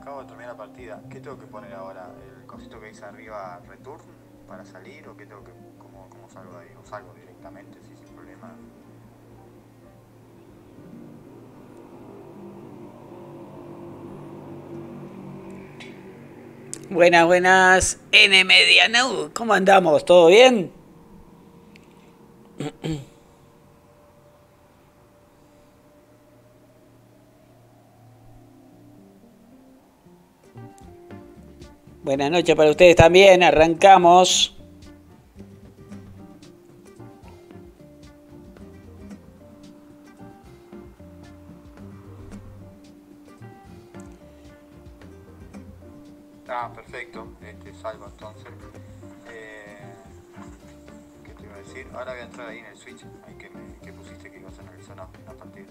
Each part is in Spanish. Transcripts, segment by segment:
acabo de terminar la partida. ¿Qué tengo que poner ahora? ¿El cosito que dice arriba return para salir o qué tengo que... cómo, cómo salgo ahí? ¿O salgo directamente, sí, sin problema? Buenas, buenas, N Media ¿cómo andamos? ¿Todo bien? Buenas noches para ustedes también. Arrancamos. Ah, perfecto. Este salvo entonces. Eh, ¿Qué te iba a decir? Ahora voy a entrar ahí en el switch. Ahí que, pusiste que ibas a analizar la, tan partida.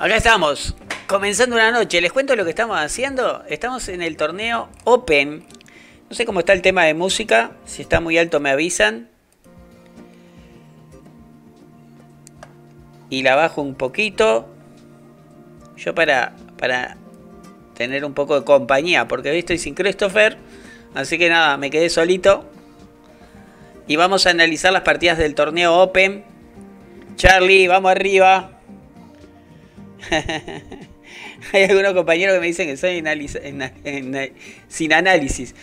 Acá estamos. Comenzando una noche, les cuento lo que estamos haciendo. Estamos en el torneo Open. No sé cómo está el tema de música. Si está muy alto me avisan. Y la bajo un poquito. Yo para, para tener un poco de compañía. Porque hoy estoy sin Christopher. Así que nada, me quedé solito. Y vamos a analizar las partidas del torneo Open. Charlie, vamos arriba. Hay algunos compañeros que me dicen que soy sin análisis.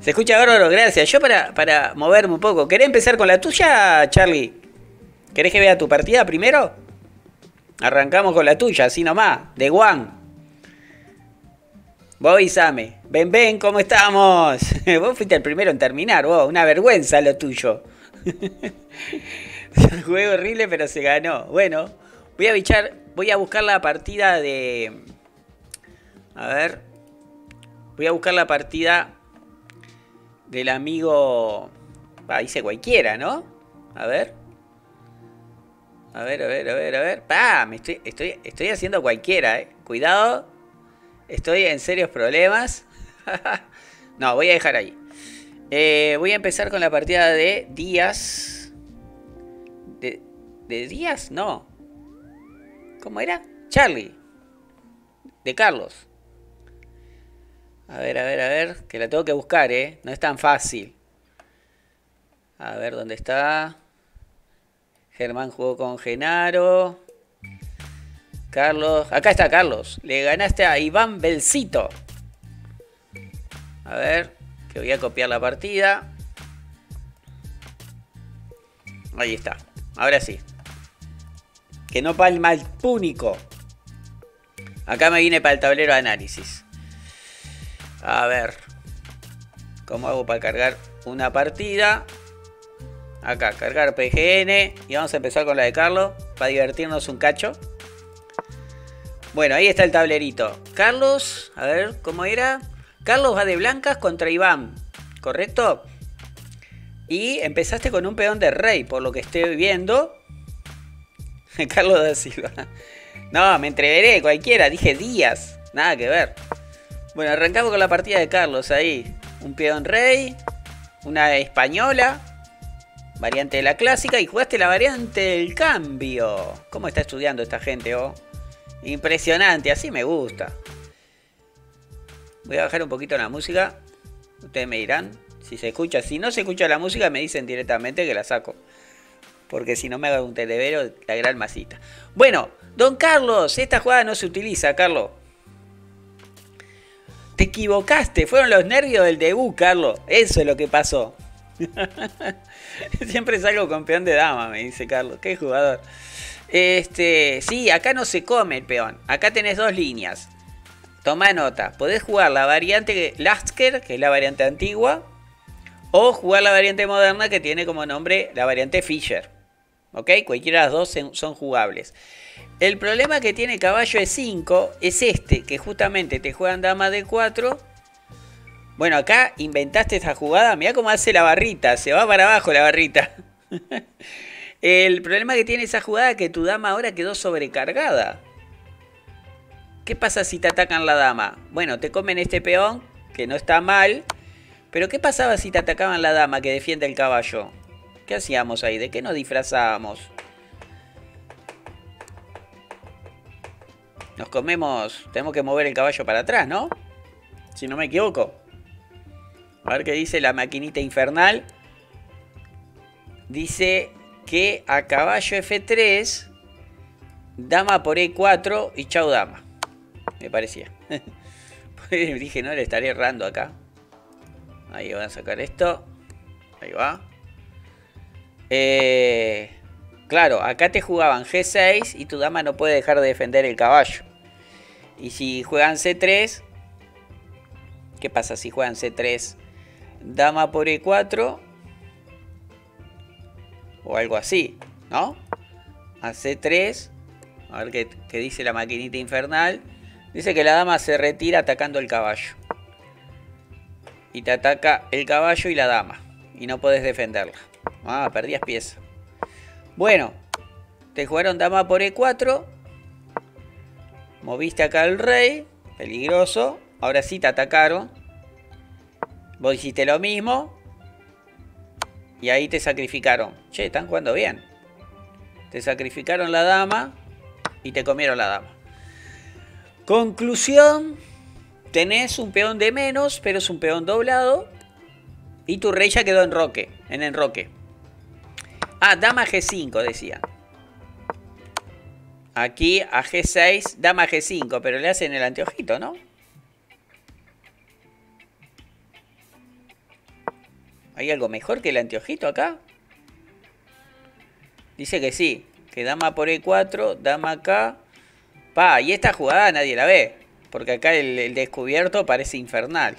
Se escucha bárbaro, gracias. Yo para, para moverme un poco, ¿querés empezar con la tuya, Charlie? ¿Querés que vea tu partida primero? Arrancamos con la tuya, así nomás, de Juan. Vos avisame. Ven, ven, ¿cómo estamos? vos fuiste el primero en terminar, vos. Una vergüenza lo tuyo. Juego horrible, pero se ganó. Bueno, voy a bichar, voy a buscar la partida de a ver. Voy a buscar la partida del amigo... dice cualquiera, ¿no? A ver. A ver, a ver, a ver, a ver. ¡Pah! Me estoy, estoy, haciendo cualquiera, ¿eh? Cuidado. Estoy en serios problemas. no, voy a dejar ahí. Eh, voy a empezar con la partida de Díaz. ¿De, de Díaz? No. ¿Cómo era? Charlie. De Carlos. A ver, a ver, a ver, que la tengo que buscar, ¿eh? No es tan fácil. A ver, ¿dónde está? Germán jugó con Genaro. Carlos. Acá está Carlos. Le ganaste a Iván Belcito. A ver, que voy a copiar la partida. Ahí está. Ahora sí. Que no palma el púnico. Acá me viene para el tablero de análisis. A ver. ¿Cómo hago para cargar una partida? Acá, cargar PGN. Y vamos a empezar con la de Carlos. Para divertirnos un cacho. Bueno, ahí está el tablerito. Carlos, a ver, ¿cómo era? Carlos va de blancas contra Iván. ¿Correcto? Y empezaste con un peón de rey, por lo que estoy viendo. Carlos da Silva. No, me entreveré, cualquiera. Dije días. Nada que ver. Bueno, arrancamos con la partida de Carlos ahí. Un Piedón rey, una española, variante de la clásica y jugaste la variante del cambio. ¿Cómo está estudiando esta gente, oh? Impresionante, así me gusta. Voy a bajar un poquito la música. Ustedes me dirán si se escucha. Si no se escucha la música, me dicen directamente que la saco. Porque si no me hago un televero, la gran masita. Bueno, don Carlos, esta jugada no se utiliza, Carlos equivocaste. Fueron los nervios del debut, Carlos. Eso es lo que pasó. Siempre salgo campeón de dama, me dice Carlos. Qué jugador. Este, sí, acá no se come el peón. Acá tenés dos líneas. Toma nota. Podés jugar la variante Lasker, que es la variante antigua, o jugar la variante moderna que tiene como nombre la variante Fisher. ¿ok? Cualquiera de las dos son jugables. El problema que tiene caballo de 5 es este, que justamente te juegan dama de 4 Bueno, acá inventaste esa jugada, Mira cómo hace la barrita, se va para abajo la barrita. El problema que tiene esa jugada es que tu dama ahora quedó sobrecargada. ¿Qué pasa si te atacan la dama? Bueno, te comen este peón, que no está mal, pero ¿qué pasaba si te atacaban la dama que defiende el caballo? ¿Qué hacíamos ahí? ¿De qué nos disfrazábamos? Nos comemos... Tenemos que mover el caballo para atrás, ¿no? Si no me equivoco. A ver qué dice la maquinita infernal. Dice que a caballo F3, dama por E4 y chau dama. Me parecía. Pues dije, no, le estaré errando acá. Ahí van a sacar esto. Ahí va. Eh, claro, acá te jugaban G6 y tu dama no puede dejar de defender el caballo. Y si juegan C3, ¿qué pasa si juegan C3? Dama por E4 o algo así, ¿no? A C3, a ver qué, qué dice la maquinita infernal. Dice que la dama se retira atacando el caballo. Y te ataca el caballo y la dama. Y no puedes defenderla. Ah, perdías pieza. Bueno, te jugaron dama por E4. Moviste acá al rey. Peligroso. Ahora sí te atacaron. Vos hiciste lo mismo. Y ahí te sacrificaron. Che, están jugando bien. Te sacrificaron la dama y te comieron la dama. Conclusión. Tenés un peón de menos, pero es un peón doblado. Y tu rey ya quedó en roque, en enroque. Ah, dama G5 decía. Aquí a G6, dama G5, pero le hacen el anteojito, ¿no? ¿Hay algo mejor que el anteojito acá? Dice que sí, que dama por E4, dama acá. Pa, y esta jugada nadie la ve, porque acá el, el descubierto parece infernal.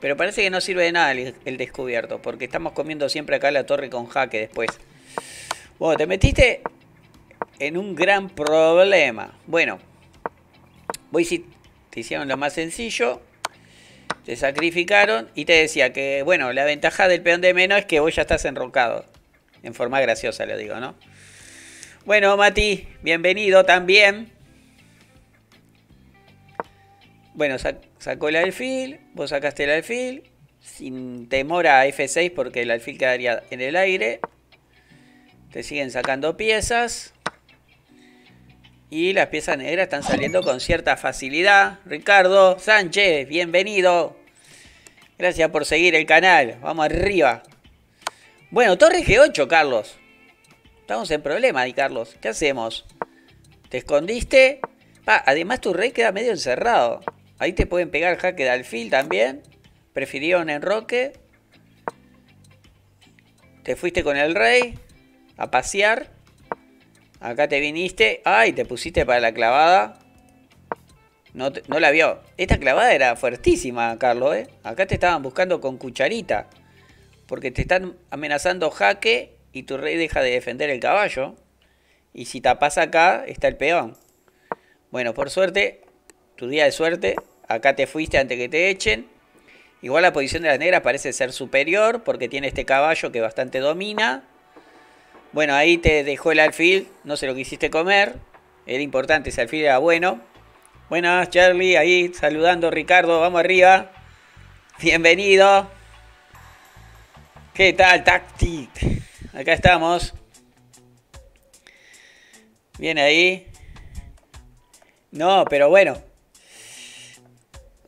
Pero parece que no sirve de nada el, descubierto, porque estamos comiendo siempre acá la torre con jaque después. Bueno, te metiste en un gran problema. Bueno, voy si te hicieron lo más sencillo, te sacrificaron y te decía que, bueno, la ventaja del peón de menos es que vos ya estás enrocado. En forma graciosa le digo, ¿no? Bueno, Mati, bienvenido también. Bueno, sacó el alfil, vos sacaste el alfil, sin temor a F6 porque el alfil quedaría en el aire. Te siguen sacando piezas. Y las piezas negras están saliendo con cierta facilidad. Ricardo Sánchez, bienvenido. Gracias por seguir el canal. Vamos arriba. Bueno, torre G8, Carlos. Estamos en problema di Carlos. ¿Qué hacemos? ¿Te escondiste? además tu rey queda medio encerrado. Ahí te pueden pegar jaque de alfil también. Prefirieron un enroque. Te fuiste con el rey a pasear. Acá te viniste. ¡Ay! Te pusiste para la clavada. No, la vio. Esta clavada era fuertísima, Carlos. ¿eh? Acá te estaban buscando con cucharita. Porque te están amenazando jaque y tu rey deja de defender el caballo. Y si tapas acá, está el peón. Bueno, por suerte, tu día de suerte, acá te fuiste antes que te echen. Igual la posición de las negras parece ser superior porque tiene este caballo que bastante domina. Bueno, ahí te dejó el alfil, no se lo quisiste comer. Era importante, ese alfil era bueno. Buenas, Charlie, ahí saludando Ricardo, vamos arriba. Bienvenido. ¿Qué tal, Tactic? Acá estamos. Viene ahí. No, pero bueno,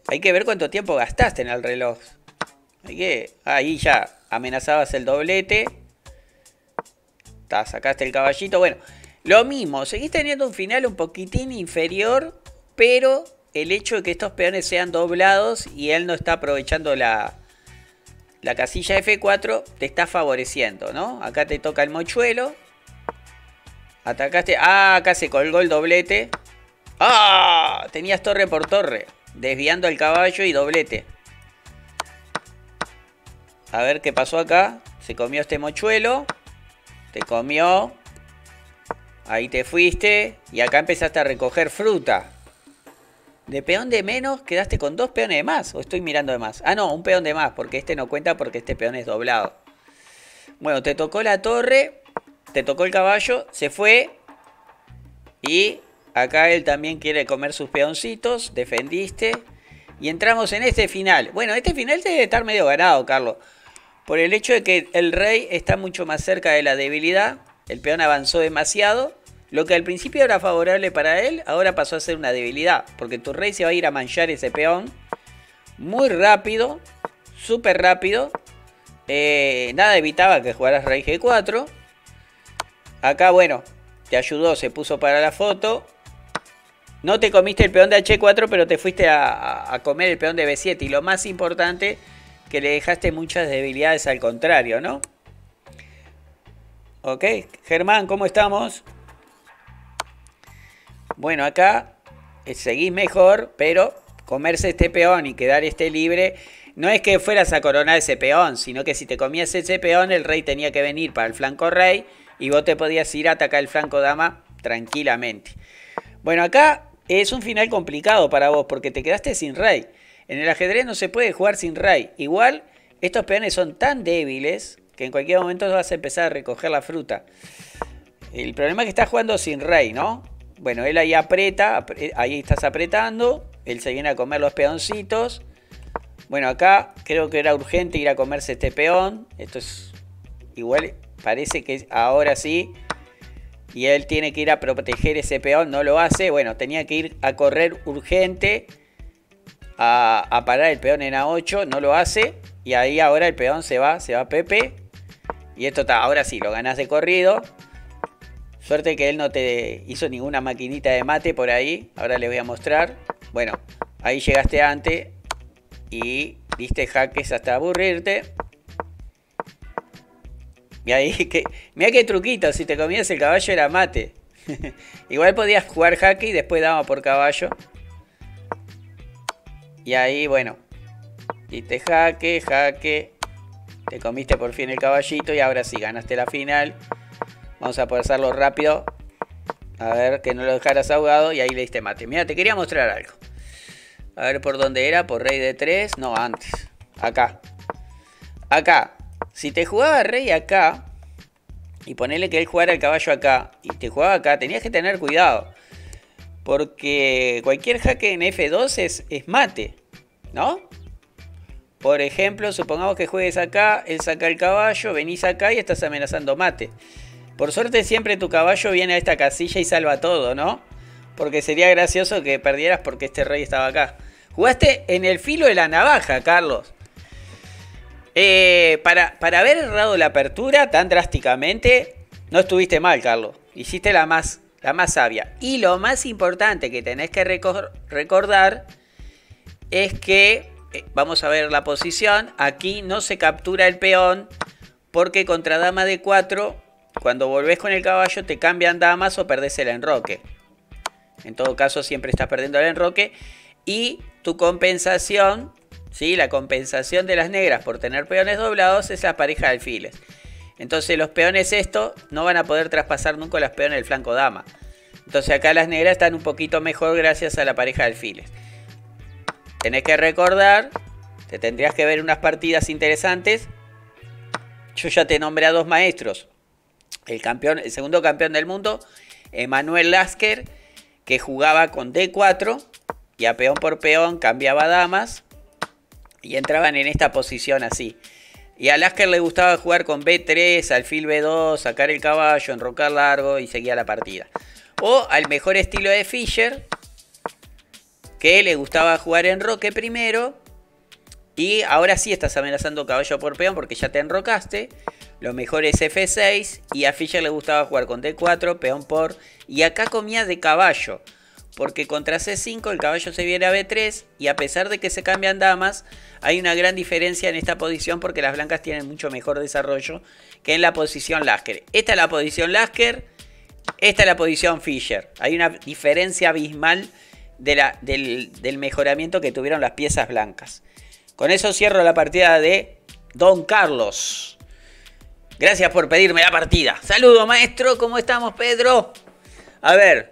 hay que ver cuánto tiempo gastaste en el reloj. Ahí ya amenazabas el doblete. sacaste el caballito. Bueno, lo mismo. Seguís teniendo un final un poquitín inferior. Pero el hecho de que estos peones sean doblados y él no está aprovechando la, la casilla F4 te está favoreciendo, ¿no? Acá te toca el mochuelo. Atacaste. Ah, acá se colgó el doblete. ¡Ah! Tenías torre por torre. Desviando el caballo y doblete. A ver qué pasó acá. Se comió este mochuelo. Te comió. Ahí te fuiste. Y acá empezaste a recoger fruta. De peón de menos quedaste con dos peones de más. O estoy mirando de más. Ah, no, un peón de más. Porque este no cuenta porque este peón es doblado. Bueno, te tocó la torre. Te tocó el caballo. Se fue. Y Acá él también quiere comer sus peoncitos. Defendiste. Y entramos en este final. Bueno, este final debe estar medio ganado, Carlos. Por el hecho de que el rey está mucho más cerca de la debilidad. El peón avanzó demasiado. Lo que al principio era favorable para él, ahora pasó a ser una debilidad. Porque tu rey se va a ir a manchar ese peón. Muy rápido. Súper rápido. Eh, nada evitaba que jugaras rey G4. Acá, bueno, te ayudó, se puso para la foto. No te comiste el peón de H4, pero te fuiste a, comer el peón de B7. Y lo más importante, que le dejaste muchas debilidades al contrario, ¿no? Ok, Germán, ¿cómo estamos? Bueno, acá eh, seguís mejor, pero comerse este peón y quedar este libre, no es que fueras a coronar ese peón, sino que si te comías ese peón, el rey tenía que venir para el flanco rey y vos te podías ir a atacar el flanco dama tranquilamente. Bueno, acá es un final complicado para vos porque te quedaste sin rey. En el ajedrez no se puede jugar sin rey. Igual, estos peones son tan débiles que en cualquier momento vas a empezar a recoger la fruta. El problema es que estás jugando sin rey, ¿no? Bueno, él ahí aprieta, ahí estás apretando, él se viene a comer los peoncitos. Bueno, acá creo que era urgente ir a comerse este peón. Esto es igual, parece que ahora sí y él tiene que ir a proteger ese peón, no lo hace. Bueno, tenía que ir a correr urgente a, parar el peón en A8, no lo hace. Y ahí ahora el peón se va, se va Pepe. Y esto está, ahora sí, lo ganás de corrido. Suerte que él no te hizo ninguna maquinita de mate por ahí. Ahora le voy a mostrar. Bueno, ahí llegaste antes y diste jaques hasta aburrirte. Mira que, qué truquito, si te comías el caballo era mate. Igual podías jugar jaque y después daba por caballo. Y ahí, bueno, diste jaque, jaque. Te comiste por fin el caballito y ahora sí ganaste la final. Vamos a hacerlo rápido. A ver, que no lo dejaras ahogado y ahí le diste mate. Mira, te quería mostrar algo. A ver por dónde era, por rey de tres No, antes. Acá. Acá. Si te jugaba rey acá, y ponele que él jugara el caballo acá, y te jugaba acá, tenías que tener cuidado. Porque cualquier jaque en F2 es, es mate, ¿no? Por ejemplo, supongamos que juegues acá, él saca el caballo, venís acá y estás amenazando mate. Por suerte siempre tu caballo viene a esta casilla y salva todo, ¿no? Porque sería gracioso que perdieras porque este rey estaba acá. Jugaste en el filo de la navaja, Carlos. Eh, para, haber errado la apertura tan drásticamente, no estuviste mal, Carlos. Hiciste la más, la más sabia. Y lo más importante que tenés que recordar es que, eh, vamos a ver la posición, aquí no se captura el peón porque contra dama de 4, cuando volvés con el caballo te cambian damas o perdés el enroque. En todo caso siempre estás perdiendo el enroque y tu compensación la compensación de las negras por tener peones doblados es la pareja de alfiles. Entonces los peones esto no van a poder traspasar nunca las peones del flanco dama. Entonces acá las negras están un poquito mejor gracias a la pareja de alfiles. Tenés que recordar, te tendrías que ver unas partidas interesantes. Yo ya te nombré a dos maestros. El, el segundo campeón del mundo, Emanuel Lasker, que jugaba con D4 y a peón por peón cambiaba damas y entraban en esta posición así. Y a Lasker le gustaba jugar con B3, alfil B2, sacar el caballo, enrocar largo y seguía la partida. O al mejor estilo de Fischer, que le gustaba jugar en roque primero. Y ahora sí estás amenazando caballo por peón porque ya te enrocaste. Lo mejor es F6 y a Fischer le gustaba jugar con D4, peón por... Y acá comía de caballo porque contra C5 el caballo se viene a B3 y a pesar de que se cambian damas, hay una gran diferencia en esta posición porque las blancas tienen mucho mejor desarrollo que en la posición Lasker. Esta es la posición Lasker, esta es la posición Fischer. Hay una diferencia abismal del, del mejoramiento que tuvieron las piezas blancas. Con eso cierro la partida de Don Carlos. Gracias por pedirme la partida. Saludo maestro, ¿cómo estamos Pedro? A ver,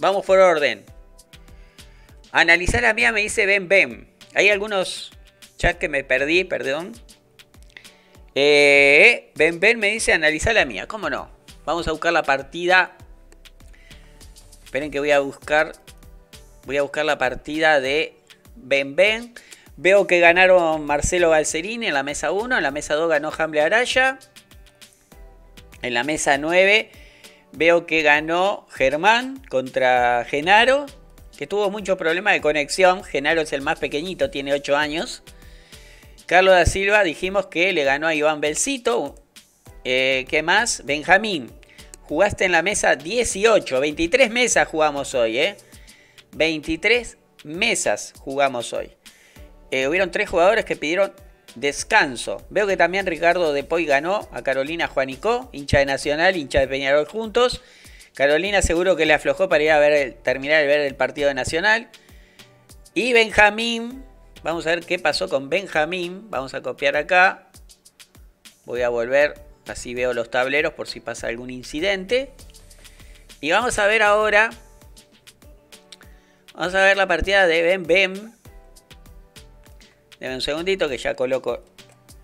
Vamos por orden. Analizar la mía me dice Ben Ben. Hay algunos chats que me perdí, perdón. Eh, ben Ben me dice analizar la mía. ¿Cómo no? Vamos a buscar la partida. Esperen que voy a buscar. Voy a buscar la partida de Ben Ben. Veo que ganaron Marcelo Balcerini en la mesa 1. En la mesa 2 ganó Hamble Araya. En la mesa 9 Veo que ganó Germán contra Genaro, que tuvo muchos problemas de conexión. Genaro es el más pequeñito, tiene 8 años. Carlos da Silva dijimos que le ganó a Iván Belcito. Eh, ¿Qué más? Benjamín, jugaste en la mesa 18. 23 mesas jugamos hoy, ¿eh? 23 mesas jugamos hoy. Eh, hubieron tres jugadores que pidieron descanso. Veo que también Ricardo de Depoy ganó a Carolina Juanico. hincha de Nacional, hincha de Peñarol juntos. Carolina seguro que le aflojó para ir a ver el, terminar ver el partido de Nacional. Y Benjamín, vamos a ver qué pasó con Benjamín. Vamos a copiar acá. Voy a volver, así veo los tableros por si pasa algún incidente. Y vamos a ver ahora. Vamos a ver la partida de Ben Ben Deme un segundito que ya coloco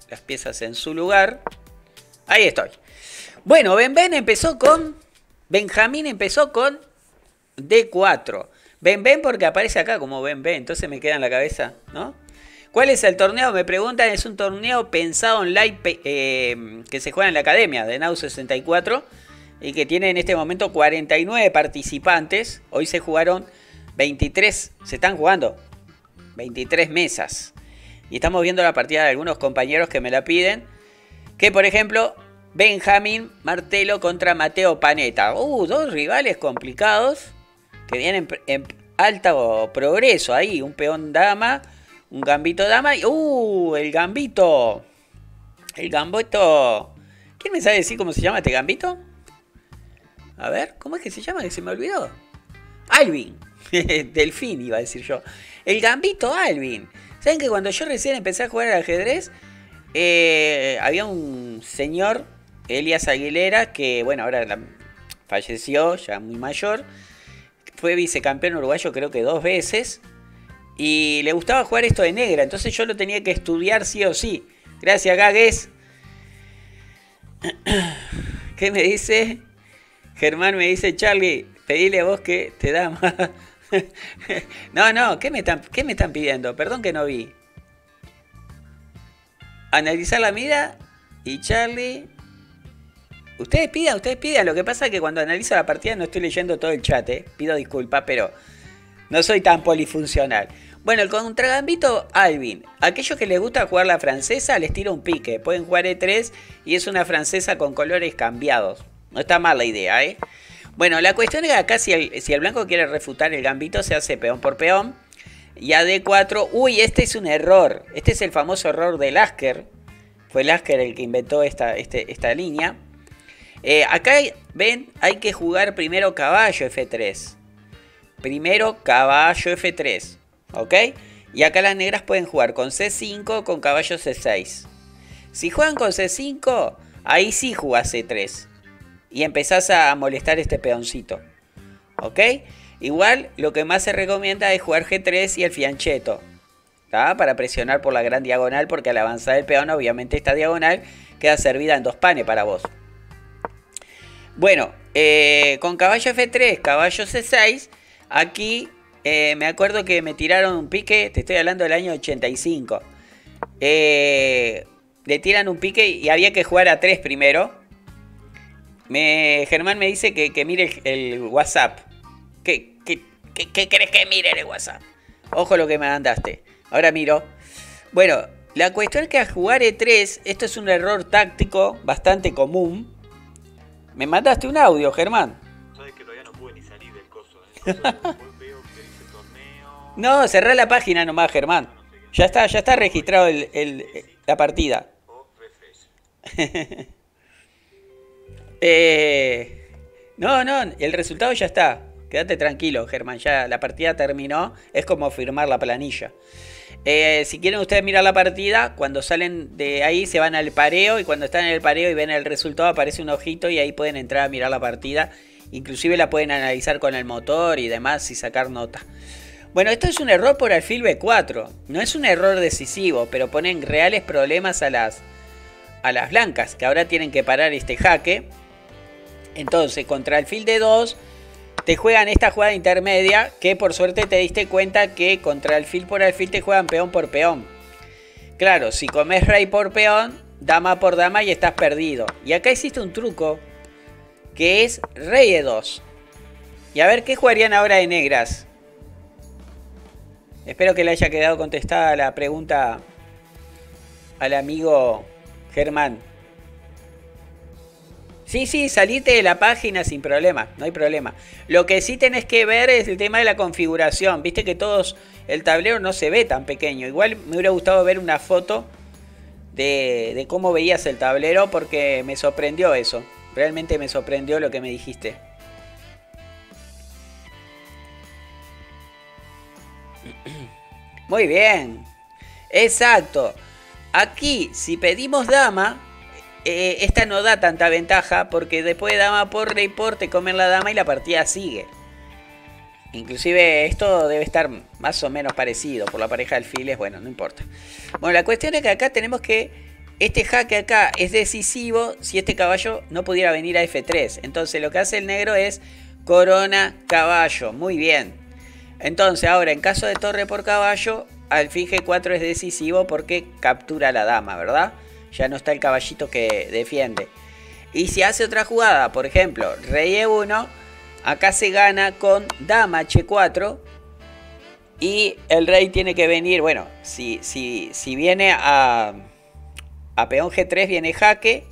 las piezas en su lugar. Ahí estoy. Bueno, Ben Ben empezó con... Benjamín empezó con D4. Ben Ben porque aparece acá como Ben Ben, entonces me queda en la cabeza, ¿no? ¿Cuál es el torneo? Me preguntan, es un torneo pensado online eh, que se juega en la academia de Nau 64 y que tiene en este momento 49 participantes. Hoy se jugaron 23, se están jugando 23 mesas. Y estamos viendo la partida de algunos compañeros que me la piden. Que por ejemplo, Benjamín Martelo contra Mateo Panetta. Uh, dos rivales complicados que vienen en alto progreso ahí. Un peón dama, un gambito dama y... ¡Uh! El gambito. El gambito. ¿Quién me sabe decir cómo se llama este gambito? A ver, ¿cómo es que se llama? Que se me olvidó. Alvin. Delfín iba a decir yo. El gambito Alvin. ¿Saben que cuando yo recién empecé a jugar al ajedrez, eh, había un señor, Elias Aguilera, que bueno, ahora falleció, ya muy mayor, fue vicecampeón uruguayo creo que dos veces, y le gustaba jugar esto de negra, entonces yo lo tenía que estudiar sí o sí. Gracias, Gagues. ¿Qué me dice? Germán me dice, Charlie, pedile a vos que te da más. no, no, ¿qué me, están, pidiendo? Perdón que no vi. Analizar la mira y Charlie. Ustedes pidan, ustedes pidan. Lo que pasa es que cuando analizo la partida no estoy leyendo todo el chat, ¿eh? Pido disculpas, pero no soy tan polifuncional. Bueno, el contragambito Alvin. Aquellos que les gusta jugar la francesa les tiro un pique. Pueden jugar E3 y es una francesa con colores cambiados. No está mal la idea, ¿eh? Bueno, la cuestión es que acá si el, blanco quiere refutar el gambito se hace peón por peón. Y a D4, uy, este es un error. Este es el famoso error de Lasker. Fue Lasker el que inventó esta, este, esta línea. Eh, acá, ven, hay que jugar primero caballo F3. Primero caballo F3. ¿Ok? Y acá las negras pueden jugar con C5, con caballo C6. Si juegan con C5, ahí sí juega C3 y empezás a molestar este peoncito. ¿Ok? Igual lo que más se recomienda es jugar G3 y el fiancheto. Para presionar por la gran diagonal porque al avanzar el peón obviamente esta diagonal queda servida en dos panes para vos. Bueno, eh, con caballo F3, caballo C6, aquí eh, me acuerdo que me tiraron un pique, te estoy hablando del año 85. Eh, le tiran un pique y había que jugar a 3 primero. Me, Germán me dice que, mire el, WhatsApp. ¿Qué, crees que mire el WhatsApp? Ojo lo que me mandaste. Ahora miro. Bueno, la cuestión es que a jugar E3, esto es un error táctico bastante común. Me mandaste un audio, Germán. que no pude ni salir del coso. ¿eh? No, cerrá la página nomás, Germán. Ya está, ya está registrado la partida. Este, no, no, el resultado ya está. Quédate tranquilo, Germán, ya la partida terminó. Es como firmar la planilla. Eh, si quieren ustedes mirar la partida, cuando salen de ahí se van al pareo y cuando están en el pareo y ven el resultado aparece un ojito y ahí pueden entrar a mirar la partida. Inclusive la pueden analizar con el motor y demás y sacar nota. Bueno, esto es un error por alfil B4. No es un error decisivo, pero ponen reales problemas a las, a las blancas, que ahora tienen que parar este jaque. Entonces, contra el field de 2, te juegan esta jugada intermedia que por suerte te diste cuenta que contra el fil por alfil te juegan peón por peón. Claro, si comes rey por peón, dama por dama y estás perdido. Y acá existe un truco que es rey de 2. Y a ver qué jugarían ahora de negras. Espero que le haya quedado contestada la pregunta al amigo Germán. Sí, sí, salite de la página sin problema, no hay problema. Lo que sí tenés que ver es el tema de la configuración. Viste que todos, el tablero no se ve tan pequeño. Igual me hubiera gustado ver una foto de cómo veías el tablero porque me sorprendió eso. Realmente me sorprendió lo que me dijiste. Muy bien. Exacto. Aquí, si pedimos dama, eh, esta no da tanta ventaja porque después dama por rey por te comen la dama y la partida sigue. Inclusive esto debe estar más o menos parecido por la pareja de alfiles, bueno, no importa. Bueno, la cuestión es que acá tenemos que este jaque acá es decisivo si este caballo no pudiera venir a F3. Entonces lo que hace el negro es corona caballo, muy bien. Entonces ahora en caso de torre por caballo, alfil G4 es decisivo porque captura la dama, ¿verdad? ya no está el caballito que defiende. Y si hace otra jugada, por ejemplo, rey e1, acá se gana con dama h4 y el rey tiene que venir, bueno, si, si, viene a, peón g3 viene jaque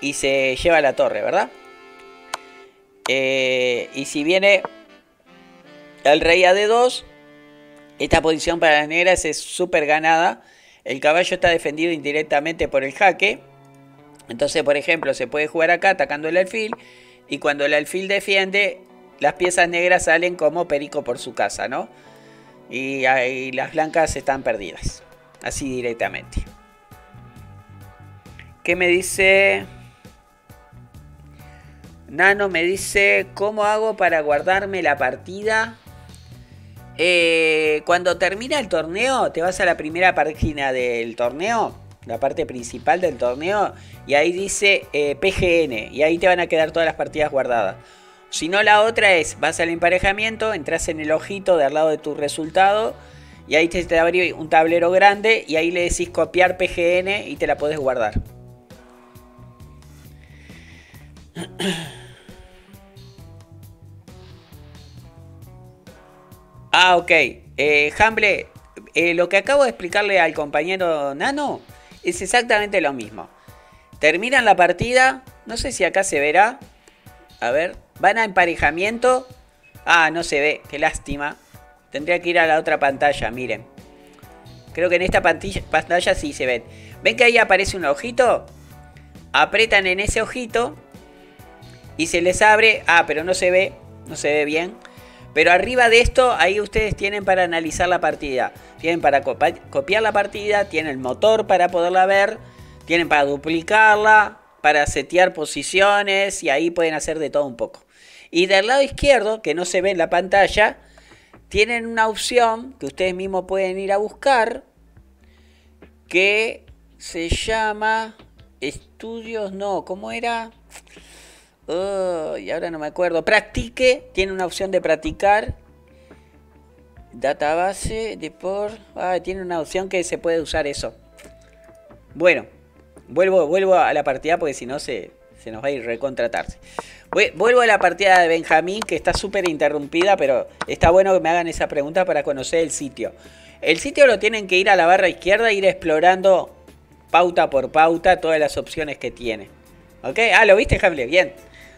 y se lleva la torre, ¿verdad? Eh, y si viene el rey a d2, esta posición para las negras es súper ganada el caballo está defendido indirectamente por el jaque. Entonces, por ejemplo, se puede jugar acá atacando el alfil. Y cuando el alfil defiende, las piezas negras salen como perico por su casa, ¿no? Y, las blancas están perdidas. Así directamente. ¿Qué me dice? Nano me dice, ¿cómo hago para guardarme la partida? Eh, cuando termina el torneo, te vas a la primera página del torneo, la parte principal del torneo, y ahí dice eh, PGN, y ahí te van a quedar todas las partidas guardadas. Si no, la otra es, vas al emparejamiento, entras en el ojito de al lado de tu resultado, y ahí te, te abre un tablero grande, y ahí le decís copiar PGN y te la podés guardar. Ah, ok. Eh, Hamble eh, lo que acabo de explicarle al compañero Nano es exactamente lo mismo. Terminan la partida, no sé si acá se verá. A ver, van a emparejamiento. Ah, no se ve, qué lástima. Tendría que ir a la otra pantalla, miren. Creo que en esta pantalla sí se ven. ¿Ven que ahí aparece un ojito? Apretan en ese ojito y se les abre. Ah, pero no se ve, no se ve bien. Pero arriba de esto, ahí ustedes tienen para analizar la partida. Tienen para copiar la partida, tienen el motor para poderla ver, tienen para duplicarla, para setear posiciones y ahí pueden hacer de todo un poco. Y del lado izquierdo, que no se ve en la pantalla, tienen una opción que ustedes mismos pueden ir a buscar que se llama estudios, no, ¿cómo era? y ahora no me acuerdo. Practique, tiene una opción de practicar. Database, de por. Ah, tiene una opción que se puede usar eso. Bueno, vuelvo, vuelvo a la partida porque si no se, se nos va a ir recontratarse. Vuelvo a la partida de Benjamín, que está súper interrumpida, pero está bueno que me hagan esa pregunta para conocer el sitio. El sitio lo tienen que ir a la barra izquierda e ir explorando pauta por pauta todas las opciones que tiene. ¿Ok? Ah, lo viste, Hamlet, bien.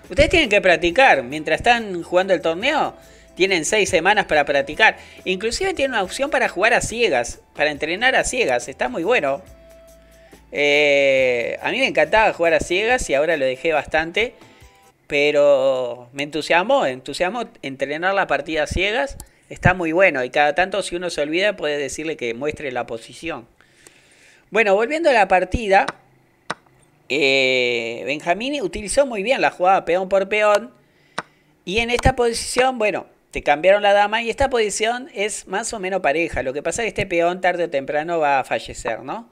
Ustedes tienen que practicar. Mientras están jugando el torneo, tienen seis semanas para practicar. Inclusive tienen una opción para jugar a ciegas, para entrenar a ciegas. Está muy bueno. Eh, a mí me encantaba jugar a ciegas y ahora lo dejé bastante. Pero me entusiasmó, entusiasmó entrenar la partida a ciegas. Está muy bueno y cada tanto si uno se olvida puede decirle que muestre la posición. Bueno, volviendo a la partida, eh, Benjamín utilizó muy bien la jugada peón por peón. Y en esta posición, bueno, te cambiaron la dama y esta posición es más o menos pareja. Lo que pasa es que este peón tarde o temprano va a fallecer, ¿no?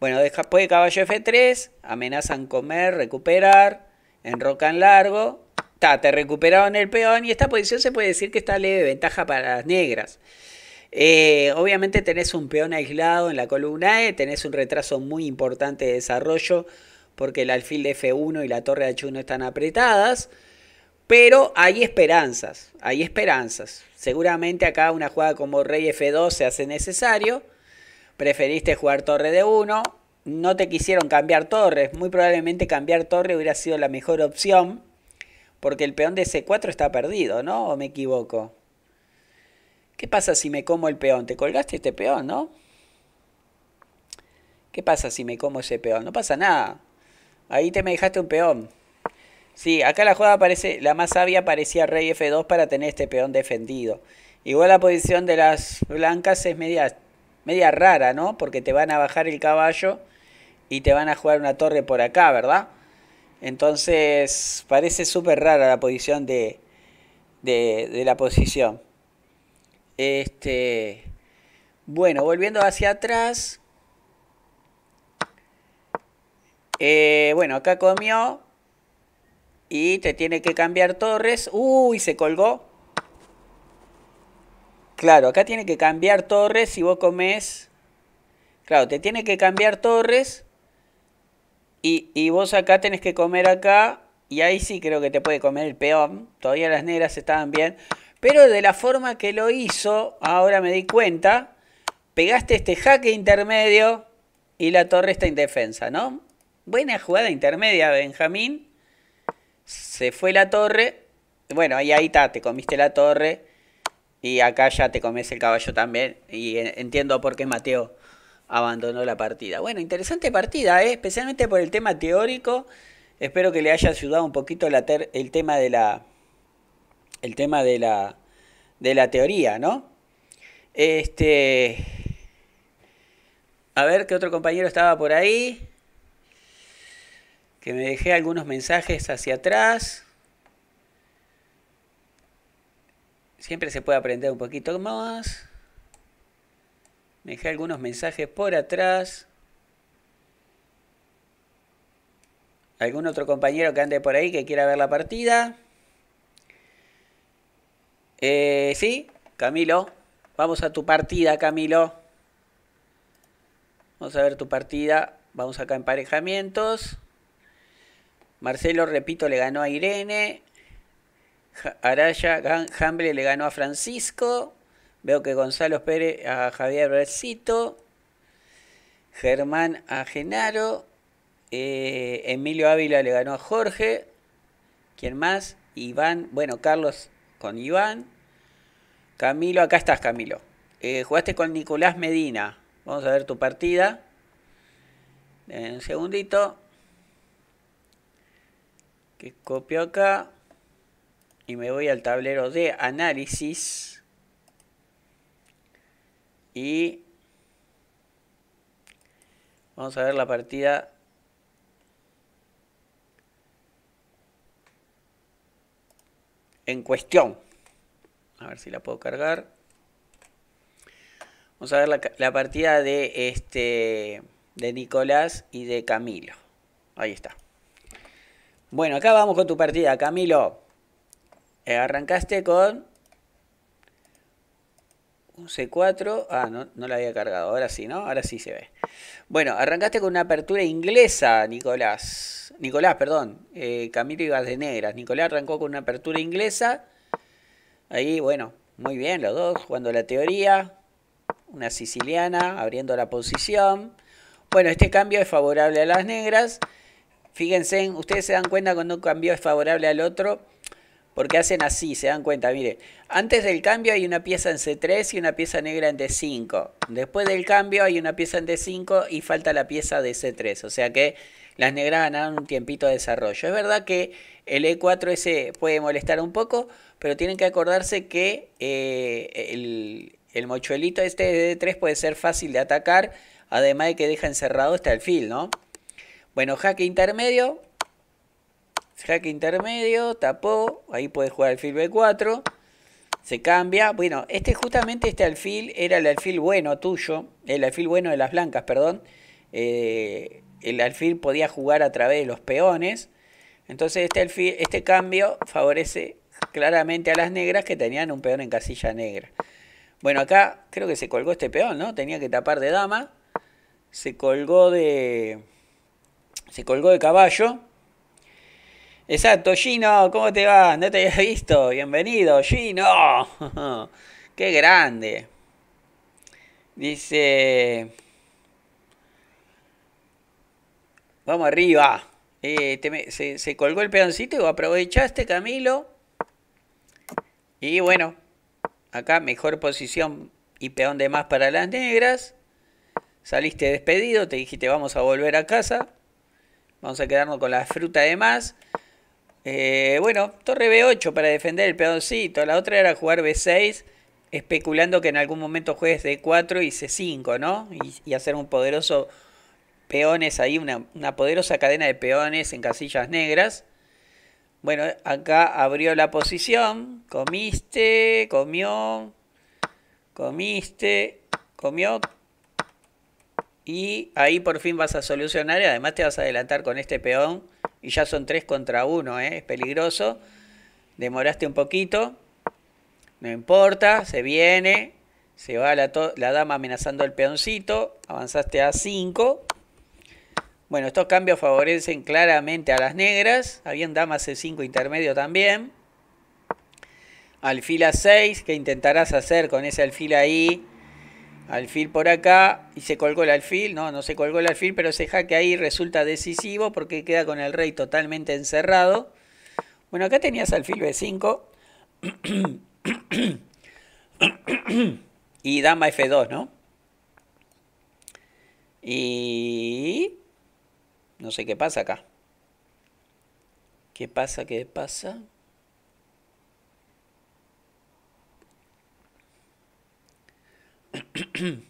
Bueno, después de caballo F3, amenazan comer, recuperar, enrocan largo. te recuperaron el peón y esta posición se puede decir que está leve ventaja para las negras. Eh, obviamente tenés un peón aislado en la columna E, tenés un retraso muy importante de desarrollo porque el alfil de F1 y la torre H1 están apretadas, pero hay esperanzas, hay esperanzas. Seguramente acá una jugada como rey F2 se hace necesario, preferiste jugar torre de 1 no te quisieron cambiar torres, muy probablemente cambiar torre hubiera sido la mejor opción, porque el peón de C4 está perdido, ¿no? ¿O me equivoco? ¿Qué pasa si me como el peón? ¿Te colgaste este peón, no? ¿Qué pasa si me como ese peón? No pasa nada. Ahí te me dejaste un peón. Sí, acá la jugada parece, la más sabia parecía rey F2 para tener este peón defendido. Igual la posición de las blancas es media, media rara, ¿no? Porque te van a bajar el caballo y te van a jugar una torre por acá, ¿verdad? Entonces parece súper rara la posición de, de, de la posición. Este, bueno, volviendo hacia atrás. Eh, bueno, acá comió. Y te tiene que cambiar Torres. Uy, se colgó. Claro, acá tiene que cambiar Torres Y vos comés. Claro, te tiene que cambiar Torres. Y, y, vos acá tenés que comer acá. Y ahí sí creo que te puede comer el peón. Todavía las negras estaban bien. Pero de la forma que lo hizo, ahora me di cuenta, pegaste este jaque intermedio y la torre está indefensa, ¿no? Buena jugada intermedia, Benjamín. Se fue la torre. Bueno, ahí, ahí está, te comiste la torre. Y acá ya te comes el caballo también. Y entiendo por qué Mateo abandonó la partida. Bueno, interesante partida, ¿eh? especialmente por el tema teórico. Espero que le haya ayudado un poquito el tema de la, el tema de la, de la teoría, ¿no? Este. A ver qué otro compañero estaba por ahí. Que me dejé algunos mensajes hacia atrás. Siempre se puede aprender un poquito más. Me dejé algunos mensajes por atrás. ¿Algún otro compañero que ande por ahí que quiera ver la partida? Eh, sí, Camilo. Vamos a tu partida, Camilo. Vamos a ver tu partida. Vamos acá a emparejamientos. Marcelo, repito, le ganó a Irene. Araya Hamble le ganó a Francisco. Veo que Gonzalo Pérez a Javier Bercito. Germán a Genaro. Eh, Emilio Ávila le ganó a Jorge. ¿Quién más? Iván, bueno, Carlos con Iván. Camilo, acá estás, Camilo. Eh, jugaste con Nicolás Medina. Vamos a ver tu partida. En un segundito. Que copio acá. Y me voy al tablero de análisis. Y vamos a ver la partida en cuestión. A ver si la puedo cargar. Vamos a ver la, partida de, este, de Nicolás y de Camilo. Ahí está. Bueno, acá vamos con tu partida, Camilo. Eh, arrancaste con un C4. Ah, no, no la había cargado. Ahora sí, ¿no? Ahora sí se ve. Bueno, arrancaste con una apertura inglesa, Nicolás. Nicolás, perdón. Eh, Camilo Ibas de Negras. Nicolás arrancó con una apertura inglesa. Ahí, bueno, muy bien los dos, jugando la teoría. Una siciliana, abriendo la posición. Bueno, este cambio es favorable a las negras. Fíjense, ustedes se dan cuenta cuando un cambio es favorable al otro porque hacen así, se dan cuenta, mire, antes del cambio hay una pieza en C3 y una pieza negra en D5, después del cambio hay una pieza en D5 y falta la pieza de C3, o sea que las negras ganaron un tiempito de desarrollo. Es verdad que el E4S puede molestar un poco, pero tienen que acordarse que eh, el, el, mochuelito este de D3 puede ser fácil de atacar, además de que deja encerrado este alfil, ¿no? Bueno, jaque intermedio, Jack intermedio, tapó. Ahí puede jugar alfil B4. Se cambia. Bueno, este justamente este alfil era el alfil bueno tuyo. El alfil bueno de las blancas, perdón. Eh, el alfil podía jugar a través de los peones. Entonces este, este cambio favorece claramente a las negras que tenían un peón en casilla negra. Bueno, acá creo que se colgó este peón, ¿no? Tenía que tapar de dama. Se colgó de. Se colgó de caballo. Exacto, Gino, ¿cómo te va? No te había visto. Bienvenido, Gino. Qué grande. Dice... Vamos arriba. Eh, se, se, colgó el peoncito y aprovechaste, Camilo. Y bueno, acá mejor posición y peón de más para las negras. Saliste despedido, te dijiste vamos a volver a casa. Vamos a quedarnos con la fruta de más. Eh, bueno, torre B8 para defender el peoncito. La otra era jugar B6, especulando que en algún momento juegues D4 y C5, ¿no? Y, hacer un poderoso peones ahí, una, una, poderosa cadena de peones en casillas negras. Bueno, acá abrió la posición. Comiste, comió, comiste, comió. Y ahí por fin vas a solucionar y además te vas a adelantar con este peón y ya son tres contra uno, ¿eh? es peligroso. Demoraste un poquito, no importa, se viene, se va la, la dama amenazando al peoncito, avanzaste a 5. Bueno, estos cambios favorecen claramente a las negras, habían damas C5 intermedio también. Alfil a 6, ¿qué intentarás hacer con ese alfil ahí? alfil por acá y se colgó el alfil, no, no se colgó el alfil, pero ese jaque ahí resulta decisivo porque queda con el rey totalmente encerrado. Bueno, acá tenías alfil B5 y dama F2, ¿no? Y no sé qué pasa acá. ¿Qué pasa? ¿Qué pasa?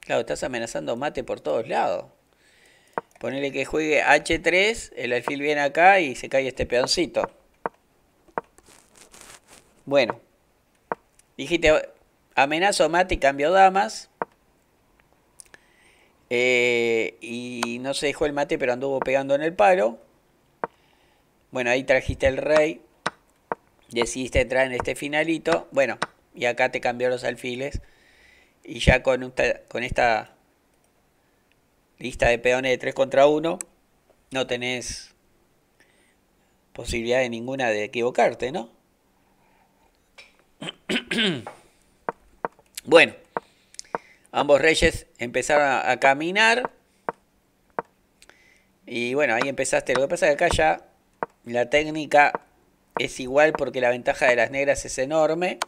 claro, estás amenazando mate por todos lados. Ponele que juegue H3, el alfil viene acá y se cae este peoncito. Bueno, dijiste amenazo mate y cambio damas. Eh, y no se dejó el mate, pero anduvo pegando en el palo. Bueno, ahí trajiste el rey. Decidiste entrar en este finalito. Bueno, y acá te cambió los alfiles. Y ya con, esta, lista de peones de 3 contra 1, no tenés posibilidad de ninguna de equivocarte, ¿no? Bueno, ambos reyes empezaron a, a caminar. Y bueno, ahí empezaste. Lo que pasa es que acá ya la técnica es igual porque la ventaja de las negras es enorme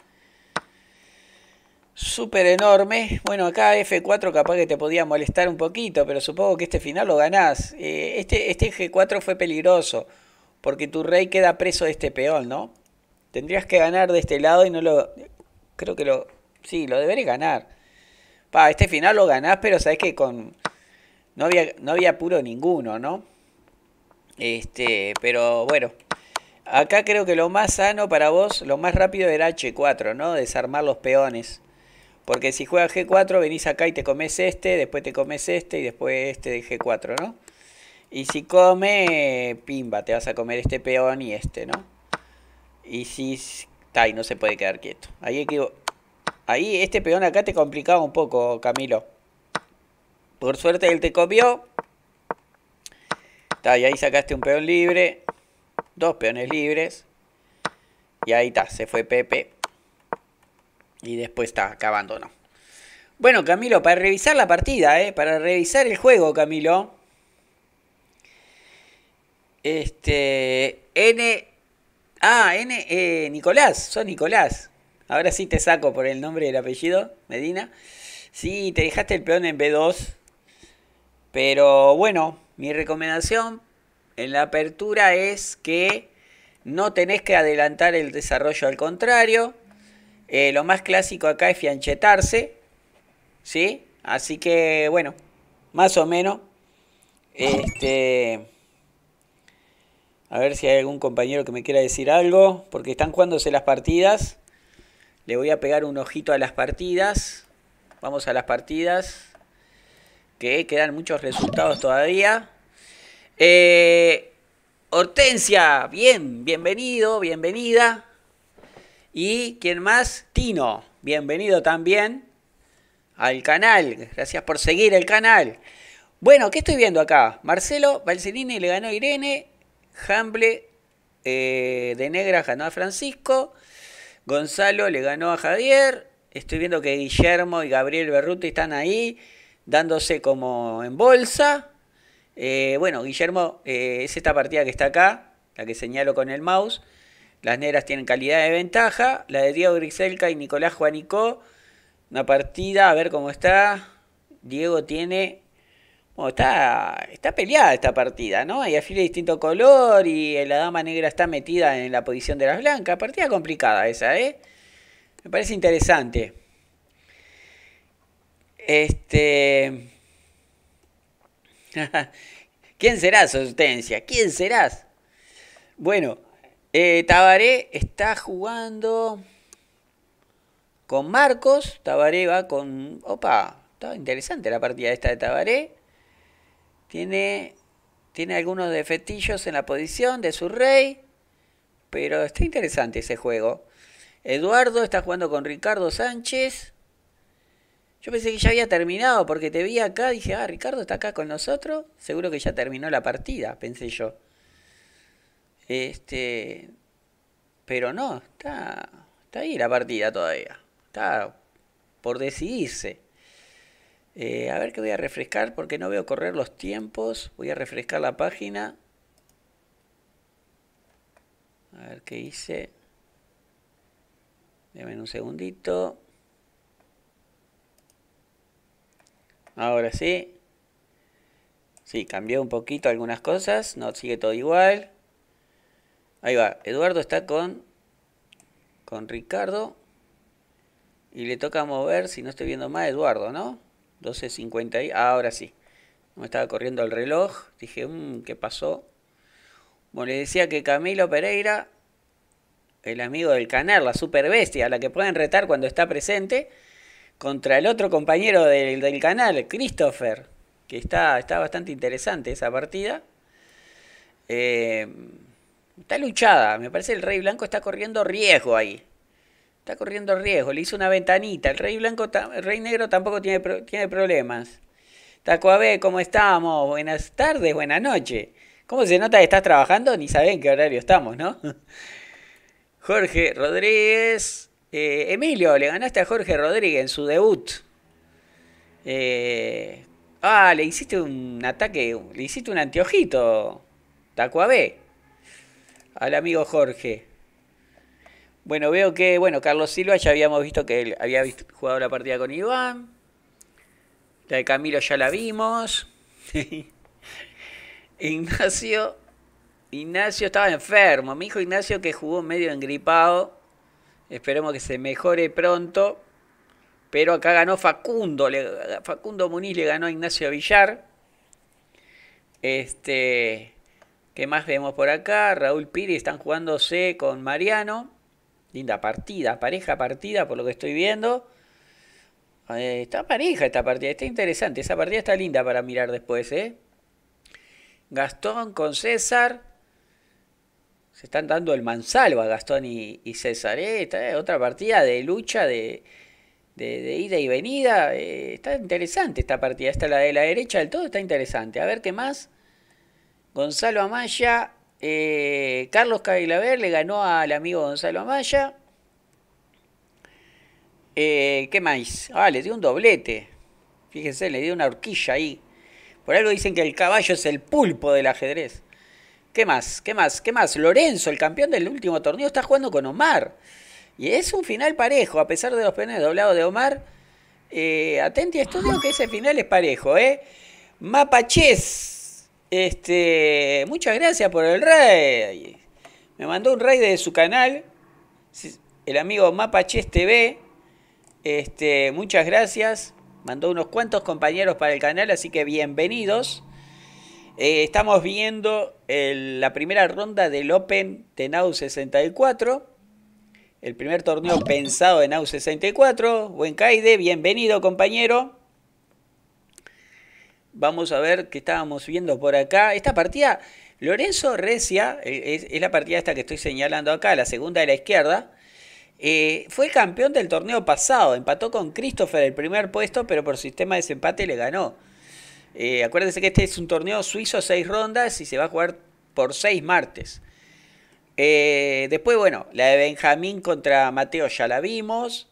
súper enorme. Bueno, acá F4 capaz que te podía molestar un poquito, pero supongo que este final lo ganás. Eh, este, este G4 fue peligroso, porque tu rey queda preso de este peón, ¿no? Tendrías que ganar de este lado y no lo... Creo que lo... Sí, lo deberé ganar. Pa, este final lo ganás, pero sabes que con... No había, no había apuro ninguno, ¿no? Este, pero bueno, acá creo que lo más sano para vos, lo más rápido era H4, ¿no? Desarmar los peones. Porque si juegas G4, venís acá y te comes este, después te comes este y después este de G4, ¿no? Y si come, pimba, te vas a comer este peón y este, ¿no? Y si... Está, no se puede quedar quieto. Ahí, Ahí este peón acá te complicaba un poco, Camilo. Por suerte él te copió. y ahí sacaste un peón libre. Dos peones libres. Y ahí está, se fue Pepe. Y después está, acabando, ¿no? Bueno, Camilo, para revisar la partida, ¿eh? para revisar el juego, Camilo. Este. N. Ah, N. Eh, Nicolás, Son Nicolás. Ahora sí te saco por el nombre y el apellido, Medina. Sí, te dejaste el peón en B2. Pero bueno, mi recomendación en la apertura es que no tenés que adelantar el desarrollo al contrario eh, lo más clásico acá es fianchetarse, ¿sí? Así que, bueno, más o menos. Este, a ver si hay algún compañero que me quiera decir algo, porque están jugándose las partidas. Le voy a pegar un ojito a las partidas. Vamos a las partidas, que quedan muchos resultados todavía. Eh, Hortensia, bien, bienvenido, bienvenida. Y quién más, Tino, bienvenido también al canal. Gracias por seguir el canal. Bueno, ¿qué estoy viendo acá? Marcelo Balcerini le ganó a Irene. Hamble eh, de Negra ganó a Francisco. Gonzalo le ganó a Javier. Estoy viendo que Guillermo y Gabriel Berruti están ahí dándose como en bolsa. Eh, bueno, Guillermo eh, es esta partida que está acá, la que señalo con el mouse. Las negras tienen calidad de ventaja. La de Diego Griselka y Nicolás Juanico. Una partida, a ver cómo está. Diego tiene. está, está peleada esta partida, ¿no? Hay afil de distinto color y eh, la dama negra está metida en la posición de las blancas. Partida complicada esa, ¿eh? Me parece interesante. Este. ¿Quién será, sustancia? ¿Quién serás? Bueno, eh, Tabaré está jugando con Marcos. Tabaré va con. Opa, está interesante la partida esta de Tabaré. Tiene, tiene algunos defectillos en la posición de su rey. Pero está interesante ese juego. Eduardo está jugando con Ricardo Sánchez. Yo pensé que ya había terminado porque te vi acá. Dije, ah, Ricardo está acá con nosotros. Seguro que ya terminó la partida, pensé yo. Este, pero no, está, está ahí la partida todavía. Está por decidirse. Eh, a ver que voy a refrescar porque no veo correr los tiempos. Voy a refrescar la página. A ver qué hice. en un segundito. Ahora sí. Sí, cambió un poquito algunas cosas. No sigue todo igual. Ahí va, Eduardo está con, con Ricardo. Y le toca mover, si no estoy viendo más, Eduardo, ¿no? 12.50 y... Ah, ahora sí. Me estaba corriendo el reloj. Dije, mm, ¿qué pasó? Bueno, le decía que Camilo Pereira, el amigo del canal, la super bestia, la que pueden retar cuando está presente, contra el otro compañero del, canal, Christopher, que está, está bastante interesante esa partida. Eh, Está luchada. Me parece que el Rey Blanco está corriendo riesgo ahí. Está corriendo riesgo. Le hizo una ventanita. El Rey Blanco, Rey Negro tampoco tiene, tiene problemas. Tacuabé, ¿cómo estamos? Buenas tardes, buenas noches. ¿Cómo se nota que estás trabajando? Ni saben qué horario estamos, ¿no? Jorge Rodríguez. Eh, Emilio, le ganaste a Jorge Rodríguez en su debut. Eh, ah, le hiciste un ataque, le hiciste un anteojito, Tacuabé al amigo Jorge. Bueno, veo que, bueno, Carlos Silva ya habíamos visto que él había jugado la partida con Iván. La de Camilo ya la vimos. Ignacio. Ignacio estaba enfermo. Mi hijo Ignacio que jugó medio engripado. Esperemos que se mejore pronto. Pero acá ganó Facundo. Facundo Muniz le ganó a Ignacio Villar. Este. ¿Qué más vemos por acá? Raúl Piri están jugándose con Mariano. Linda partida, pareja partida por lo que estoy viendo. Eh, está pareja esta partida, está interesante. Esa partida está linda para mirar después, ¿eh? Gastón con César. Se están dando el mansalva a Gastón y, César. ¿eh? Eh, otra partida de lucha, de, de, ida y venida. está interesante esta partida. Esta la de la derecha del todo está interesante. A ver qué más. Gonzalo Amaya, eh, Carlos Cavilaver le ganó al amigo Gonzalo Amaya. Eh, ¿Qué más? Ah, le dio un doblete. Fíjense, le dio una horquilla ahí. Por algo dicen que el caballo es el pulpo del ajedrez. ¿Qué más? ¿Qué más? ¿Qué más? Lorenzo, el campeón del último torneo, está jugando con Omar. Y es un final parejo, a pesar de los penes doblados de Omar. Eh, atenti a estudio que ese final es parejo, ¿eh? Mapaches este, muchas gracias por el rey. Me mandó un rey de su canal, el amigo Mapaches TV. Este, muchas gracias. Mandó unos cuantos compañeros para el canal, así que bienvenidos. Eh, estamos viendo la primera ronda del Open de NAU 64. El primer torneo pensado en NAU 64. Buen Caide, bienvenido compañero. Vamos a ver qué estábamos viendo por acá. Esta partida, Lorenzo Recia, eh, es, la partida esta que estoy señalando acá, la segunda de la izquierda. Eh, fue campeón del torneo pasado, empató con Christopher el primer puesto, pero por sistema de desempate le ganó. Eh, acuérdense que este es un torneo suizo, seis rondas y se va a jugar por seis martes. después, bueno, la de Benjamín contra Mateo ya la vimos.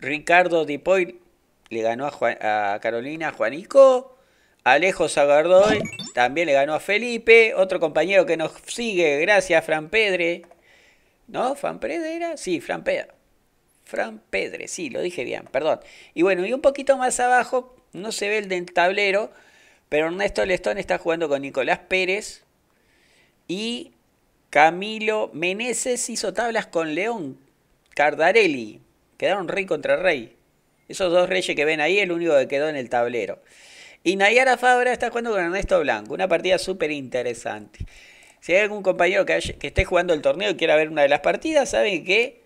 Ricardo Dipoy le ganó a, a Carolina Juanico. Alejo Zagardoy también le ganó a Felipe. Otro compañero que nos sigue, gracias, Fran Pedre. ¿No? ¿Fran Pedre era? Sí, Fran Pedre. Fran Pedre, sí, lo dije bien, perdón. Y bueno, y un poquito más abajo, no se ve el del tablero, pero Ernesto Lestón está jugando con Nicolás Pérez. Y Camilo Meneses hizo tablas con León Cardarelli. Quedaron rey contra rey. Esos dos reyes que ven ahí, el único que quedó en el tablero. Y Nayara Fabra está jugando con Ernesto Blanco, una partida súper interesante. Si hay algún compañero que, esté jugando el torneo y quiera ver una de las partidas, saben que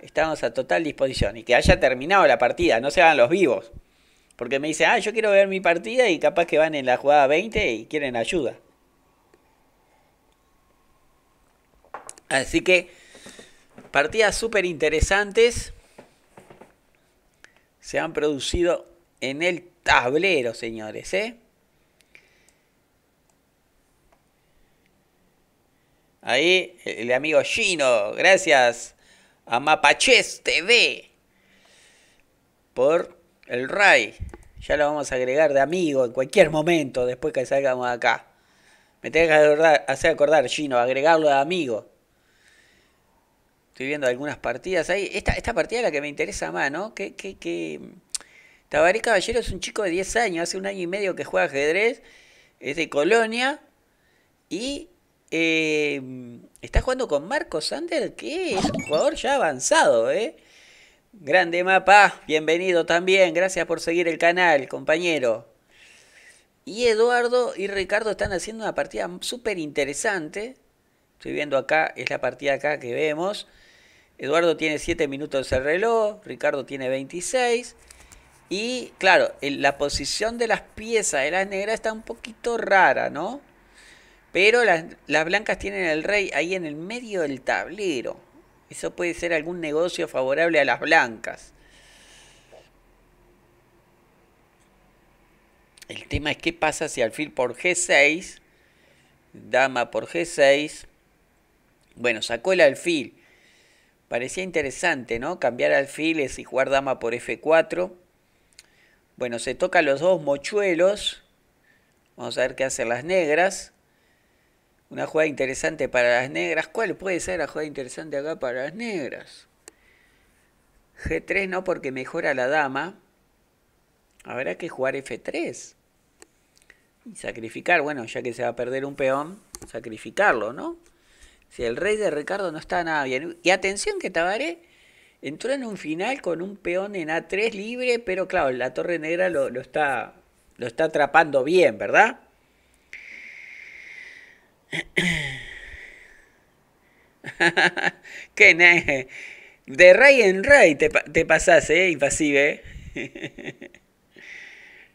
estamos a total disposición y que haya terminado la partida, no se hagan los vivos. Porque me dice ah, yo quiero ver mi partida y capaz que van en la jugada 20 y quieren ayuda. Así que partidas súper interesantes se han producido en el tablero, señores, ¿eh? Ahí, el amigo Gino, gracias a Mapaches TV por el RAI. Ya lo vamos a agregar de amigo en cualquier momento después que salgamos de acá. Me tenés que hacer acordar, Gino, agregarlo de amigo. Estoy viendo algunas partidas ahí. Esta, esta partida es la que me interesa más, ¿no? ¿Qué, Que... Tabaré Caballero es un chico de 10 años, hace un año y medio que juega ajedrez, es de Colonia y eh, está jugando con Marco Sander, que es un jugador ya avanzado, ¿eh? Grande mapa, bienvenido también, gracias por seguir el canal, compañero. Y Eduardo y Ricardo están haciendo una partida súper interesante. Estoy viendo acá, es la partida acá que vemos. Eduardo tiene 7 minutos el reloj, Ricardo tiene 26. Y claro, la posición de las piezas de las negras está un poquito rara, ¿no? Pero las, las blancas tienen el rey ahí en el medio del tablero. Eso puede ser algún negocio favorable a las blancas. El tema es qué pasa si alfil por G6, dama por G6. Bueno, sacó el alfil. Parecía interesante, ¿no? Cambiar alfiles y jugar dama por F4. Bueno, se toca los dos mochuelos. Vamos a ver qué hacen las negras. Una jugada interesante para las negras. ¿Cuál puede ser la jugada interesante acá para las negras? G3 no, porque mejora la dama. Habrá que jugar F3. Y sacrificar, bueno, ya que se va a perder un peón, sacrificarlo, ¿no? Si el rey de Ricardo no está nada bien. Y atención que Tabaré entró en un final con un peón en A3 libre, pero claro, la torre negra lo, está, lo está atrapando bien, ¿verdad? Qué de rey en rey te, te pasás, ¿eh?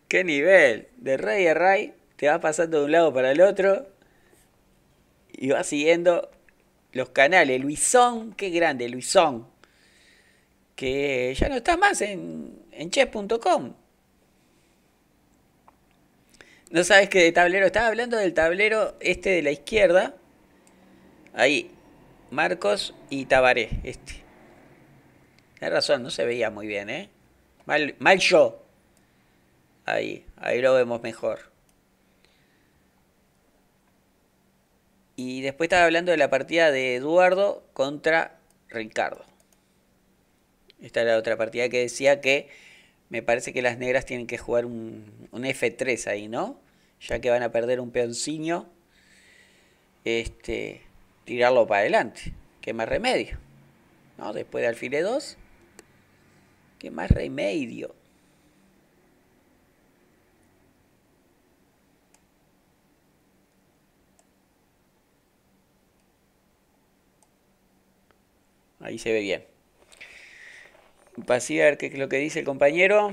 Qué nivel. De rey a rey te vas pasando de un lado para el otro y vas siguiendo los canales. Luisón, qué grande, Luisón que ya no está más en, en chess.com. No sabes qué de tablero. Estaba hablando del tablero este de la izquierda. Ahí. Marcos y Tabaré. Este. la razón, no se veía muy bien, ¿eh? Mal, mal yo. Ahí, ahí lo vemos mejor. Y después estaba hablando de la partida de Eduardo contra Ricardo. Esta era la otra partida que decía que me parece que las negras tienen que jugar un, F3 ahí, ¿no? Ya que van a perder un peoncino. este, tirarlo para adelante. ¿Qué más remedio? ¿No? Después de alfile 2, ¿qué más remedio? Ahí se ve bien. Pasí a ver qué es lo que dice el compañero.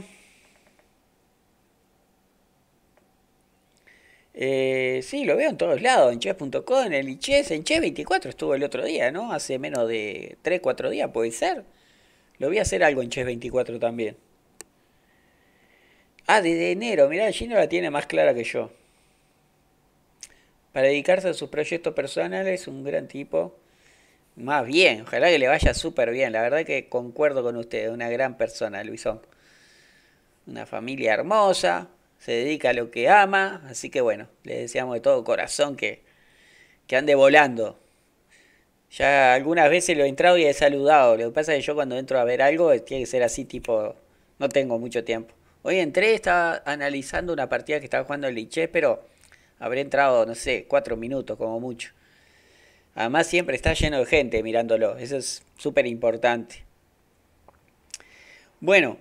Eh, sí, lo veo en todos lados, en chess.com, en el chess. en Chess24 estuvo el otro día, ¿no? Hace menos de 3, 4 días, puede ser. Lo vi hacer algo en Chess24 también. Ah, desde enero, mirá, Gino la tiene más clara que yo. Para dedicarse a sus proyectos personales, un gran tipo. Más bien, ojalá que le vaya súper bien. La verdad que concuerdo con usted, una gran persona, Luisón. Una familia hermosa, se dedica a lo que ama, así que bueno, le deseamos de todo corazón que, que ande volando. Ya algunas veces lo he entrado y he saludado. Lo que pasa es que yo cuando entro a ver algo eh, tiene que ser así, tipo, no tengo mucho tiempo. Hoy entré, estaba analizando una partida que estaba jugando el Liché, pero habré entrado, no sé, cuatro minutos como mucho. Además siempre está lleno de gente mirándolo, eso es súper importante. Bueno,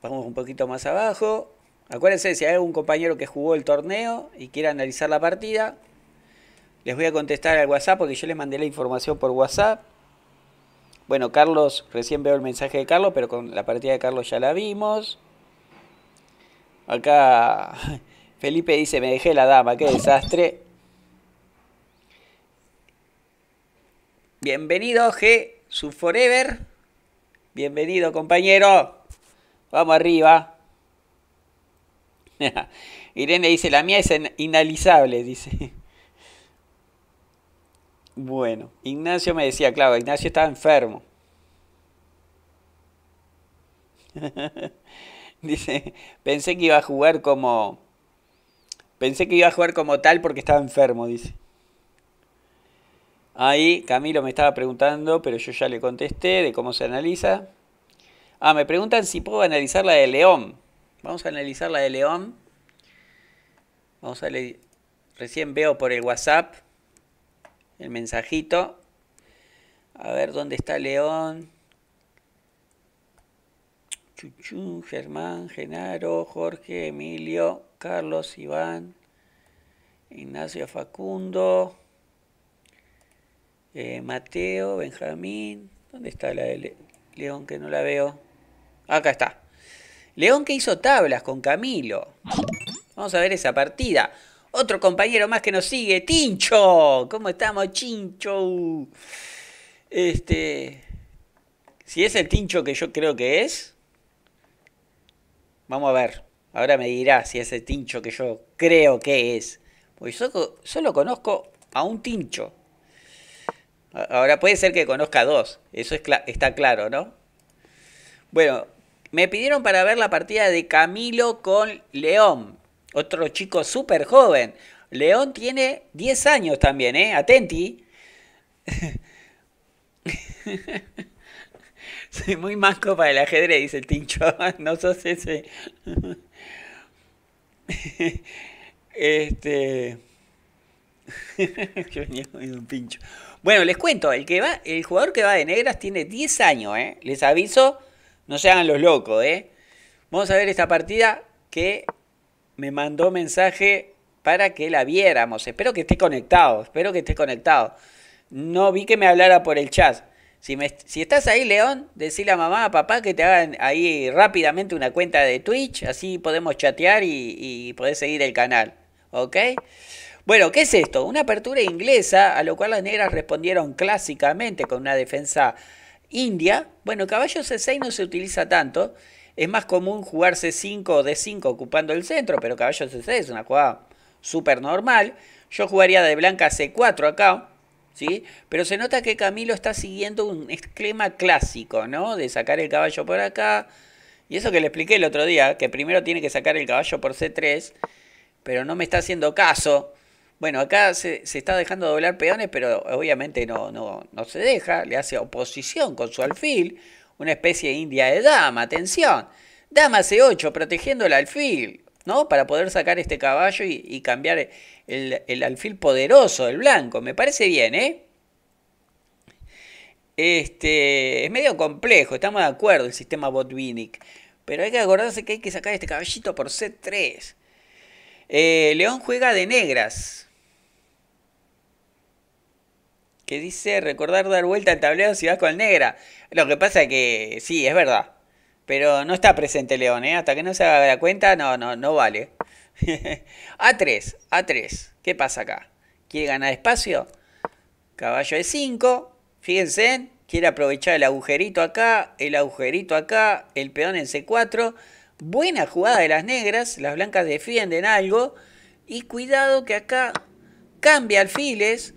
vamos un poquito más abajo. Acuérdense, si hay algún compañero que jugó el torneo y quiere analizar la partida, les voy a contestar al WhatsApp porque yo les mandé la información por WhatsApp. Bueno, Carlos, recién veo el mensaje de Carlos, pero con la partida de Carlos ya la vimos. Acá Felipe dice, me dejé la dama, qué desastre. Bienvenido, G, su Forever. Bienvenido, compañero. Vamos arriba. Irene dice, la mía es inalizable, dice. Bueno, Ignacio me decía, claro, Ignacio estaba enfermo. dice, pensé que iba a jugar como... Pensé que iba a jugar como tal porque estaba enfermo, dice. Ahí Camilo me estaba preguntando, pero yo ya le contesté de cómo se analiza. Ah, me preguntan si puedo analizar la de León. Vamos a analizar la de León. Vamos a leer. Recién veo por el WhatsApp el mensajito. A ver dónde está León. Chuchu, Germán, Genaro, Jorge, Emilio, Carlos, Iván, Ignacio, Facundo. Eh, Mateo, Benjamín, ¿dónde está la de León que no la veo? Acá está. León que hizo tablas con Camilo. Vamos a ver esa partida. Otro compañero más que nos sigue, Tincho. ¿Cómo estamos, Chincho? Este. Si es el Tincho que yo creo que es. Vamos a ver. Ahora me dirá si es el Tincho que yo creo que es. Pues yo solo conozco a un Tincho. Ahora puede ser que conozca dos, eso es está claro, ¿no? Bueno, me pidieron para ver la partida de Camilo con León, otro chico súper joven. León tiene 10 años también, ¿eh? Atenti. Soy muy manco para el ajedrez, dice el tincho. No sos ese. Este. Yo venía un pincho. Bueno, les cuento, el, que va, el jugador que va de negras tiene 10 años, ¿eh? Les aviso, no se hagan los locos, ¿eh? Vamos a ver esta partida que me mandó mensaje para que la viéramos. Espero que esté conectado, espero que esté conectado. No vi que me hablara por el chat. Si, si estás ahí, León, decile a mamá, a papá que te hagan ahí rápidamente una cuenta de Twitch, así podemos chatear y, y podés seguir el canal. ¿Ok? Bueno, ¿qué es esto? Una apertura inglesa, a lo cual las negras respondieron clásicamente con una defensa india. Bueno, caballo C6 no se utiliza tanto. Es más común jugar C5 o D5 ocupando el centro, pero caballo C6 es una jugada súper normal. Yo jugaría de blanca C4 acá, ¿sí? Pero se nota que Camilo está siguiendo un esquema clásico, ¿no? De sacar el caballo por acá. Y eso que le expliqué el otro día, que primero tiene que sacar el caballo por C3, pero no me está haciendo caso. Bueno, acá se, está dejando doblar peones, pero obviamente no, no, se deja, le hace oposición con su alfil, una especie india de dama, atención. Dama C8 protegiendo el alfil, ¿no? Para poder sacar este caballo y, cambiar el, alfil poderoso, del blanco. Me parece bien, ¿eh? Este, es medio complejo, estamos de acuerdo, el sistema Botvinnik. Pero hay que acordarse que hay que sacar este caballito por C3. Eh, León juega de negras que dice recordar dar vuelta al tablero si vas con negra. Lo que pasa es que sí, es verdad. Pero no está presente León, ¿eh? Hasta que no se haga la cuenta, no, no, no vale. A3, A3. ¿Qué pasa acá? ¿Quiere ganar espacio? Caballo de 5. Fíjense, ¿eh? quiere aprovechar el agujerito acá, el agujerito acá, el peón en C4. Buena jugada de las negras, las blancas defienden algo. Y cuidado que acá cambia alfiles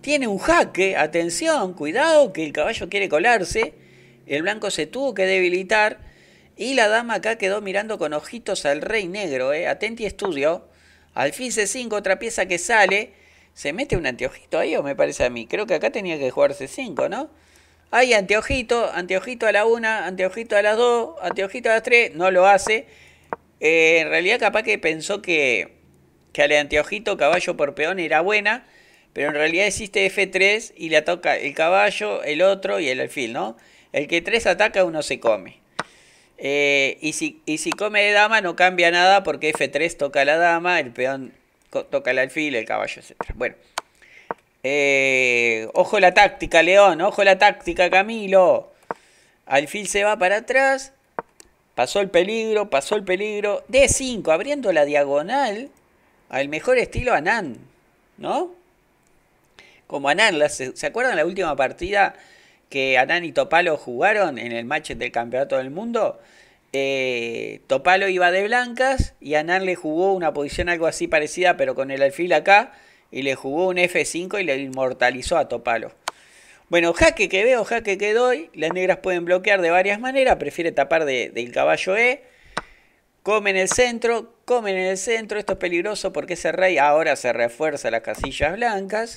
tiene un jaque, atención, cuidado que el caballo quiere colarse, el blanco se tuvo que debilitar y la dama acá quedó mirando con ojitos al rey negro, eh. atenti estudio, alfil c5, otra pieza que sale, se mete un anteojito ahí o me parece a mí, creo que acá tenía que jugar c5, ¿no? Hay anteojito, anteojito a la una, anteojito a las dos, anteojito a las tres, no lo hace. Eh, en realidad capaz que pensó que, que al anteojito caballo por peón era buena pero en realidad existe F3 y le toca el caballo, el otro y el alfil, ¿no? El que 3 ataca, uno se come. Eh, y, si, si come de dama no cambia nada porque F3 toca a la dama, el peón toca el alfil, el caballo, etc. Bueno. Eh, ojo la táctica, León. Ojo la táctica, Camilo. Alfil se va para atrás. Pasó el peligro, pasó el peligro. D5, abriendo la diagonal al mejor estilo Anán. ¿No? como Anán. ¿Se, acuerdan la última partida que Anán y Topalo jugaron en el match del Campeonato del Mundo? Eh, Topalo iba de blancas y Anán le jugó una posición algo así parecida, pero con el alfil acá, y le jugó un F5 y le inmortalizó a Topalo. Bueno, jaque que veo, jaque que doy. Las negras pueden bloquear de varias maneras. Prefiere tapar del caballo E. Come en el centro, come en el centro. Esto es peligroso porque ese rey ahora se refuerza las casillas blancas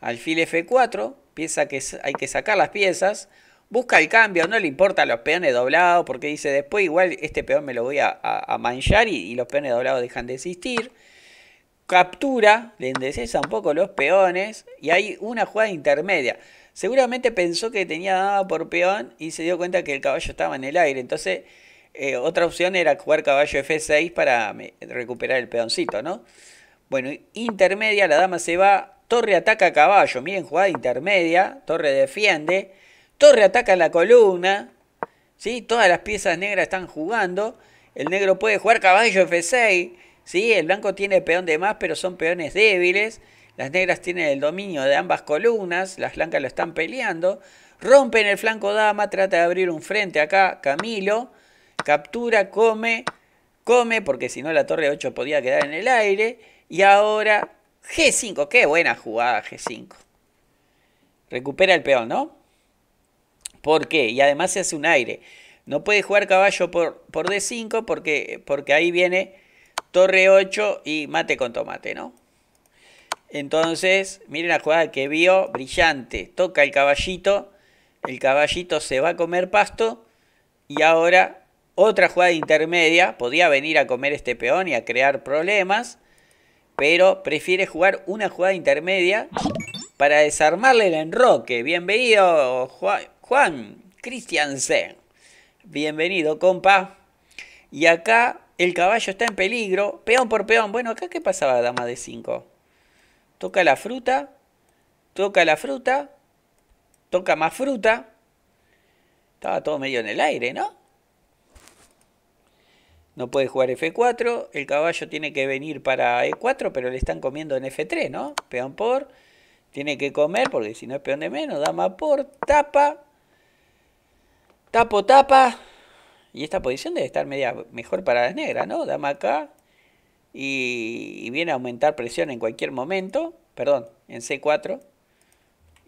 alfil F4, piensa que hay que sacar las piezas, busca el cambio, no le importa los peones doblados, porque dice después igual este peón me lo voy a, manchar y, los peones doblados dejan de existir. Captura, le endecesa un poco los peones y hay una jugada intermedia. Seguramente pensó que tenía dada por peón y se dio cuenta que el caballo estaba en el aire. Entonces, eh, otra opción era jugar caballo F6 para recuperar el peoncito, ¿no? Bueno, intermedia, la dama se va, Torre ataca a caballo, miren jugada intermedia, Torre defiende, Torre ataca la columna, ¿sí? todas las piezas negras están jugando, el negro puede jugar caballo F6, ¿sí? el blanco tiene peón de más, pero son peones débiles, las negras tienen el dominio de ambas columnas, las blancas lo están peleando, rompen el flanco dama, trata de abrir un frente acá Camilo, captura, come, come, porque si no la torre 8 podía quedar en el aire, y ahora G5, qué buena jugada G5. Recupera el peón, ¿no? ¿Por qué? Y además se hace un aire. No puede jugar caballo por, por D5 porque, porque ahí viene torre 8 y mate con tomate, ¿no? Entonces, miren la jugada que vio, brillante. Toca el caballito, el caballito se va a comer pasto y ahora otra jugada intermedia. Podía venir a comer este peón y a crear problemas pero prefiere jugar una jugada intermedia para desarmarle el enroque. Bienvenido, Juan, Cristian Christiansen. Bienvenido, compa. Y acá el caballo está en peligro, peón por peón. Bueno, acá qué pasaba, dama de 5. Toca la fruta, toca la fruta, toca más fruta. Estaba todo medio en el aire, ¿no? no puede jugar F4, el caballo tiene que venir para E4, pero le están comiendo en F3, ¿no? Peón por, tiene que comer, porque si no es peón de menos, dama por, tapa, tapo, tapa, y esta posición debe estar media mejor para las negras, ¿no? Dama acá, y, viene a aumentar presión en cualquier momento, perdón, en C4,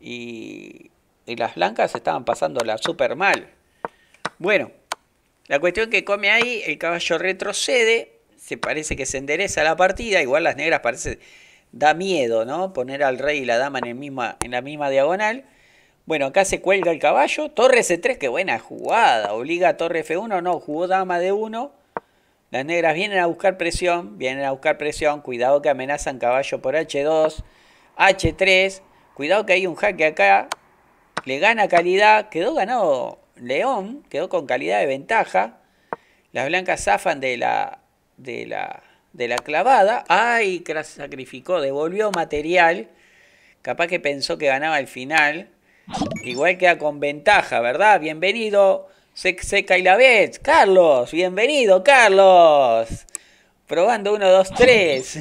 y, y las blancas estaban pasándola súper mal. Bueno, la cuestión que come ahí, el caballo retrocede, se parece que se endereza la partida, igual las negras parece da miedo, ¿no? Poner al rey y la dama en, la misma diagonal. Bueno, acá se cuelga el caballo. Torre C3, qué buena jugada. Obliga a Torre F1, no, jugó dama de 1. Las negras vienen a buscar presión, vienen a buscar presión. Cuidado que amenazan caballo por H2, H3. Cuidado que hay un jaque acá. Le gana calidad. Quedó ganado León quedó con calidad de ventaja. Las blancas zafan de la, de la, de la clavada. Ay, sacrificó, devolvió material. Capaz que pensó que ganaba el final. Igual queda con ventaja, ¿verdad? Bienvenido, Seca y la vez. Carlos, bienvenido, Carlos. Probando 1, 2, 3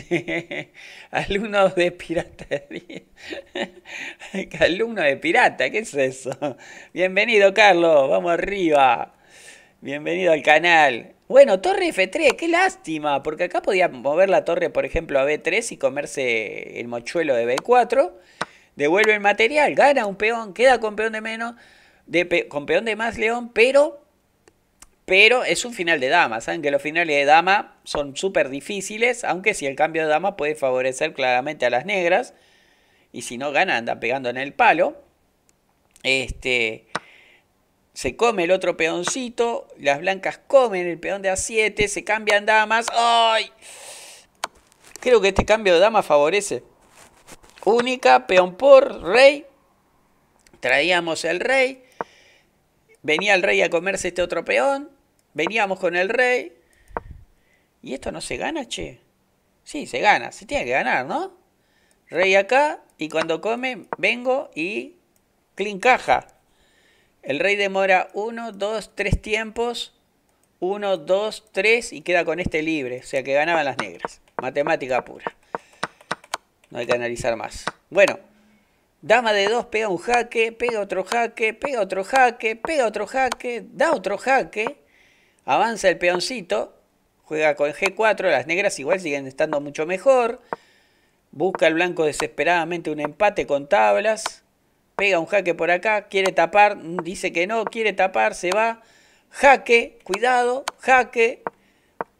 alumnos de piratería. alumno de pirata, ¿qué es eso? Bienvenido, Carlos, vamos arriba. Bienvenido al canal. Bueno, torre F3, qué lástima, porque acá podía mover la torre, por ejemplo, a B3 y comerse el mochuelo de B4. Devuelve el material, gana un peón, queda con peón de menos, de con peón de más león, pero pero es un final de dama. Saben que los finales de dama son súper difíciles. Aunque si el cambio de dama puede favorecer claramente a las negras. Y si no gana, anda pegando en el palo. Este. Se come el otro peoncito. Las blancas comen el peón de A7. Se cambian damas. ¡Ay! Creo que este cambio de dama favorece. Única, peón por, rey. Traíamos el rey venía el rey a comerse este otro peón, Veníamos con el rey. ¿Y esto no se gana, che? Sí, se gana, se tiene que ganar, ¿no? Rey acá y cuando come vengo y clean caja. El rey demora uno, dos, tres tiempos. Uno, dos, tres. y queda con este libre. O sea que ganaban las negras. Matemática pura. No hay que analizar más. Bueno, dama de dos pega un jaque, pega otro jaque, pega otro jaque, pega otro jaque, da otro jaque. Avanza el peoncito, juega con G4, las negras igual siguen estando mucho mejor. Busca el blanco desesperadamente un empate con tablas. Pega un jaque por acá, quiere tapar, dice que no, quiere tapar, se va. Jaque, cuidado, jaque.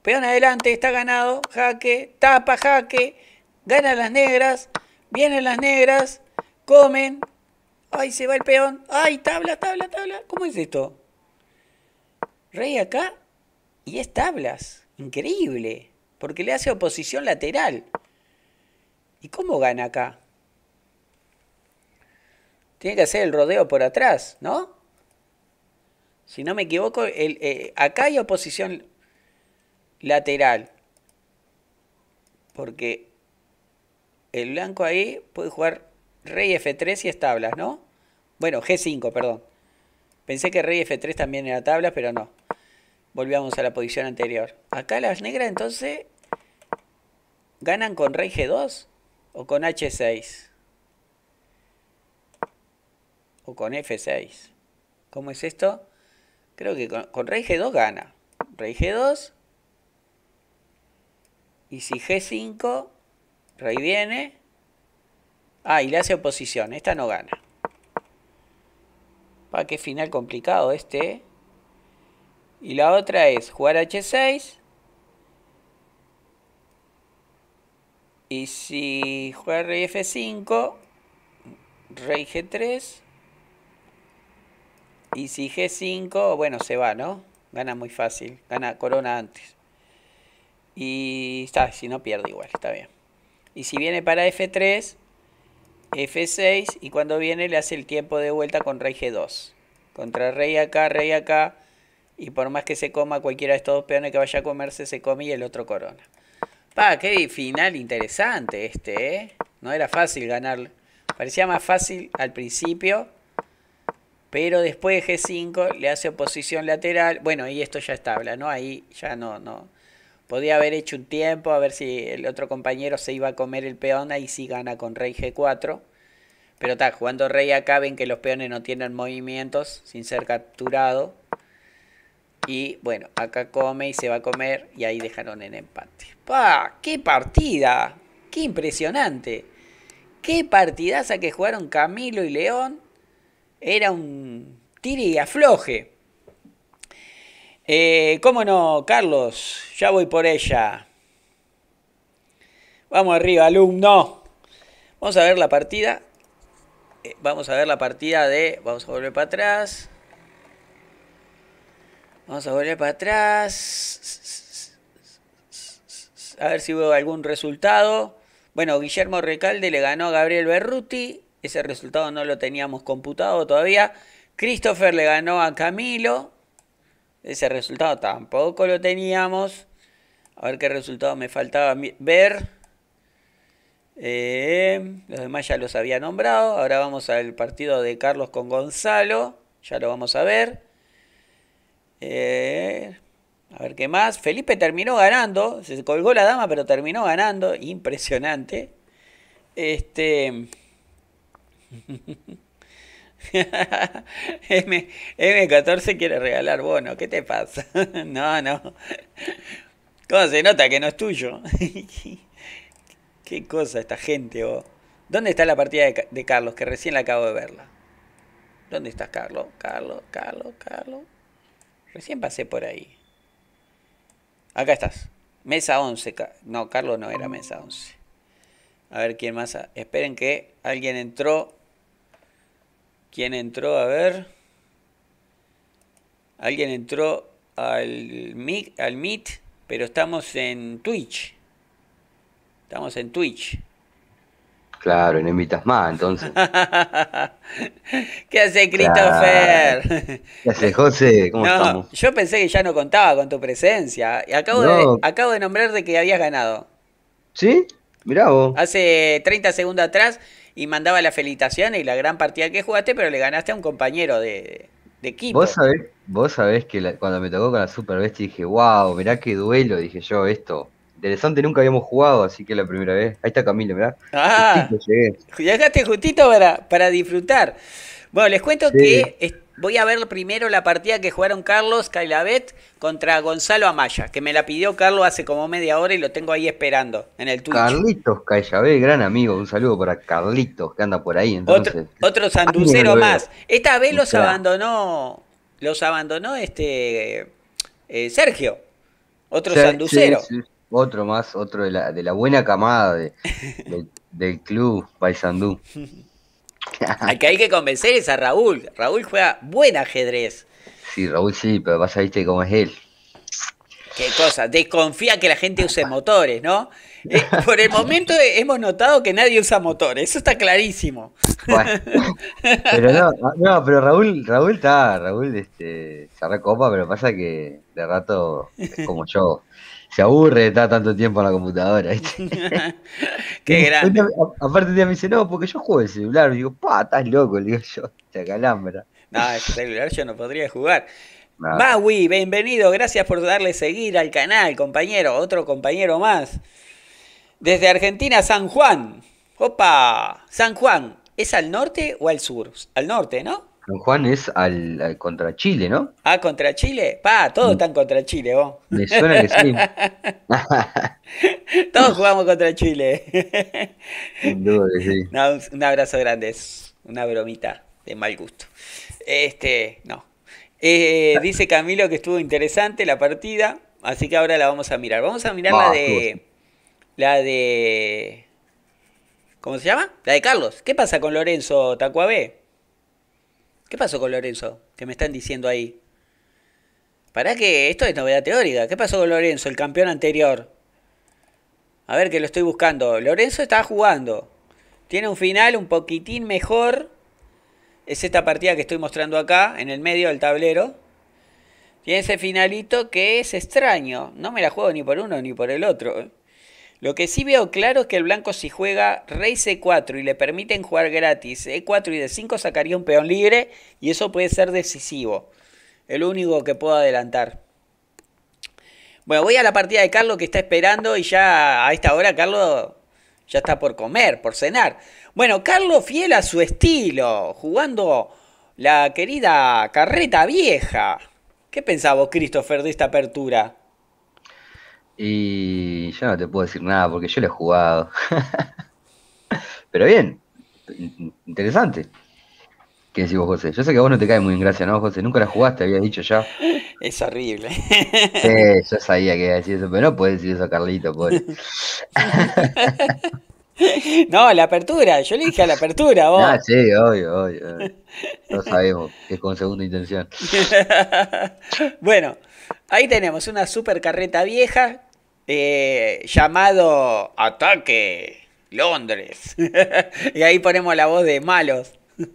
Peón adelante, está ganado, jaque, tapa, jaque. Ganan las negras, vienen las negras, comen. Ay, se va el peón. Ay, tabla, tabla, tabla. ¿Cómo es esto? Rey acá y es tablas. Increíble. Porque le hace oposición lateral. ¿Y cómo gana acá? Tiene que hacer el rodeo por atrás, ¿no? Si no me equivoco, el, eh, acá hay oposición lateral. Porque el blanco ahí puede jugar rey F3 y es tablas, ¿no? Bueno, G5, perdón. Pensé que rey F3 también era tabla, pero no. Volvíamos a la posición anterior. Acá las negras entonces ganan con rey G2 o con H6 o con F6. ¿Cómo es esto? Creo que con rey G2 gana. Rey G2 y si G5, rey viene. Ah, y le hace oposición. Esta no gana. Para que final complicado este. Eh. Y la otra es jugar H6. Y si juega rey F5, rey G3. Y si G5, bueno, se va, ¿no? Gana muy fácil. Gana corona antes. Y está, si no pierde igual, está bien. Y si viene para F3, F6 y cuando viene le hace el tiempo de vuelta con rey G2. Contra rey acá, rey acá. Y por más que se coma cualquiera de estos peones que vaya a comerse, se come y el otro corona. Pa, qué final interesante este, ¿eh? No era fácil ganar. Parecía más fácil al principio. Pero después de G5 le hace oposición lateral. Bueno, y esto ya está, ¿no? Ahí ya no, no, Podía haber hecho un tiempo, a ver si el otro compañero se iba a comer el peón, ahí sí gana con rey g4. Pero está, jugando rey acá ven que los peones no tienen movimientos sin ser capturado. Y bueno, acá come y se va a comer y ahí dejaron en empate. ¡Pah! ¡Qué partida! ¡Qué impresionante! ¡Qué partidaza que jugaron Camilo y León! Era un tire y afloje. Eh, ¿Cómo no, Carlos? Ya voy por ella. Vamos arriba, alumno. Vamos a ver la partida. Eh, vamos a ver la partida de... Vamos a volver para atrás. Vamos a volver para atrás. A ver si veo algún resultado. Bueno, Guillermo Recalde le ganó a Gabriel Berruti. Ese resultado no lo teníamos computado todavía. Christopher le ganó a Camilo. Ese resultado tampoco lo teníamos. A ver qué resultado me faltaba ver. Eh, los demás ya los había nombrado. Ahora vamos al partido de Carlos con Gonzalo. Ya lo vamos a ver. Eh, a ver qué más. Felipe terminó ganando. Se colgó la dama, pero terminó ganando. Impresionante. Este. M, M14 quiere regalar bono, ¿qué te pasa? no, no. ¿Cómo se nota que no es tuyo? Qué cosa esta gente, vos. ¿Dónde está la partida de, de Carlos? Que recién la acabo de verla. ¿Dónde estás, Carlos? Carlos, Carlos, Carlos. Recién pasé por ahí. Acá estás. Mesa 11. No, Carlos no era mesa 11. A ver quién más. Esperen que alguien entró ¿Quién entró? A ver. Alguien entró al, al Meet, pero estamos en Twitch. Estamos en Twitch. Claro, no invitas más, entonces. ¿Qué hace Christopher? ¿Qué hace José? ¿Cómo estamos? Yo pensé que ya no contaba con tu presencia. Acabo, de, acabo de nombrarte que habías ganado. ¿Sí? Mirá vos. Hace 30 segundos atrás y mandaba la felicitación y la gran partida que jugaste, pero le ganaste a un compañero de, equipo. Vos sabés, vos que cuando me tocó con la Super Bestia dije, wow, mirá qué duelo, dije yo, esto. Interesante, nunca habíamos jugado, así que la primera vez. Ahí está Camilo, mirá. Ah, justito Llegaste justito para, para disfrutar. Bueno, les cuento que Voy a ver primero la partida que jugaron Carlos Cailavet contra Gonzalo Amaya, que me la pidió Carlos hace como media hora y lo tengo ahí esperando en el Twitch. Carlitos Cailavet, gran amigo. Un saludo para Carlitos, que anda por ahí. Entonces. Otro, sanducero más. Esta vez los abandonó, los abandonó este eh, Sergio, otro sanducero. Otro más, otro de la, de la buena camada del club Paisandú. Al que hay que convencer es a Raúl. Raúl juega buen ajedrez. Sí, Raúl sí, pero pasa, viste cómo es él. Qué cosa, desconfía que la gente use motores, ¿no? Eh, por el momento hemos notado que nadie usa motores, eso está clarísimo. Bueno, pero no, no, pero Raúl, Raúl está, Raúl este, se recopa, pero pasa que de rato es como yo, se aburre de estar tanto tiempo en la computadora, Qué grande. aparte un día me dice, no, porque yo juego el celular. Y digo, pa, estás loco, le digo yo, te calambra. No, el celular yo no podría jugar. No. Maui, bienvenido, gracias por darle seguir al canal, compañero, otro compañero más. Desde Argentina, San Juan. Opa, San Juan, ¿es al norte o al sur? Al norte, ¿no? San Juan es al, contra Chile, ¿no? Ah, contra Chile. Pa, todos están contra Chile, vos. Me suena que sí. todos jugamos contra Chile. Sin duda sí. un, abrazo grande, es una bromita de mal gusto. Este, no. Eh, ah. dice Camilo que estuvo interesante la partida, así que ahora la vamos a mirar. Vamos a mirar ah, la de. La de. ¿Cómo se llama? La de Carlos. ¿Qué pasa con Lorenzo Tacuabé? ¿Qué pasó con Lorenzo? Que me están diciendo ahí. ¿Para qué? esto es novedad teórica. ¿Qué pasó con Lorenzo, el campeón anterior? A ver que lo estoy buscando. Lorenzo está jugando. Tiene un final un poquitín mejor. Es esta partida que estoy mostrando acá, en el medio del tablero. Tiene ese finalito que es extraño. No me la juego ni por uno ni por el otro. Lo que sí veo claro es que el blanco si juega rey e c4 y le permiten jugar gratis e4 y d5 sacaría un peón libre y eso puede ser decisivo. El único que puedo adelantar. Bueno, voy a la partida de Carlos que está esperando y ya a esta hora Carlos ya está por comer, por cenar. Bueno, Carlos fiel a su estilo, jugando la querida carreta vieja. ¿Qué pensaba Christopher, de esta apertura? Y yo no te puedo decir nada porque yo lo he jugado. Pero bien, interesante. ¿Qué decís vos, José? Yo sé que a vos no te cae muy en gracia, ¿no, José? Nunca la jugaste, había dicho ya. Es horrible. Sí, yo sabía que iba a decir eso, pero no puedes decir eso, Carlito, pobre. No, la apertura, yo le dije a la apertura, vos. Ah, sí, obvio, obvio. No sabemos, es con segunda intención. Bueno, ahí tenemos una super carreta vieja eh, llamado Ataque Londres. y ahí ponemos la voz de malos.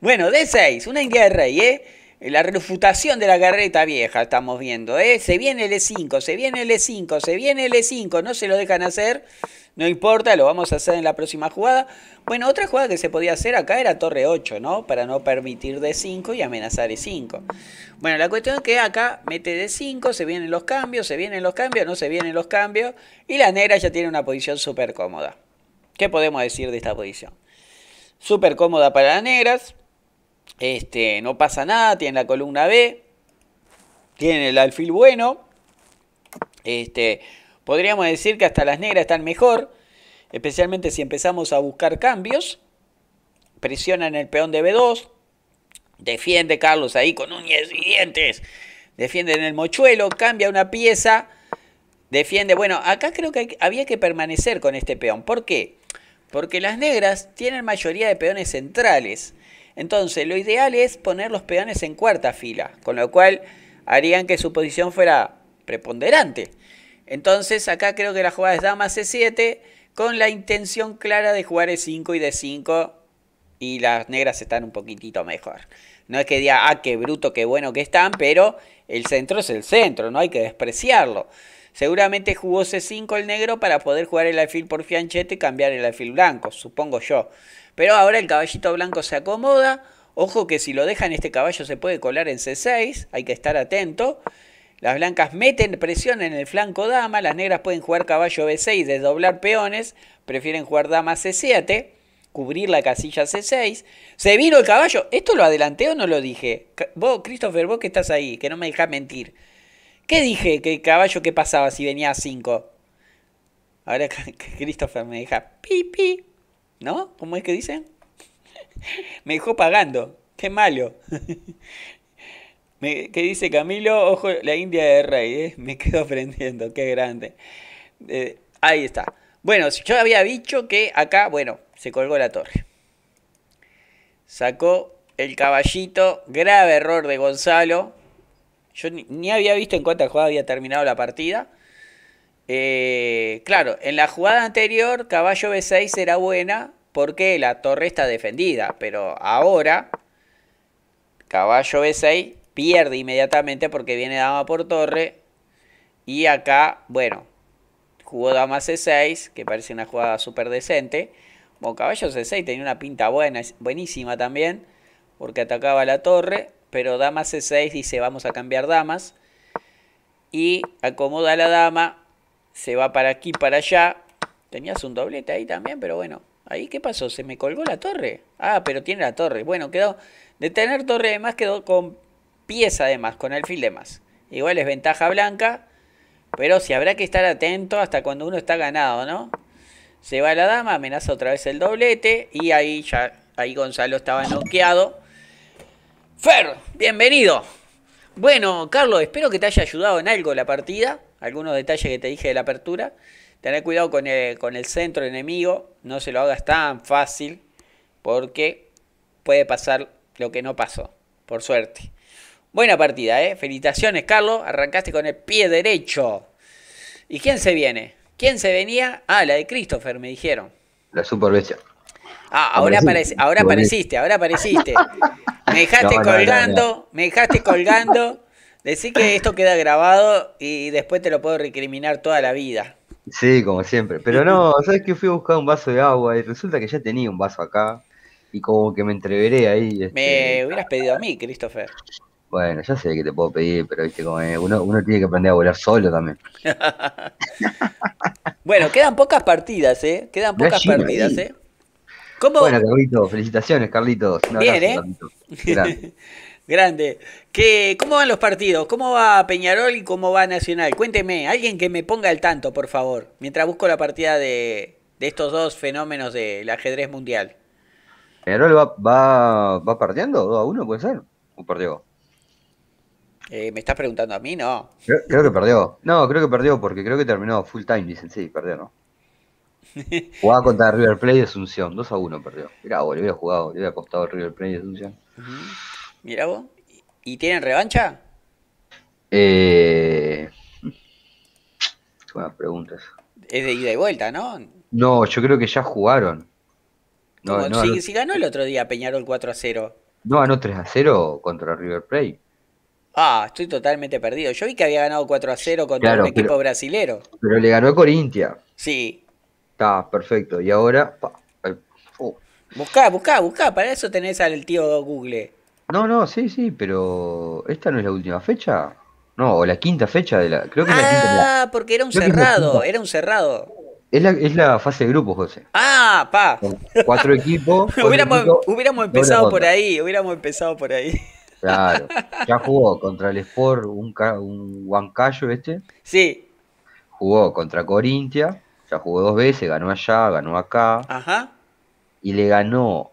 bueno, D6, una India de Rey, ¿eh? La refutación de la carreta vieja estamos viendo, ¿eh? Se viene el E5, se viene el E5, se viene el E5, no se lo dejan hacer, no importa, lo vamos a hacer en la próxima jugada. Bueno, otra jugada que se podía hacer acá era torre 8, ¿no? Para no permitir D5 y amenazar E5. Bueno, la cuestión es que acá mete D5, se vienen los cambios, se vienen los cambios, no se vienen los cambios. Y las negras ya tiene una posición súper cómoda. ¿Qué podemos decir de esta posición? Súper cómoda para las negras. Este, no pasa nada, tiene la columna B. tiene el alfil bueno. Este, podríamos decir que hasta las negras están mejor especialmente si empezamos a buscar cambios. Presionan el peón de B2, defiende Carlos ahí con uñas y dientes, defiende en el mochuelo, cambia una pieza, defiende. Bueno, acá creo que había que permanecer con este peón. ¿Por qué? Porque las negras tienen mayoría de peones centrales. Entonces, lo ideal es poner los peones en cuarta fila, con lo cual harían que su posición fuera preponderante. Entonces, acá creo que la jugada es dama C7, con la intención clara de jugar e 5 y d 5 y las negras están un poquitito mejor. No es que diga, ah, qué bruto, qué bueno que están, pero el centro es el centro, no hay que despreciarlo. Seguramente jugó C5 el negro para poder jugar el alfil por fianchete y cambiar el alfil blanco, supongo yo. Pero ahora el caballito blanco se acomoda. Ojo que si lo dejan este caballo se puede colar en C6, hay que estar atento. Las blancas meten presión en el flanco dama, las negras pueden jugar caballo b6, desdoblar peones, prefieren jugar dama c7, cubrir la casilla c6. Se vino el caballo, esto lo adelanté o no lo dije. Vos, Christopher, vos que estás ahí, que no me dejás mentir. ¿Qué dije que el caballo ¿qué pasaba si venía a 5? Ahora Christopher me deja pipi, ¿no? ¿Cómo es que dicen? me dejó pagando, qué malo. ¿Qué dice Camilo, ojo, la India de Rey, ¿eh? me quedo aprendiendo, qué grande. Eh, ahí está. Bueno, yo había dicho que acá, bueno, se colgó la torre. Sacó el caballito, grave error de Gonzalo. Yo ni, había visto en cuánta jugada había terminado la partida. Eh, claro, en la jugada anterior, caballo B6 era buena porque la torre está defendida, pero ahora, caballo B6 pierde inmediatamente porque viene dama por torre. Y acá, bueno, jugó dama c6, que parece una jugada súper decente. Bueno, caballo c6 tenía una pinta buena, buenísima también, porque atacaba la torre. Pero dama c6 dice, vamos a cambiar damas. Y acomoda la dama, se va para aquí, para allá. Tenías un doblete ahí también, pero bueno. Ahí, ¿qué pasó? Se me colgó la torre. Ah, pero tiene la torre. Bueno, quedó... De tener torre, además quedó con pieza de más, con alfil de más. Igual es ventaja blanca, pero si sí, habrá que estar atento hasta cuando uno está ganado, ¿no? Se va la dama, amenaza otra vez el doblete y ahí ya, ahí Gonzalo estaba noqueado. Fer, bienvenido. Bueno, Carlos, espero que te haya ayudado en algo la partida, algunos detalles que te dije de la apertura. Tener cuidado con el, con el centro enemigo, no se lo hagas tan fácil porque puede pasar lo que no pasó, por suerte. Buena partida, ¿eh? Felicitaciones, Carlos. Arrancaste con el pie derecho. ¿Y quién se viene? ¿Quién se venía? Ah, la de Christopher, me dijeron. La Super Bestia. Ah, ahora, apareciste, ahora apareciste, ahora apareciste. Me dejaste colgando, me dejaste colgando. Decí que esto queda grabado y después te lo puedo recriminar toda la vida. Sí, como siempre. Pero no, ¿sabes que Fui a buscar un vaso de agua y resulta que ya tenía un vaso acá y como que me entreveré ahí. Me este, hubieras pedido a mí, Christopher. Bueno, ya sé que te puedo pedir, pero como uno, tiene que aprender a volar solo también. bueno, quedan pocas partidas, ¿eh? Quedan pocas partidas, ¿eh? Bueno, Carlitos, felicitaciones, Carlitos. Bien, ¿eh? Grande. ¿Cómo van los partidos? ¿Cómo va Peñarol y cómo va Nacional? Cuénteme, alguien que me ponga al tanto, por favor, mientras busco la partida de, estos dos fenómenos del ajedrez mundial. ¿Peñarol va, va, va partiendo 2 a uno puede ser? ¿O partido. Eh, ¿Me estás preguntando a mí? No. Creo, que perdió. No, creo que perdió porque creo que terminó full time, dicen. Sí, perdió, ¿no? Jugaba contra River Plate de Asunción. 2 a 1 perdió. Mirá vos, le hubiera jugado, le hubiera apostado River Plate de Asunción. vos. ¿Y tienen revancha? Eh... Buenas preguntas. Es de ida y vuelta, ¿no? No, yo creo que ya jugaron. No, no, si, ganó el otro día Peñarol 4 a 0. No, ganó 3 a 0 contra River Plate. Ah, estoy totalmente perdido. Yo vi que había ganado 4 a 0 contra un equipo brasilero. Pero le ganó a Corintia. Sí. Está, perfecto. Y ahora. busca, oh. busca, Buscá, Para eso tenés al tío Google. No, no, sí, sí, pero. ¿Esta no es la última fecha? No, o la quinta fecha de la. ah, porque era un cerrado, era un cerrado. Es la, fase de grupos, José. Ah, pa. cuatro equipos. hubiéramos empezado por ahí, hubiéramos empezado por ahí. Claro. Ya jugó contra el Sport, un, un Huancayo este. Sí. Jugó contra Corintia, ya jugó dos veces, ganó allá, ganó acá. Ajá. Y le ganó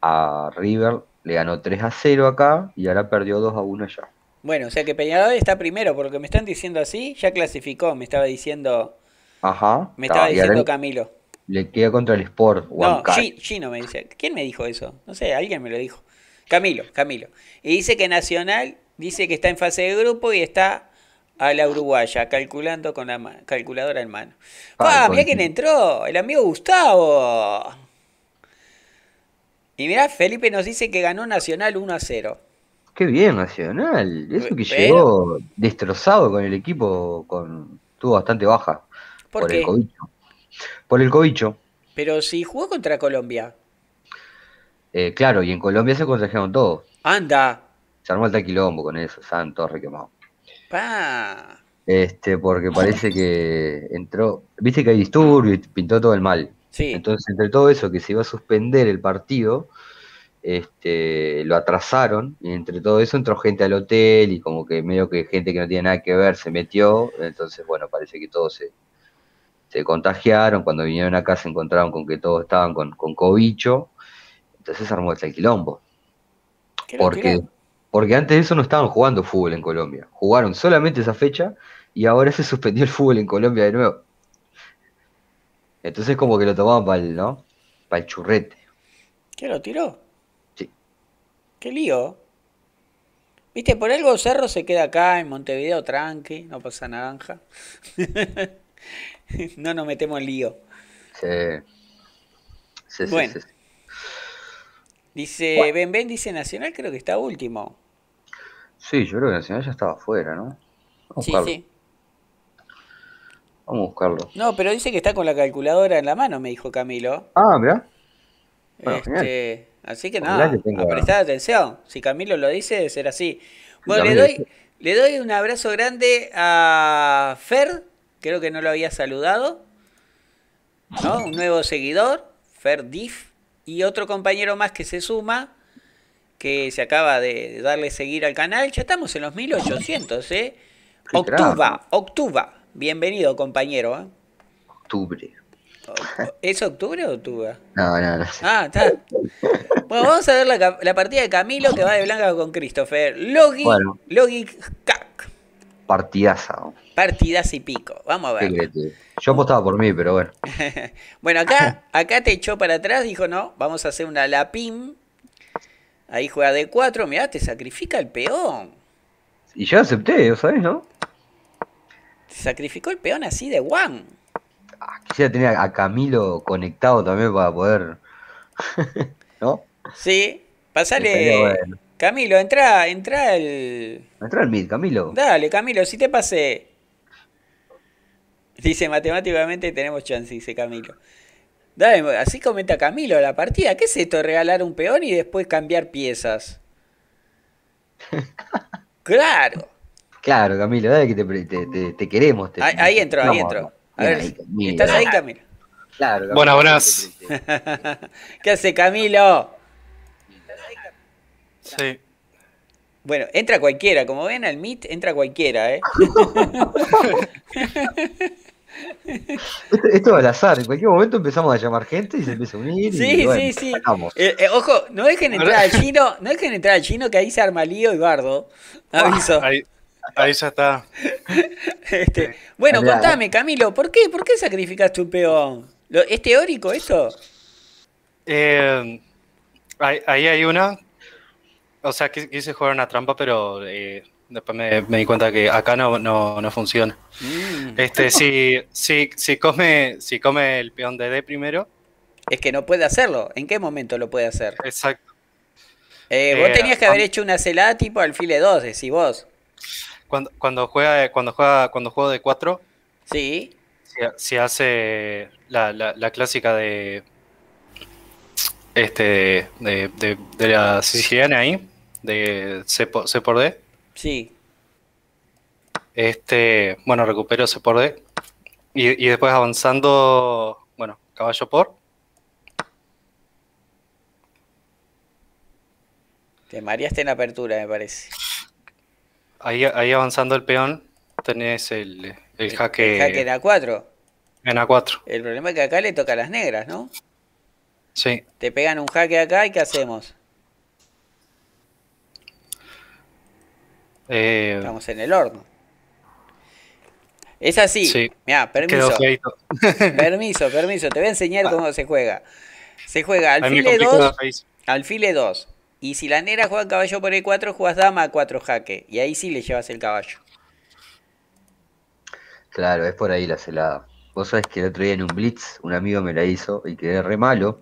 a River, le ganó 3 a 0 acá y ahora perdió 2 a 1 allá. Bueno, o sea que Peñarol está primero, porque me están diciendo así, ya clasificó, me estaba diciendo. Ajá. Me estaba diciendo Camilo. Le queda contra el Sport. No, Chino me dice. ¿Quién me dijo eso? No sé, alguien me lo dijo. Camilo, Camilo. Y dice que Nacional dice que está en fase de grupo y está a la uruguaya, calculando con la calculadora en mano. ¡Ah, mirá quién entró! El amigo Gustavo. Y mira Felipe nos dice que ganó Nacional 1 a 0. Qué bien, Nacional. Eso que llegó destrozado con el equipo, con tuvo bastante baja. ¿Por, qué? el cobicho. Por el cobicho. Pero si jugó contra Colombia. Eh, claro, y en Colombia se contagiaron todos. Anda. Se armó el taquilombo con eso, santo todos requemados. Este, porque parece que entró, viste que hay disturbios y pintó todo el mal. Sí. Entonces, entre todo eso, que se iba a suspender el partido, este, lo atrasaron, y entre todo eso entró gente al hotel, y como que medio que gente que no tiene nada que ver se metió, entonces, bueno, parece que todos se, contagiaron, cuando vinieron acá se encontraron con que todos estaban con, con cobicho, entonces armó el quilombo. Porque, porque antes de eso no estaban jugando fútbol en Colombia. Jugaron solamente esa fecha y ahora se suspendió el fútbol en Colombia de nuevo. Entonces como que lo tomaban para el, ¿no? Para el churrete. ¿Qué lo tiró? Sí. Qué lío. Viste, por algo Cerro se queda acá en Montevideo tranqui, no pasa naranja. no nos metemos en lío. Sí. Sí, sí. Dice, Ben Ben dice Nacional creo que está último. Sí, yo creo que Nacional ya estaba afuera, ¿no? sí, sí. Vamos a buscarlo. No, pero dice que está con la calculadora en la mano, me dijo Camilo. Ah, mirá. Este, así que nada, no, atención. Si Camilo lo dice, ser así. Bueno, le doy, le doy un abrazo grande a Fer, creo que no lo había saludado. ¿no? Un nuevo seguidor, Fer Diff y otro compañero más que se suma, que se acaba de darle seguir al canal. Ya estamos en los 1800, ¿eh? Octuba, Octuba. Bienvenido, compañero. ¿eh? Octubre. ¿Es octubre o octubre? No, no, no Ah, está. Bueno, vamos a ver la, partida de Camilo que va de blanca con Christopher. Logi, bueno, Logi, cac. Partidaza. Partidas y pico. Vamos a ver. Yo apostaba por mí, pero bueno. bueno, acá, acá te echó para atrás, dijo, no, vamos a hacer una lapim. Ahí juega de cuatro. mirá, te sacrifica el peón. Y yo acepté, ¿sabes, no? Te sacrificó el peón así de guan. Ah, quisiera tener a Camilo conectado también para poder. ¿No? Sí, pasale. Camilo, entra, entra el. Entra el mid, Camilo. Dale, Camilo, si te pasé. Dice, matemáticamente tenemos chance, dice Camilo. Dale, así comenta Camilo la partida. ¿Qué es esto? Regalar un peón y después cambiar piezas. claro. Claro, Camilo, dale que te, queremos. ahí, ahí entro, ahí entro. ¿estás ahí, Camilo? Claro, Buenas, buenas. ¿Qué hace Camilo? Sí. Bueno, entra cualquiera, como ven al Meet, entra cualquiera, ¿eh? Esto, es al azar, en cualquier momento empezamos a llamar gente y se empieza a unir. Sí, sí, sí. Eh, eh, ojo, no dejen entrar al chino, no dejen entrar al chino que ahí se arma lío y bardo. Ah, Aviso. ahí, ya está. Este, bueno, contame, Camilo, ¿por qué, por qué sacrificaste tu peón? ¿Es teórico eso? Eh, ahí, hay una. O sea, quise jugar una trampa, pero Después me, di cuenta que acá no, funciona. Mm. Este, si, come, si come el peón de D primero. Es que no puede hacerlo. ¿En qué momento lo puede hacer? Exacto. Eh, vos eh, tenías que haber hecho una celada tipo alfile 2, decís vos. Cuando, cuando juega, cuando juega, cuando juego de 4. Sí. Se, hace la, clásica de. Este. de, de, la siciliana ahí. De por, C por D. Sí. Este, bueno, recupero ese por D. Y, después avanzando, bueno, caballo por. Te mareaste en apertura, me parece. Ahí, avanzando el peón, tenés el, el jaque. El jaque en A4. En A4. El problema es que acá le toca a las negras, ¿no? Sí. Te pegan un jaque acá y ¿qué hacemos? Eh, Estamos en el horno. Es así. permiso. permiso, permiso. Te voy a enseñar cómo se juega. Se juega alfile 2. 2. Y si la negra juega caballo por el 4 juegas dama a 4 jaque. Y ahí sí le llevas el caballo. Claro, es por ahí la celada. Vos sabés que el otro día en un blitz un amigo me la hizo y quedé re malo.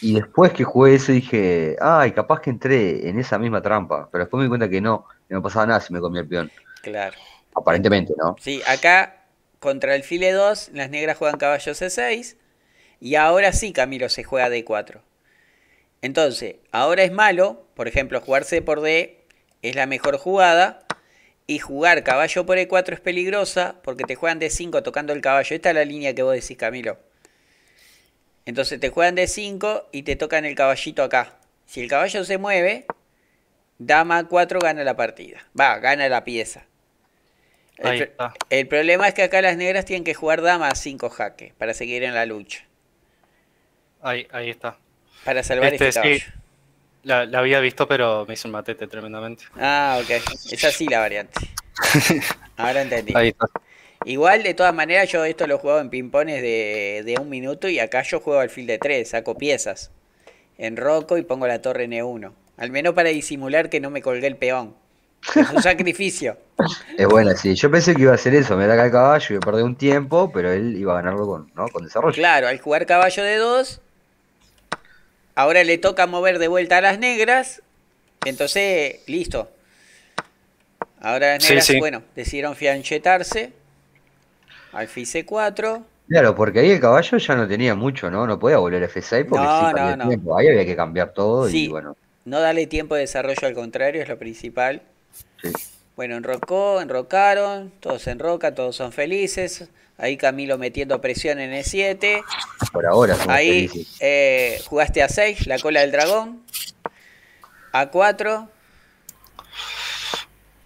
Y después que jugué eso dije, ay, capaz que entré en esa misma trampa, pero después me di cuenta que no, que no pasaba nada si me comía el peón. Claro. Aparentemente, ¿no? Sí, acá contra el file 2, las negras juegan caballo C6 y ahora sí Camilo se juega D4. Entonces, ahora es malo, por ejemplo, jugar C por D es la mejor jugada y jugar caballo por E4 es peligrosa porque te juegan D5 tocando el caballo. Esta es la línea que vos decís, Camilo. Entonces te juegan de 5 y te tocan el caballito acá. Si el caballo se mueve, dama 4 gana la partida. Va, gana la pieza. Ahí está. el, problema es que acá las negras tienen que jugar dama 5 jaque para seguir en la lucha. Ahí, ahí está. Para salvar este, este caballo. la, había visto, pero me hizo un matete tremendamente. Ah, ok. Es así la variante. Ahora entendí. Ahí está. Igual, de todas maneras, yo esto lo he en pimpones de, de un minuto y acá yo juego al fil de tres, saco piezas. En roco y pongo la torre N1. E al menos para disimular que no me colgué el peón. Es un sacrificio. Es bueno, sí. Yo pensé que iba a hacer eso, me da el caballo y perdí un tiempo, pero él iba a ganarlo con, ¿no? con desarrollo. Claro, al jugar caballo de dos, ahora le toca mover de vuelta a las negras, entonces, listo. Ahora las negras, bueno, decidieron fianchetarse al C4. Claro, porque ahí el caballo ya no tenía mucho, ¿no? No podía volver a F6 porque Ahí había que cambiar todo y bueno. No darle tiempo de desarrollo al contrario es lo principal. Sí. Bueno, enrocó, enrocaron, todos enroca, todos son felices. Ahí Camilo metiendo presión en E7. Por ahora sí. Ahí eh, jugaste a 6, la cola del dragón. A 4.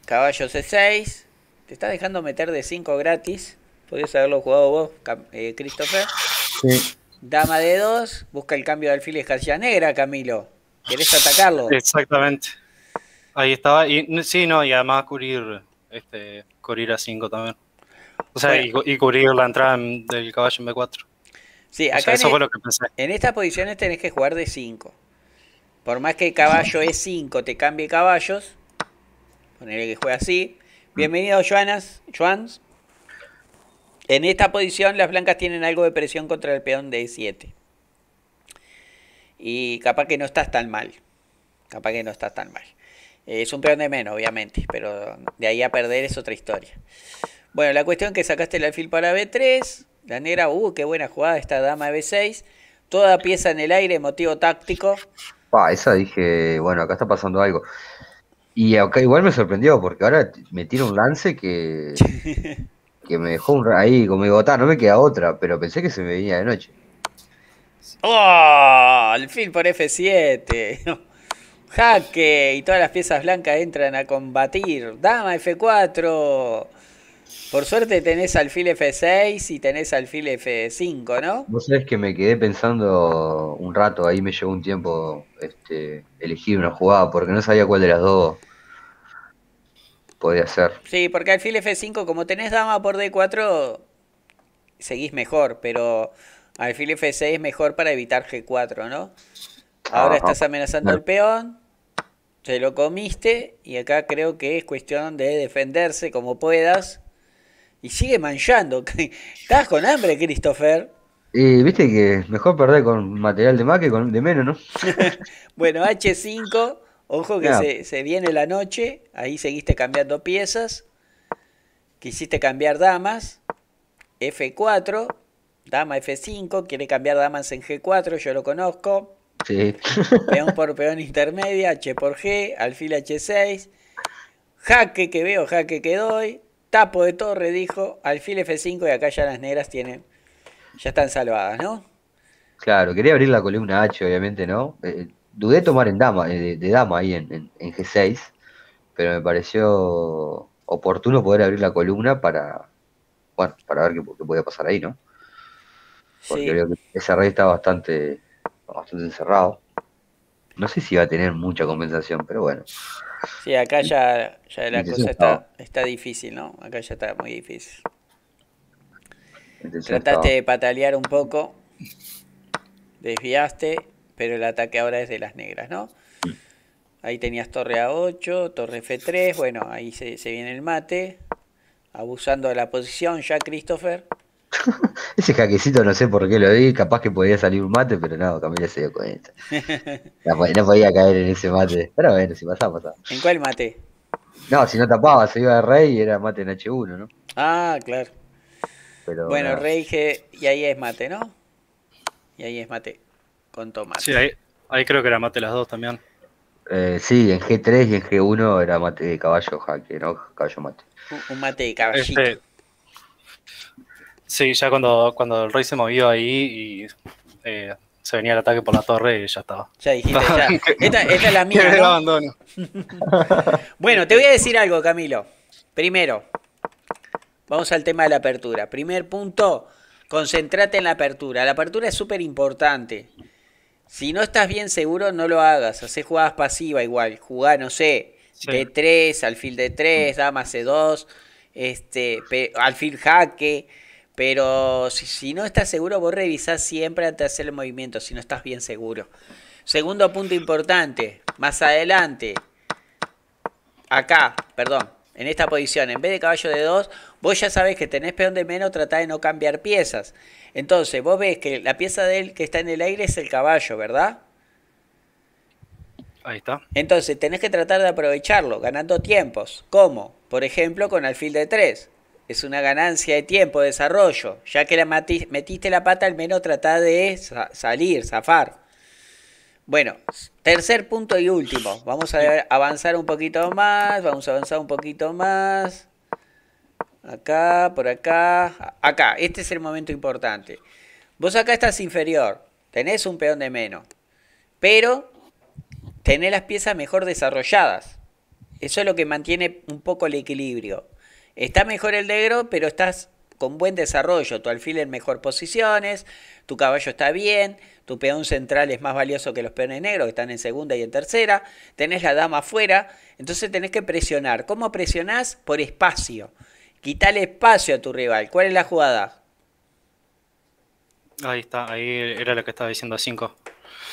Caballo C6. Te está dejando meter de 5 gratis. Podés haberlo jugado vos, eh, Christopher. Sí. Dama de dos, busca el cambio de alfiles casilla negra, Camilo. ¿Querés atacarlo? Exactamente. Ahí estaba. Y, sí, no, y además cubrir, este, cubrir a 5 también. O sea, y, cubrir la entrada del caballo en B4. Sí, acá en, e lo que pensé. En estas posiciones tenés que jugar de 5. Por más que el caballo es 5 te cambie caballos, ponele que juega así. Bienvenido, Joanas, Joans. En esta posición las blancas tienen algo de presión contra el peón de E7. Y capaz que no estás tan mal. Capaz que no estás tan mal. Es un peón de menos, obviamente, pero de ahí a perder es otra historia. Bueno, la cuestión es que sacaste el alfil para B3. La negra, uh, qué buena jugada esta dama de B6. Toda pieza en el aire, motivo táctico. Pa, esa dije, bueno, acá está pasando algo. Y acá igual me sorprendió, porque ahora me tiro un lance que que me dejó un, ahí conmigo, está, no me queda otra, pero pensé que se me venía de noche. ¡Oh! Alfil por F7. Jaque y todas las piezas blancas entran a combatir. Dama F4. Por suerte tenés alfil F6 y tenés alfil F5, ¿no? Vos sabés que me quedé pensando un rato, ahí me llevó un tiempo este, elegir una jugada porque no sabía cuál de las dos podía ser. Sí, porque alfil F5, como tenés dama por D4, seguís mejor, pero alfil F6 es mejor para evitar G4, ¿no? Ahora estás amenazando al peón, te lo comiste, y acá creo que es cuestión de defenderse como puedas. Y sigue manchando. Estás con hambre, Christopher. Y viste que mejor perder con material de más que con de menos, ¿no? bueno, H5 Ojo que se, viene la noche, ahí seguiste cambiando piezas, quisiste cambiar damas, F4, dama F5, quiere cambiar damas en G4, yo lo conozco. Sí. Peón por peón intermedia, H por G, alfil H6, jaque que veo, jaque que doy, tapo de torre, dijo, alfil F5 y acá ya las negras tienen, ya están salvadas, ¿no? Claro, quería abrir la columna H, obviamente, ¿no? Eh, dudé tomar en dama, eh, de, dama ahí en, G6, pero me pareció oportuno poder abrir la columna para, bueno, para ver qué, podía pasar ahí, ¿no? Porque que ese rey está bastante, bastante encerrado. No sé si va a tener mucha compensación, pero bueno. Sí, acá ya, ya la cosa está, está, difícil, ¿no? Acá ya está muy difícil. Trataste de patalear un poco, desviaste pero el ataque ahora es de las negras, ¿no? Ahí tenías torre A8, torre F3, bueno, ahí se, viene el mate, abusando de la posición ya Christopher. Ese jaquecito no sé por qué lo di, capaz que podía salir un mate, pero no, Camila se dio cuenta. No, no podía caer en ese mate. Pero bueno, si pasaba, ¿En cuál mate? No, si no tapaba, se iba a rey y era mate en H1, ¿no? Ah, claro. bueno, rey G, y ahí es mate, ¿no? Y ahí es mate con Tomás Sí, ahí, creo que era mate las dos también. Eh, sí, en G3 y en G1 era mate de caballo jaque, ¿no? Caballo mate. Un, mate de caballito. Este, sí, ya cuando, cuando el rey se movió ahí y eh, se venía el ataque por la torre y ya estaba. Ya dijiste, ya. Esta, es la mía. ¿no? bueno, te voy a decir algo, Camilo. Primero, vamos al tema de la apertura. Primer punto, concentrate en la apertura. La apertura es súper importante. Si no estás bien seguro, no lo hagas. Hacé jugadas pasivas igual. jugar no sé, D3, alfil D3, damas C2, este, alfil jaque. Pero si, si, no estás seguro, vos revisás siempre antes de hacer el movimiento, si no estás bien seguro. Segundo punto importante, más adelante, acá, perdón, en esta posición, en vez de caballo de 2, Vos ya sabés que tenés peón de menos, tratá de no cambiar piezas. Entonces, vos ves que la pieza de él que está en el aire es el caballo, ¿verdad? Ahí está. Entonces, tenés que tratar de aprovecharlo, ganando tiempos. ¿Cómo? Por ejemplo, con alfil de tres. Es una ganancia de tiempo, desarrollo. Ya que la metiste la pata, al menos tratá de salir, zafar. Bueno, tercer punto y último. Vamos a avanzar un poquito más, vamos a avanzar un poquito más acá, por acá, acá. Este es el momento importante. Vos acá estás inferior, tenés un peón de menos, pero tenés las piezas mejor desarrolladas. Eso es lo que mantiene un poco el equilibrio. Está mejor el negro, pero estás con buen desarrollo, tu alfil en mejor posiciones, tu caballo está bien, tu peón central es más valioso que los peones negros que están en segunda y en tercera, tenés la dama afuera, entonces tenés que presionar. ¿Cómo presionás? Por espacio el espacio a tu rival. ¿Cuál es la jugada? Ahí está, ahí era lo que estaba diciendo, a 5.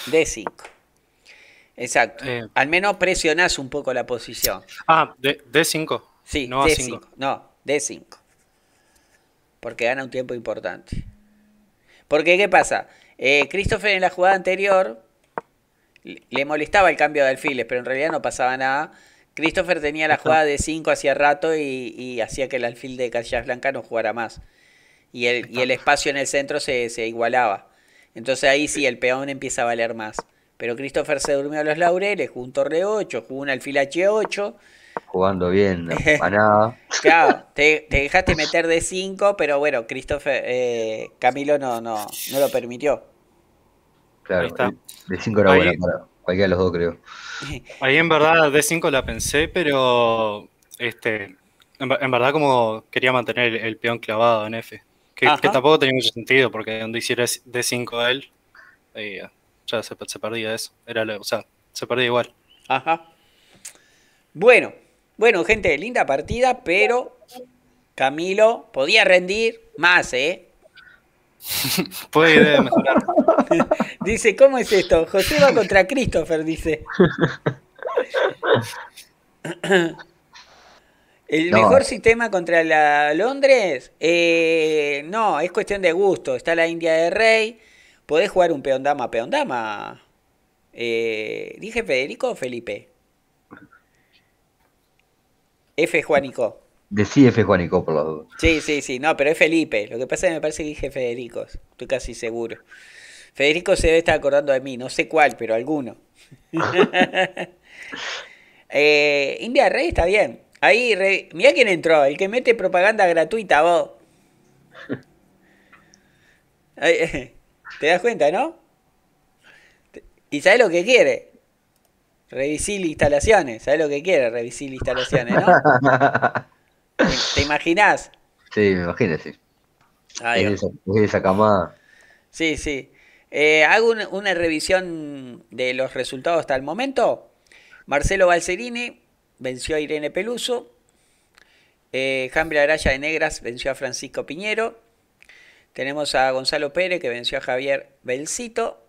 d 5. Exacto. Eh. Al menos presionás un poco la posición. Ah, de, 5. Sí, no de 5. No, d 5. Porque gana un tiempo importante. Porque, ¿qué pasa? Eh, Christopher en la jugada anterior le molestaba el cambio de alfiles, pero en realidad no pasaba nada. Christopher tenía la jugada de 5 hacía rato y, hacía que el alfil de Casillas Blanca no jugara más. Y el, ah. espacio en el centro se, igualaba. Entonces ahí sí, el peón empieza a valer más. Pero Christopher se durmió a los laureles, jugó un torre 8, jugó un alfil H8. Jugando bien, no nada. claro, te, dejaste meter de 5, pero bueno, Christopher, eh, Camilo no, no, no lo permitió. Claro, de 5 era buena para cualquiera de los dos, creo. Ahí en verdad D5 la pensé, pero este, en, verdad como quería mantener el, peón clavado en F. Que, tampoco tenía mucho sentido, porque donde hiciera D5 a él, eh, ya se, perdía eso. Era, o sea, se perdía igual. Ajá. Bueno, bueno, gente, linda partida, pero Camilo podía rendir más, ¿eh? Puede mejorar. Dice, ¿cómo es esto? José va contra Christopher, dice. El mejor sistema contra la Londres, eh, no, es cuestión de gusto. Está la India de Rey. Podés jugar un peón dama, peón dama. Eh, ¿Dije Federico o Felipe? F. Juanico decía F. Juanico por los Sí, sí, sí. No, pero es Felipe. Lo que pasa es que me parece que dije Federico. Estoy casi seguro. Federico se debe estar acordando de mí. No sé cuál, pero alguno. Eh, India Rey está bien. Ahí, mirá quién entró. El que mete propaganda gratuita, vos. ¿Te das cuenta, no? Y sabe lo que quiere. Revisil instalaciones, sabe lo que quiere? Revisil instalaciones, ¿no? ¿Te imaginas? Sí, me imagino, sí. esa, camada. Sí, sí. Eh, hago una revisión de los resultados hasta el momento. Marcelo Balserini venció a Irene Peluso. Eh, Araya de Negras venció a Francisco Piñero. Tenemos a Gonzalo Pérez que venció a Javier Belcito.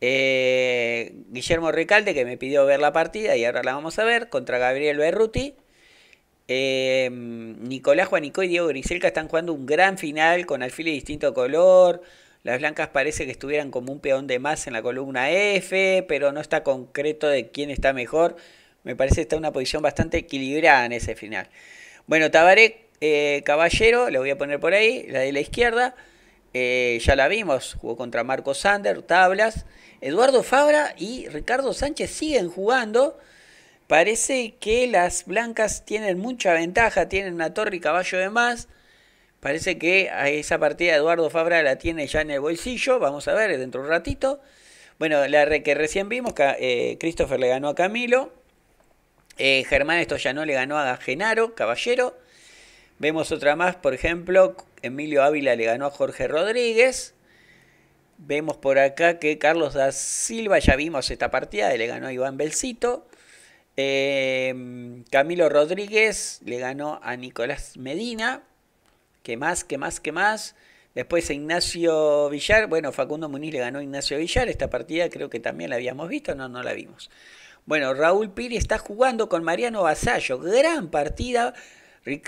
Eh, Guillermo Ricalde que me pidió ver la partida y ahora la vamos a ver contra Gabriel Berruti. Em, Nicolás Juanico y Diego Griselka están jugando un gran final con alfiles distinto color. Las blancas parece que estuvieran como un peón de más en la columna F, pero no está concreto de quién está mejor. Me parece que está una posición bastante equilibrada en ese final. Bueno, Tabaré eh, Caballero, le voy a poner por ahí, la de la izquierda. Eh, ya la vimos, jugó contra Marco Sander, Tablas. Eduardo Fabra y Ricardo Sánchez siguen jugando. Parece que las blancas tienen mucha ventaja, tienen una torre y caballo de más. Parece que a esa partida Eduardo Fabra la tiene ya en el bolsillo. Vamos a ver dentro de un ratito. Bueno, la que recién vimos, eh, Christopher le ganó a Camilo. esto eh, Germán no le ganó a Genaro, Caballero. Vemos otra más, por ejemplo, Emilio Ávila le ganó a Jorge Rodríguez. Vemos por acá que Carlos da Silva, ya vimos esta partida, le ganó a Iván Belcito. Em, Camilo Rodríguez le ganó a Nicolás Medina. que más? que más? que más? Después a Ignacio Villar. Bueno, Facundo Muniz le ganó a Ignacio Villar. Esta partida creo que también la habíamos visto. No, no la vimos. Bueno, Raúl Piri está jugando con Mariano Vasallo, Gran partida.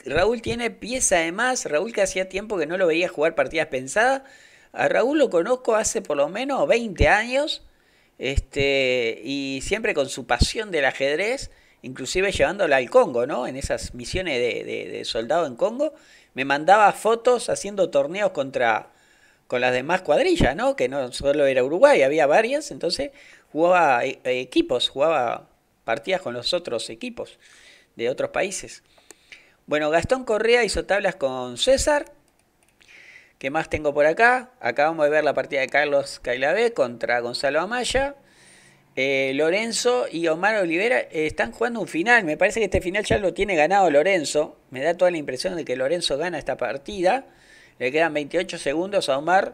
Raúl tiene pieza además. Raúl que hacía tiempo que no lo veía jugar partidas pensadas. A Raúl lo conozco hace por lo menos 20 años. Este, y siempre con su pasión del ajedrez, inclusive llevándola al Congo, ¿no? En esas misiones de, de soldado en Congo, me mandaba fotos haciendo torneos contra con las demás cuadrillas, ¿no? Que no solo era Uruguay, había varias, entonces jugaba e, equipos, jugaba partidas con los otros equipos de otros países. Bueno, Gastón Correa hizo tablas con César, ¿Qué más tengo por acá? Acabamos de ver la partida de Carlos Cailabé contra Gonzalo Amaya. Eh, Lorenzo y Omar Olivera eh, están jugando un final. Me parece que este final ya lo tiene ganado Lorenzo. Me da toda la impresión de que Lorenzo gana esta partida. Le quedan 28 segundos a Omar.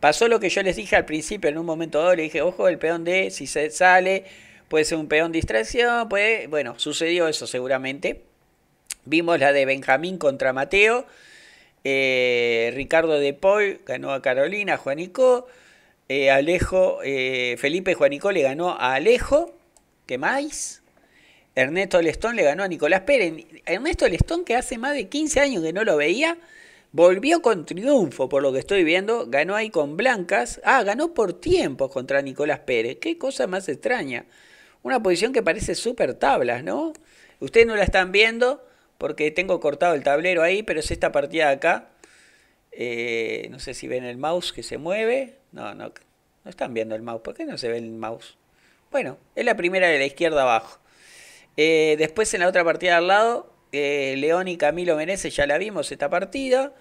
Pasó lo que yo les dije al principio, en un momento dado le dije, ojo, el peón D, si se sale, puede ser un peón distracción, puede... Bueno, sucedió eso seguramente. Vimos la de Benjamín contra Mateo. Eh, Ricardo De Paul ganó a Carolina Juanico, eh, Alejo, eh, Felipe Juanico le ganó a Alejo, ¿qué más? Ernesto Lestón le ganó a Nicolás Pérez. Ernesto Lestón, que hace más de 15 años que no lo veía, volvió con triunfo, por lo que estoy viendo. Ganó ahí con Blancas. Ah, ganó por tiempo contra Nicolás Pérez. Qué cosa más extraña. Una posición que parece súper tablas, ¿no? Ustedes no la están viendo, porque tengo cortado el tablero ahí, pero es esta partida de acá. Eh, no sé si ven el mouse que se mueve. No, no, no están viendo el mouse. ¿Por qué no se ve el mouse? Bueno, es la primera de la izquierda abajo. Eh, después en la otra partida al lado, eh, León y Camilo Menezes ya la vimos esta partida.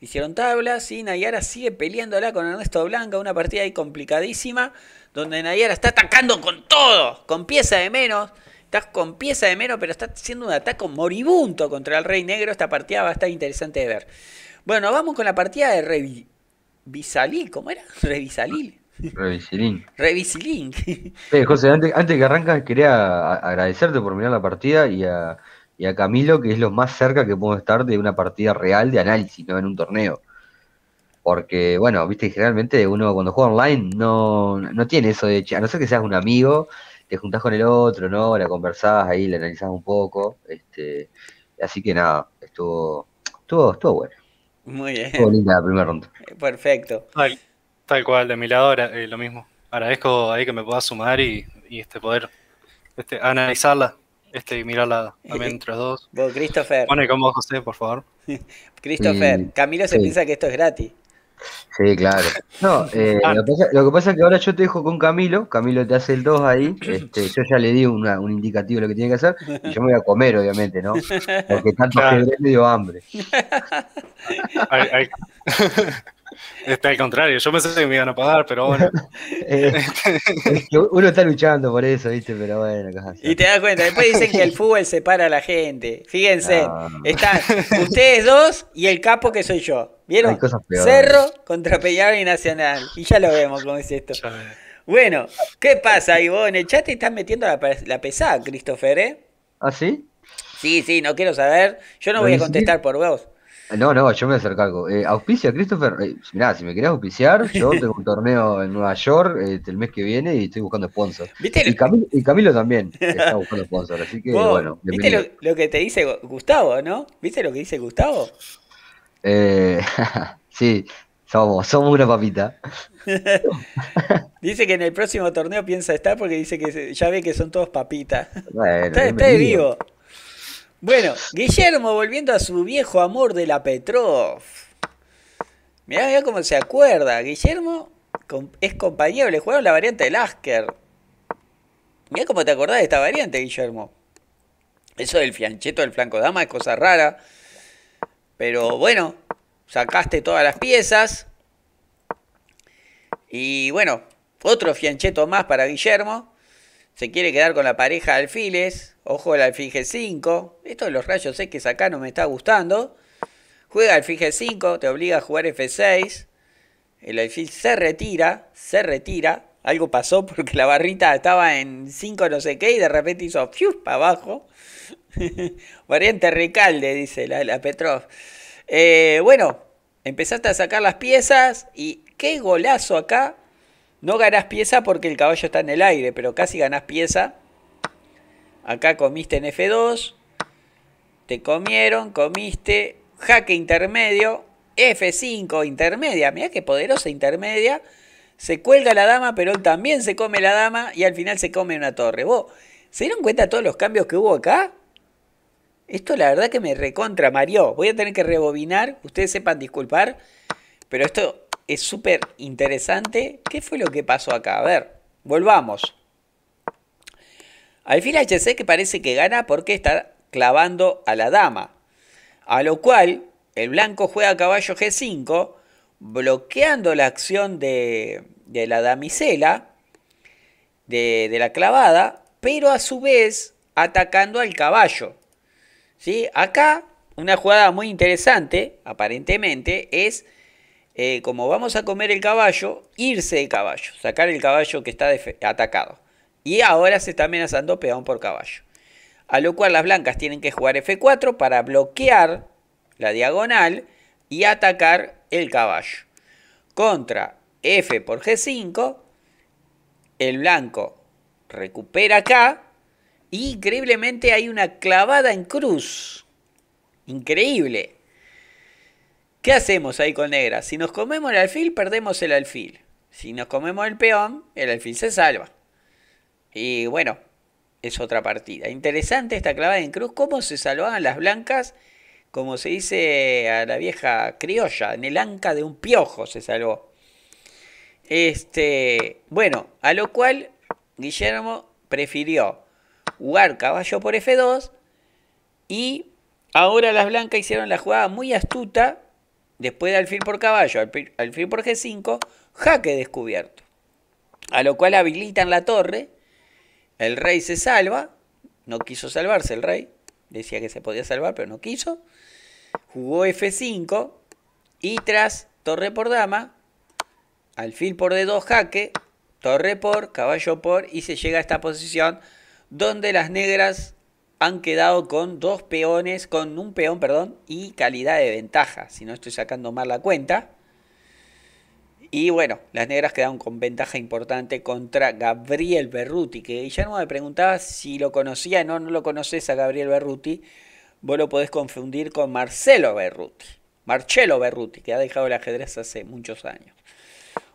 Hicieron tablas y Nayara sigue peleándola con Ernesto Blanca. Una partida ahí complicadísima donde Nayara está atacando con todo, con pieza de menos. Estás con pieza de mero, pero estás haciendo un ataque moribundo contra el Rey Negro. Esta partida va a estar interesante de ver. Bueno, vamos con la partida de Revisalil. ¿cómo era? Revisalil. Revisilín. Revisilín. Eh, José, antes, antes, que arrancas quería agradecerte por mirar la partida y a, y a, Camilo, que es lo más cerca que puedo estar de una partida real de análisis, no en un torneo. Porque, bueno, viste, generalmente uno cuando juega online no, no tiene eso de, a no ser que seas un amigo te juntás con el otro, ¿no? La conversás ahí, la analizás un poco. Este, así que nada, estuvo, estuvo, estuvo bueno. Muy bien. Estuvo la primera ronda. Eh, perfecto. Tal, cual, de mi lado eh, lo mismo. Agradezco ahí que me puedas sumar y, este poder este, analizarla este, y mirarla también entre los dos. Christopher. Pone con vos, José, por favor. Christopher, Camilo se piensa que esto es gratis. Sí, claro. No, eh, ah. Lo, que pasa, es que ahora yo te dejo con Camilo, Camilo te hace el 2 ahí, este, yo ya le di un indicativo de lo que tiene que hacer, y yo me voy a comer, obviamente, ¿no? Porque tanto que me dio hambre. Está al contrario, yo pensé que me iban a pagar, pero bueno. Eh, uno está luchando por eso, ¿viste? Pero bueno, así. Y te das cuenta, después dicen que el fútbol separa a la gente. Fíjense, están ustedes dos y el capo que soy yo. ¿Vieron? Cerro contra Peñarol y Nacional. Y ya lo vemos cómo es esto. Bueno, ¿qué pasa, Ivonne? chat te estás metiendo la, la pesada, Christopher, ¿eh? ¿Ah, sí? Sí, sí, no quiero saber. Yo no voy a contestar por vos. No, no, yo me voy a hacer cargo. Eh, auspicia, Christopher. Eh, mirá, si me querés auspiciar, yo tengo un torneo en Nueva York este, el mes que viene y estoy buscando sponsor. y, Camilo, también está buscando sponsor, así que bueno. ¿Viste lo, que te dice Gustavo, no? ¿Viste lo que dice Gustavo? Eh, sí, somos, somos una papita. dice que en el próximo torneo piensa estar porque dice que ya ve que son todos papitas. Bueno, está, vivo. Bueno, Guillermo volviendo a su viejo amor de la Petrov. Mirá, mirá cómo se acuerda. Guillermo es compañero, le jugaron la variante de lasker. Mirá cómo te acordás de esta variante, Guillermo. Eso del fiancheto del flanco dama es cosa rara. Pero bueno, sacaste todas las piezas. Y bueno, otro fiancheto más para Guillermo. Se quiere quedar con la pareja de alfiles. Ojo el alfil G5. Esto de los rayos que acá no me está gustando. Juega alfil G5, te obliga a jugar F6. El alfil se retira, se retira. Algo pasó porque la barrita estaba en 5 no sé qué y de repente hizo fiu para abajo. Variante recalde, dice la, Petrov. Eh, bueno, empezaste a sacar las piezas y qué golazo acá no ganás pieza porque el caballo está en el aire, pero casi ganás pieza. Acá comiste en F2. Te comieron, comiste. Jaque intermedio. F5 intermedia. Mira qué poderosa intermedia. Se cuelga la dama, pero él también se come la dama y al final se come una torre. ¿Vos se dieron cuenta todos los cambios que hubo acá? Esto la verdad que me recontra Mario. Voy a tener que rebobinar. Ustedes sepan disculpar. Pero esto es súper interesante. ¿Qué fue lo que pasó acá? A ver, volvamos. Alfil HC que parece que gana porque está clavando a la dama. A lo cual el blanco juega caballo G5, bloqueando la acción de, de la damisela, de, la clavada, pero a su vez atacando al caballo. ¿Sí? Acá una jugada muy interesante, aparentemente, es eh, como vamos a comer el caballo, irse el caballo, sacar el caballo que está atacado. Y ahora se está amenazando peón por caballo. A lo cual las blancas tienen que jugar F4 para bloquear la diagonal y atacar el caballo. Contra F por G5, el blanco recupera acá. Y increíblemente hay una clavada en cruz. Increíble. ¿Qué hacemos ahí con negra? Si nos comemos el alfil, perdemos el alfil. Si nos comemos el peón, el alfil se salva. Y bueno, es otra partida. Interesante esta clavada en cruz. ¿Cómo se salvaban las blancas? Como se dice a la vieja criolla, en el anca de un piojo se salvó. Este, bueno, a lo cual Guillermo prefirió jugar caballo por F2 y ahora las blancas hicieron la jugada muy astuta Después de alfil por caballo, alfil por G5, jaque descubierto. A lo cual habilitan la torre, el rey se salva, no quiso salvarse el rey, decía que se podía salvar, pero no quiso. Jugó F5 y tras torre por dama, alfil por D2, jaque, torre por, caballo por, y se llega a esta posición donde las negras han quedado con dos peones, con un peón, perdón, y calidad de ventaja, si no estoy sacando mal la cuenta. Y bueno, las negras quedaron con ventaja importante contra Gabriel Berruti, que ya no me preguntaba si lo conocía, no, no lo conoces a Gabriel Berruti, vos lo podés confundir con Marcelo Berruti, Marcelo Berruti, que ha dejado el ajedrez hace muchos años.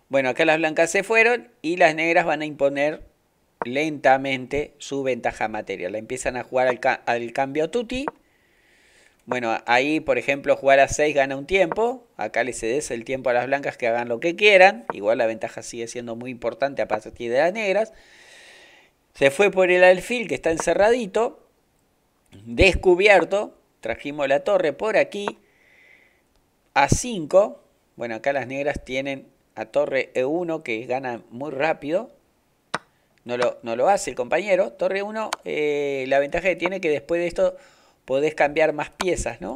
Bueno, acá las blancas se fueron y las negras van a imponer lentamente su ventaja material. Empiezan a jugar al, cambio a cambio tutti. Bueno, ahí, por ejemplo, jugar a 6 gana un tiempo. Acá le cedes el tiempo a las blancas que hagan lo que quieran. Igual la ventaja sigue siendo muy importante a partir de las negras. Se fue por el alfil que está encerradito. Descubierto. Trajimos la torre por aquí. A 5. Bueno, acá las negras tienen a torre E1 que gana muy rápido no lo, hace el compañero. Torre 1, eh, la ventaja que tiene que después de esto podés cambiar más piezas, ¿no?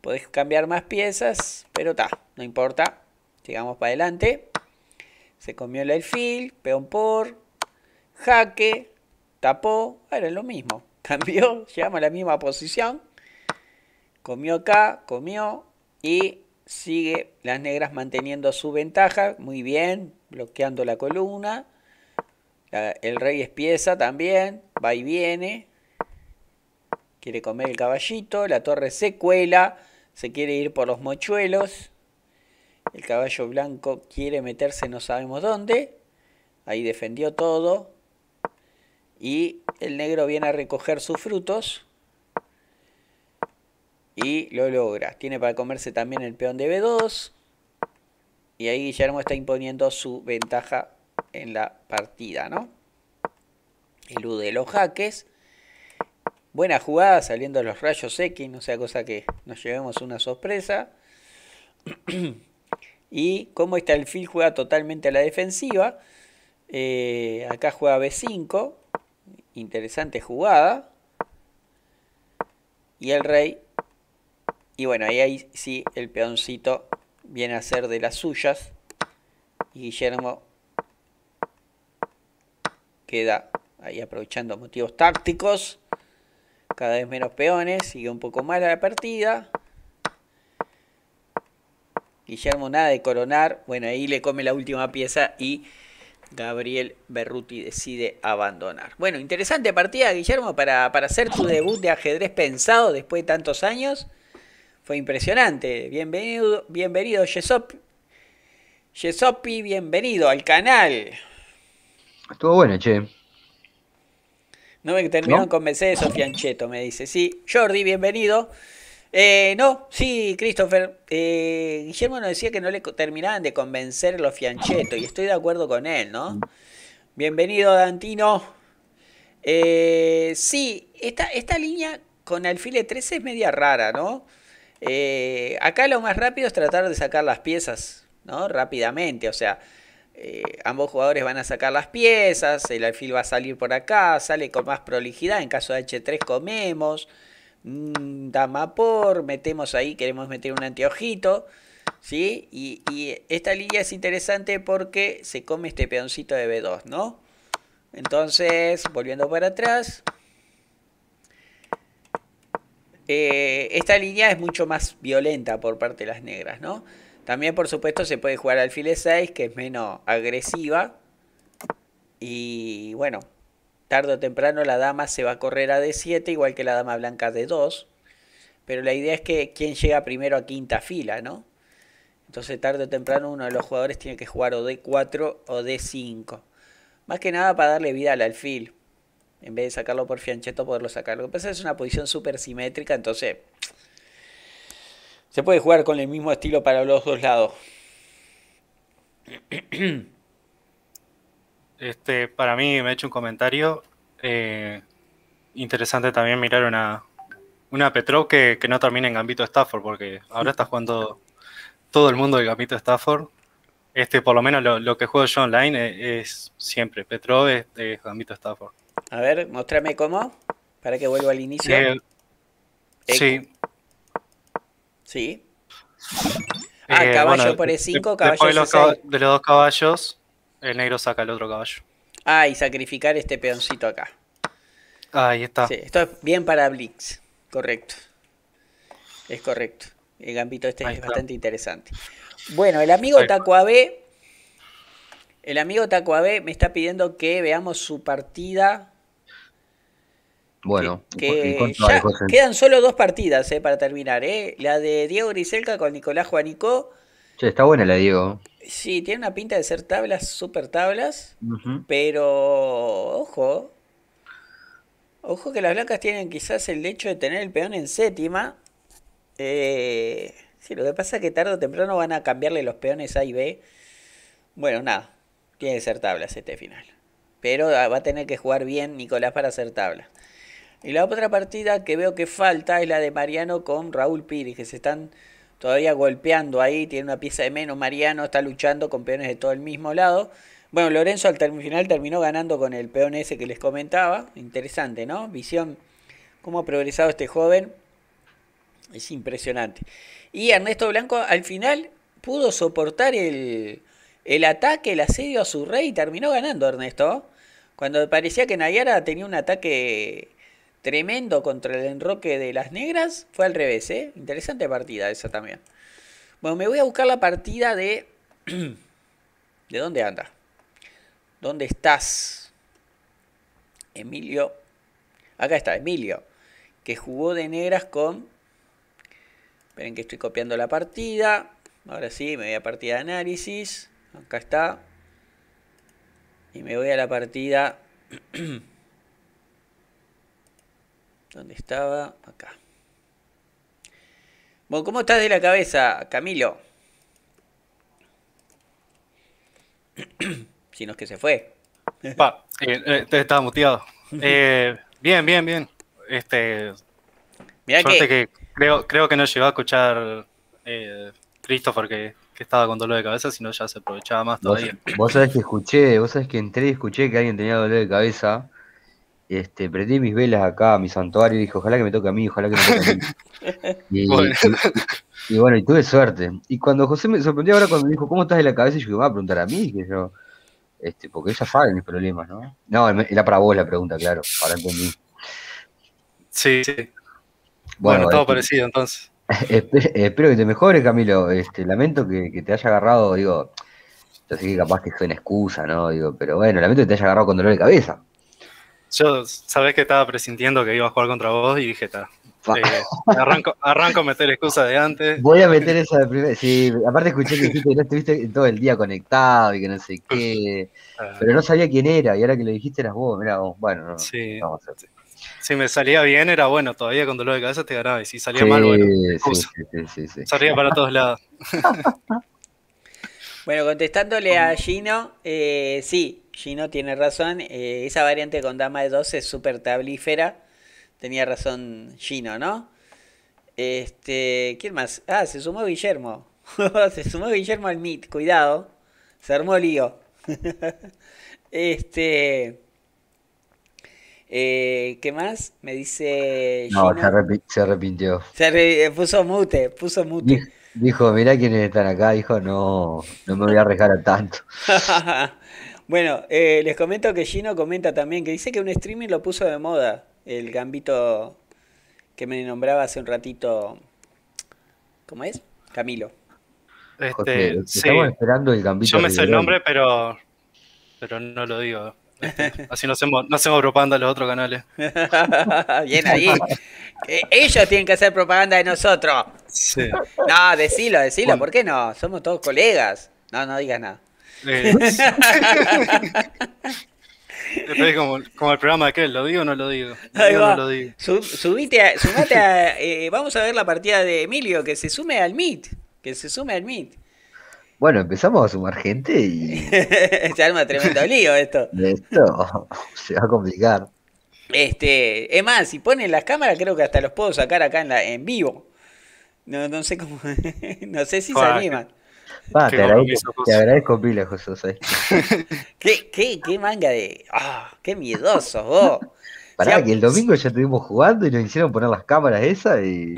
Podés cambiar más piezas, pero está, no importa. Llegamos para adelante. Se comió el alfil, peón por, jaque, tapó. Ahora es lo mismo. Cambió, llegamos a la misma posición. Comió acá, comió y sigue las negras manteniendo su ventaja. Muy bien, bloqueando la columna. El rey es pieza también, va y viene. Quiere comer el caballito, la torre se cuela, se quiere ir por los mochuelos. El caballo blanco quiere meterse no sabemos dónde. Ahí defendió todo. Y el negro viene a recoger sus frutos. Y lo logra. Tiene para comerse también el peón de B2. Y ahí Guillermo está imponiendo su ventaja en la partida, ¿no? Elude los jaques. Buena jugada saliendo los rayos X, no sea cosa que nos llevemos una sorpresa. y como está el fil juega totalmente a la defensiva. Eh, acá juega B5. Interesante jugada. Y el rey. Y bueno, ahí, ahí sí el peoncito viene a ser de las suyas. Y Guillermo queda ahí aprovechando motivos tácticos. Cada vez menos peones, sigue un poco mala la partida. Guillermo nada de coronar. Bueno, ahí le come la última pieza y Gabriel Berruti decide abandonar. Bueno, interesante partida, Guillermo, para, hacer tu debut de ajedrez pensado después de tantos años. Fue impresionante. Bienvenido, bienvenido Yesopi. Yesopi, bienvenido al canal. Estuvo bueno, che. No me terminaron de convencer de Fianchetto, me dice. Sí, Jordi, bienvenido. Eh, no, sí, Christopher. Eh, Guillermo nos decía que no le terminaban de convencer los Fianchetto y estoy de acuerdo con él, ¿no? Bienvenido, Dantino. Eh, sí, esta, línea con alfile 13 es media rara, ¿no? acá lo más rápido es tratar de sacar las piezas, ¿no? Rápidamente, o sea, eh, ambos jugadores van a sacar las piezas, el alfil va a salir por acá, sale con más prolijidad, en caso de H3 comemos, mm, dama por, metemos ahí, queremos meter un anteojito, ¿sí? Y, esta línea es interesante porque se come este peoncito de B2, ¿no? Entonces, volviendo para atrás, eh, esta línea es mucho más violenta por parte de las negras, ¿no? También, por supuesto, se puede jugar alfil 6, que es menos agresiva. Y bueno, tarde o temprano la dama se va a correr a D7, igual que la dama blanca d 2. Pero la idea es que quien llega primero a quinta fila, ¿no? Entonces tarde o temprano uno de los jugadores tiene que jugar o D4 o D5. Más que nada para darle vida al alfil. En vez de sacarlo por fiancheto, poderlo sacar. Lo que pasa es que es una posición súper simétrica, entonces se puede jugar con el mismo estilo para los dos lados. Este, para mí me ha hecho un comentario. Eh, interesante también mirar una, una Petrov que, que no termina en Gambito Stafford, porque ahora está jugando todo el mundo de Gambito Stafford. Este, por lo menos lo, que juego yo online eh, es, siempre. Petrov es, Gambito Stafford. A ver, mostrame cómo, para que vuelva al inicio. Eh, sí. Sí. Eh, ah, caballo por E5, caballo de los, de los dos caballos, el negro saca el otro caballo. Ah, y sacrificar este peoncito acá. Ahí está. esto es bien para Blitz. Correcto. Es correcto. El gambito este es bastante interesante. Bueno, el amigo Tacuabé. El amigo Tacuabé me está pidiendo que veamos su partida bueno, quedan solo dos partidas eh, para terminar. Eh. La de Diego Griselka con Nicolás Juanico. está buena la Diego. Sí, tiene una pinta de ser tablas, super tablas. Pero, ojo. Ojo que las blancas tienen quizás el hecho de tener el peón en séptima. Eh, sí, lo que pasa es que tarde o temprano van a cambiarle los peones A y B. Bueno, nada. Tiene que ser tablas este final. Pero ah, va a tener que jugar bien Nicolás para hacer tabla. Y la otra partida que veo que falta es la de Mariano con Raúl Piri, que se están todavía golpeando ahí, tiene una pieza de menos. Mariano está luchando con peones de todo el mismo lado. Bueno, Lorenzo al final terminó ganando con el peón ese que les comentaba. Interesante, ¿no? Visión, cómo ha progresado este joven. Es impresionante. Y Ernesto Blanco al final pudo soportar el, el ataque, el asedio a su rey y terminó ganando Ernesto. Cuando parecía que Nayara tenía un ataque tremendo contra el enroque de las negras, fue al revés, ¿eh? Interesante partida esa también. Bueno, me voy a buscar la partida de... ¿De dónde anda? ¿Dónde estás? Emilio. Acá está, Emilio. Que jugó de negras con... Esperen que estoy copiando la partida. Ahora sí, me voy a partida de análisis. Acá está. Y me voy a la partida... ¿Dónde estaba? Acá. Bueno, ¿cómo estás de la cabeza, Camilo? si no es que se fue. Pa, eh, eh, estaba muteado. Eh, bien, bien, bien. Este, que... creo, creo que no llegó a escuchar Christopher que, estaba con dolor de cabeza, sino ya se aprovechaba más todavía. vos sabés que escuché, vos sabés que entré y escuché que alguien tenía dolor de cabeza este, prendí mis velas acá mi santuario y dije, ojalá que me toque a mí, ojalá que me toque a mí. y, bueno. Y, tuve suerte. Y cuando José me sorprendió ahora cuando me dijo, ¿cómo estás de la cabeza? Y yo me va a preguntar a mí, que yo, este, porque ella sabe mis problemas, ¿no? No, era para vos la pregunta, claro, para entendí. Sí, sí. Bueno, todo este, parecido entonces. espero, que te mejores, Camilo. Este, lamento que, te haya agarrado, digo, yo sé que capaz que una excusa, ¿no? Digo, pero bueno, lamento que te haya agarrado con dolor de cabeza. Yo sabés que estaba presintiendo que iba a jugar contra vos y dije, está. Eh, arranco, arranco a meter excusa de antes. Voy a meter esa de primera. Sí, aparte escuché que dijiste que no estuviste todo el día conectado y que no sé qué. Pero no sabía quién era y ahora que lo dijiste eras vos. Mirá, vos. bueno, no, sí. vamos a Si me salía bien era bueno, todavía con dolor de cabeza te ganaba. Y si salía mal, bueno, sí, sí, salía para todos lados. bueno, contestándole a Gino, eh, sí, Gino tiene razón. Eh, esa variante con dama de 2 es súper tablífera. Tenía razón Gino, ¿no? Este, ¿Quién más? Ah, se sumó Guillermo. se sumó Guillermo al Meet, Cuidado. Se armó lío. este. Eh, ¿Qué más? Me dice. Gino. No, se, arrepintió. Se, arrepintió. Eh, puso mute, puso mute. Dijo, mirá quiénes están acá. Dijo, no, no me voy a arriesgar a tanto. Bueno, eh, les comento que Gino comenta también que dice que un streaming lo puso de moda. El gambito que me nombraba hace un ratito. ¿Cómo es? Camilo. Este, Estamos esperando el gambito. Yo me sé el nombre, pero, pero no lo digo. Este, así no hacemos, no hacemos propaganda en los otros canales. Bien ahí. Eh, ellos tienen que hacer propaganda de nosotros. No, decilo, decilo, ¿por qué no? Somos todos colegas. No, no digas nada. Eh, como, el programa de aquel, ¿lo digo o no lo digo? no lo digo? subite eh, vamos a ver la partida de Emilio, que se sume al Meet. Que se sume al Meet. Bueno, empezamos a sumar gente y. se arma tremendo lío esto. Esto se va a complicar. Este, es más, si ponen las cámaras, creo que hasta los puedo sacar acá en, vivo. No, sé cómo. no sé si se animan. Ah, te, agradezco, pila, José. qué, qué manga de. Ah, ¡Qué miedoso vos! Pará, que el domingo ya estuvimos jugando y nos hicieron poner las cámaras esas y,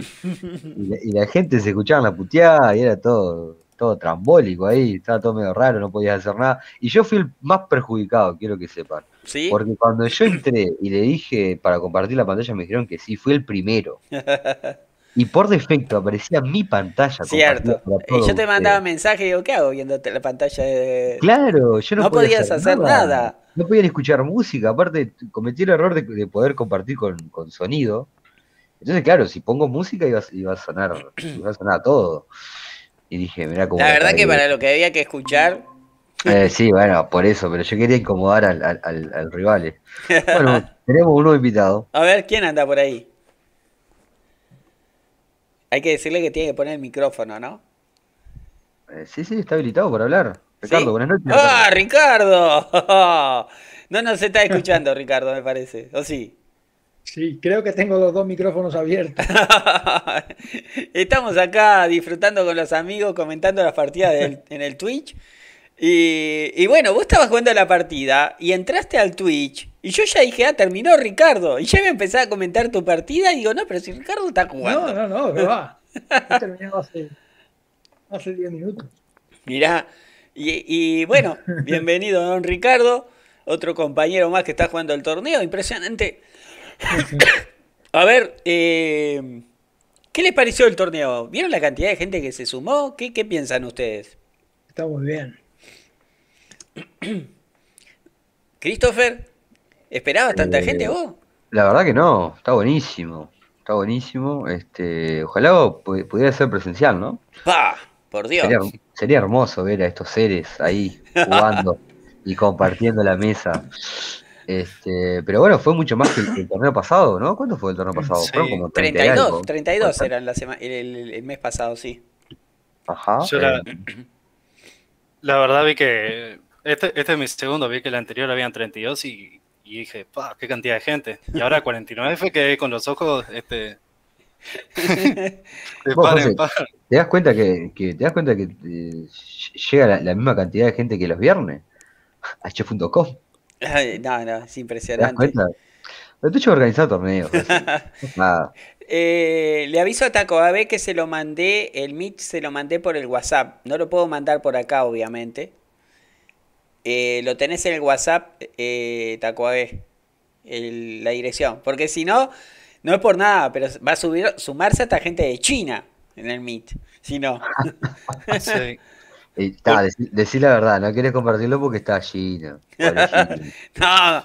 la, gente se escuchaba la puteada y era todo, todo trambólico ahí, estaba todo medio raro, no podías hacer nada. Y yo fui el más perjudicado, quiero que sepan. Porque cuando yo entré y le dije para compartir la pantalla, me dijeron que sí, fui el primero. Y por defecto aparecía mi pantalla. Cierto. Y yo te mandaba mensajes mensaje y digo, ¿qué hago viéndote la pantalla? De... Claro, yo no, podía podías hacer, nada. No podían escuchar música. Aparte, cometí el error de, poder compartir con, sonido. Entonces, claro, si pongo música iba, iba a sonar, iba a sonar todo. Y dije, mira. cómo. La verdad que para lo que había que escuchar. Eh, sí, bueno, por eso, pero yo quería incomodar al, al, eh. Bueno, tenemos un nuevo invitado. A ver, ¿quién anda por ahí? Hay que decirle que tiene que poner el micrófono, ¿no? Eh, sí, sí, está habilitado para hablar. Ricardo, buenas noches. ¡Ah, Ricardo! no nos está escuchando, Ricardo, me parece. ¿O sí? Sí, creo que tengo los dos micrófonos abiertos. Estamos acá disfrutando con los amigos, comentando las partidas en el Twitch. Y, y, bueno, vos estabas jugando la partida y entraste al Twitch y yo ya dije, ah, terminó Ricardo. Y ya me empezaba a comentar tu partida y digo, no, pero si Ricardo está jugando. No, no, no, que va. He terminado hace, 10 minutos. Mirá, y, bueno, bienvenido, don Ricardo. Otro compañero más que está jugando el torneo. Impresionante. a ver, eh, ¿qué les pareció el torneo? ¿Vieron la cantidad de gente que se sumó? ¿Qué, qué piensan ustedes? Está muy bien. Christopher, esperaba eh, tanta gente vos? La verdad que no, está buenísimo. Está buenísimo. Este, ojalá pudiera ser presencial, ¿no? ¡Pah! Por Dios. Sería, hermoso ver a estos seres ahí jugando y compartiendo la mesa. Este, pero bueno, fue mucho más que el, torneo pasado, ¿no? ¿Cuánto fue el torneo pasado? como 32, 32 era el, mes pasado, sí. Ajá. Eh. la, verdad vi que este, este es mi segundo, vi que el anterior habían 32 y y dije, pa, qué cantidad de gente. Y ahora 49 fue que con los ojos, este... ¿Te das cuenta que, te das cuenta que eh, llega la, misma cantidad de gente que los viernes? A chef.com. No, no, es impresionante. ¿Te das torneos. Eh, le aviso a Taco ver que se lo mandé, el Mitch se lo mandé por el WhatsApp. No lo puedo mandar por acá, obviamente. Eh, lo tenés en el WhatsApp, eh, Tacuabé, la dirección. Porque si no, no es por nada, pero va a subir, sumarse hasta gente de China en el Meet. Si no. sí. Eh, eh. la verdad, no quieres compartirlo porque está Gino. no.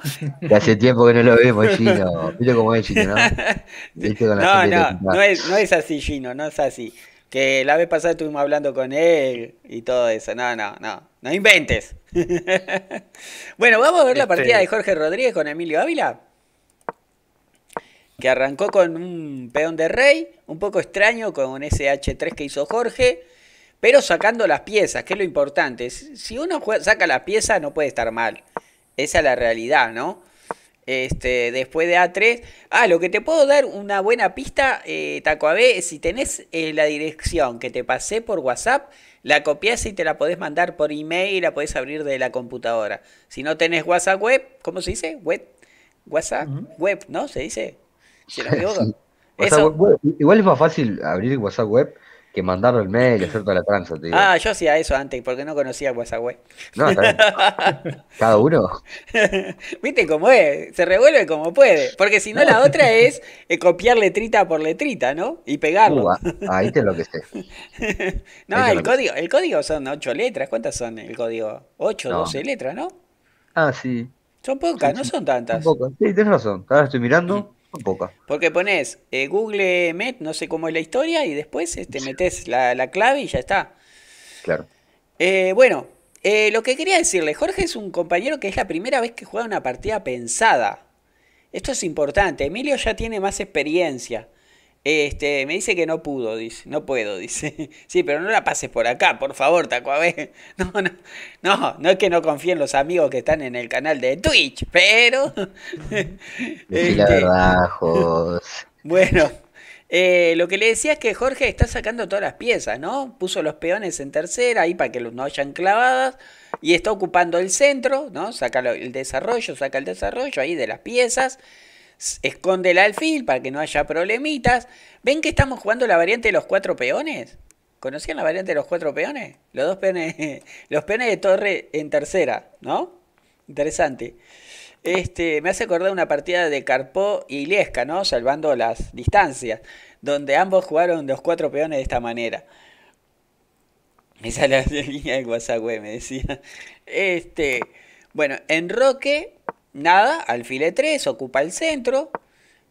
hace tiempo que no lo vemos, Gino. mira cómo es chino ¿no? no, no, es, no es así, Gino, no es así. Que la vez pasada estuvimos hablando con él y todo eso. No, no, no. No inventes. bueno, vamos a ver la partida de este Jorge Rodríguez con Emilio Ávila. Que arrancó con un peón de rey, un poco extraño con ese H3 que hizo Jorge, pero sacando las piezas, que es lo importante. Si uno saca las piezas no puede estar mal. Esa es la realidad, ¿no? Este, después de A3. Ah, lo que te puedo dar una buena pista, eh, Taco AB, si tenés eh, la dirección que te pasé por WhatsApp, la copias y te la podés mandar por email y la podés abrir de la computadora. Si no tenés WhatsApp web, ¿cómo se dice? Web. WhatsApp web, ¿no? Se dice. Igual es más fácil abrir WhatsApp web que mandarlo el mail y hacer la tranza, Ah, yo hacía eso antes, porque no conocía WhatsApp, güey. No, cada uno. Viste cómo es, se revuelve como puede. Porque si no, la otra es eh, copiar letrita por letrita, ¿no? Y pegarlo. Uh, ah, ahí te lo que sé. no, el código, el código son ocho letras. ¿Cuántas son el código? Ocho, doce letras, ¿no? Ah, sí. Son pocas, no son tantas. Son Sí, tienes razón. Ahora estoy mirando. Porque pones eh, Google Met, no sé cómo es la historia, y después este, metes la, clave y ya está. Claro. Eh, bueno, eh, lo que quería decirle, Jorge es un compañero que es la primera vez que juega una partida pensada. Esto es importante. Emilio ya tiene más experiencia. Este, me dice que no pudo, dice, no puedo, dice. Sí, pero no la pases por acá, por favor, Tacuabé. No, no, no, no es que no confíen los amigos que están en el canal de Twitch, pero. Este, bueno, eh, lo que le decía es que Jorge está sacando todas las piezas, ¿no? Puso los peones en tercera ahí para que los no hayan clavadas y está ocupando el centro, ¿no? Saca el desarrollo, saca el desarrollo ahí de las piezas esconde el alfil para que no haya problemitas. ¿Ven que estamos jugando la variante de los cuatro peones? ¿Conocían la variante de los cuatro peones? Los dos peones, los de torre en tercera, ¿no? Interesante. Este, me hace acordar una partida de Carpó y Ilesca, ¿no? Salvando las distancias, donde ambos jugaron los cuatro peones de esta manera. Esa es la línea de WhatsApp, me decía. Este, bueno, en Roque nada, alfile 3, ocupa el centro.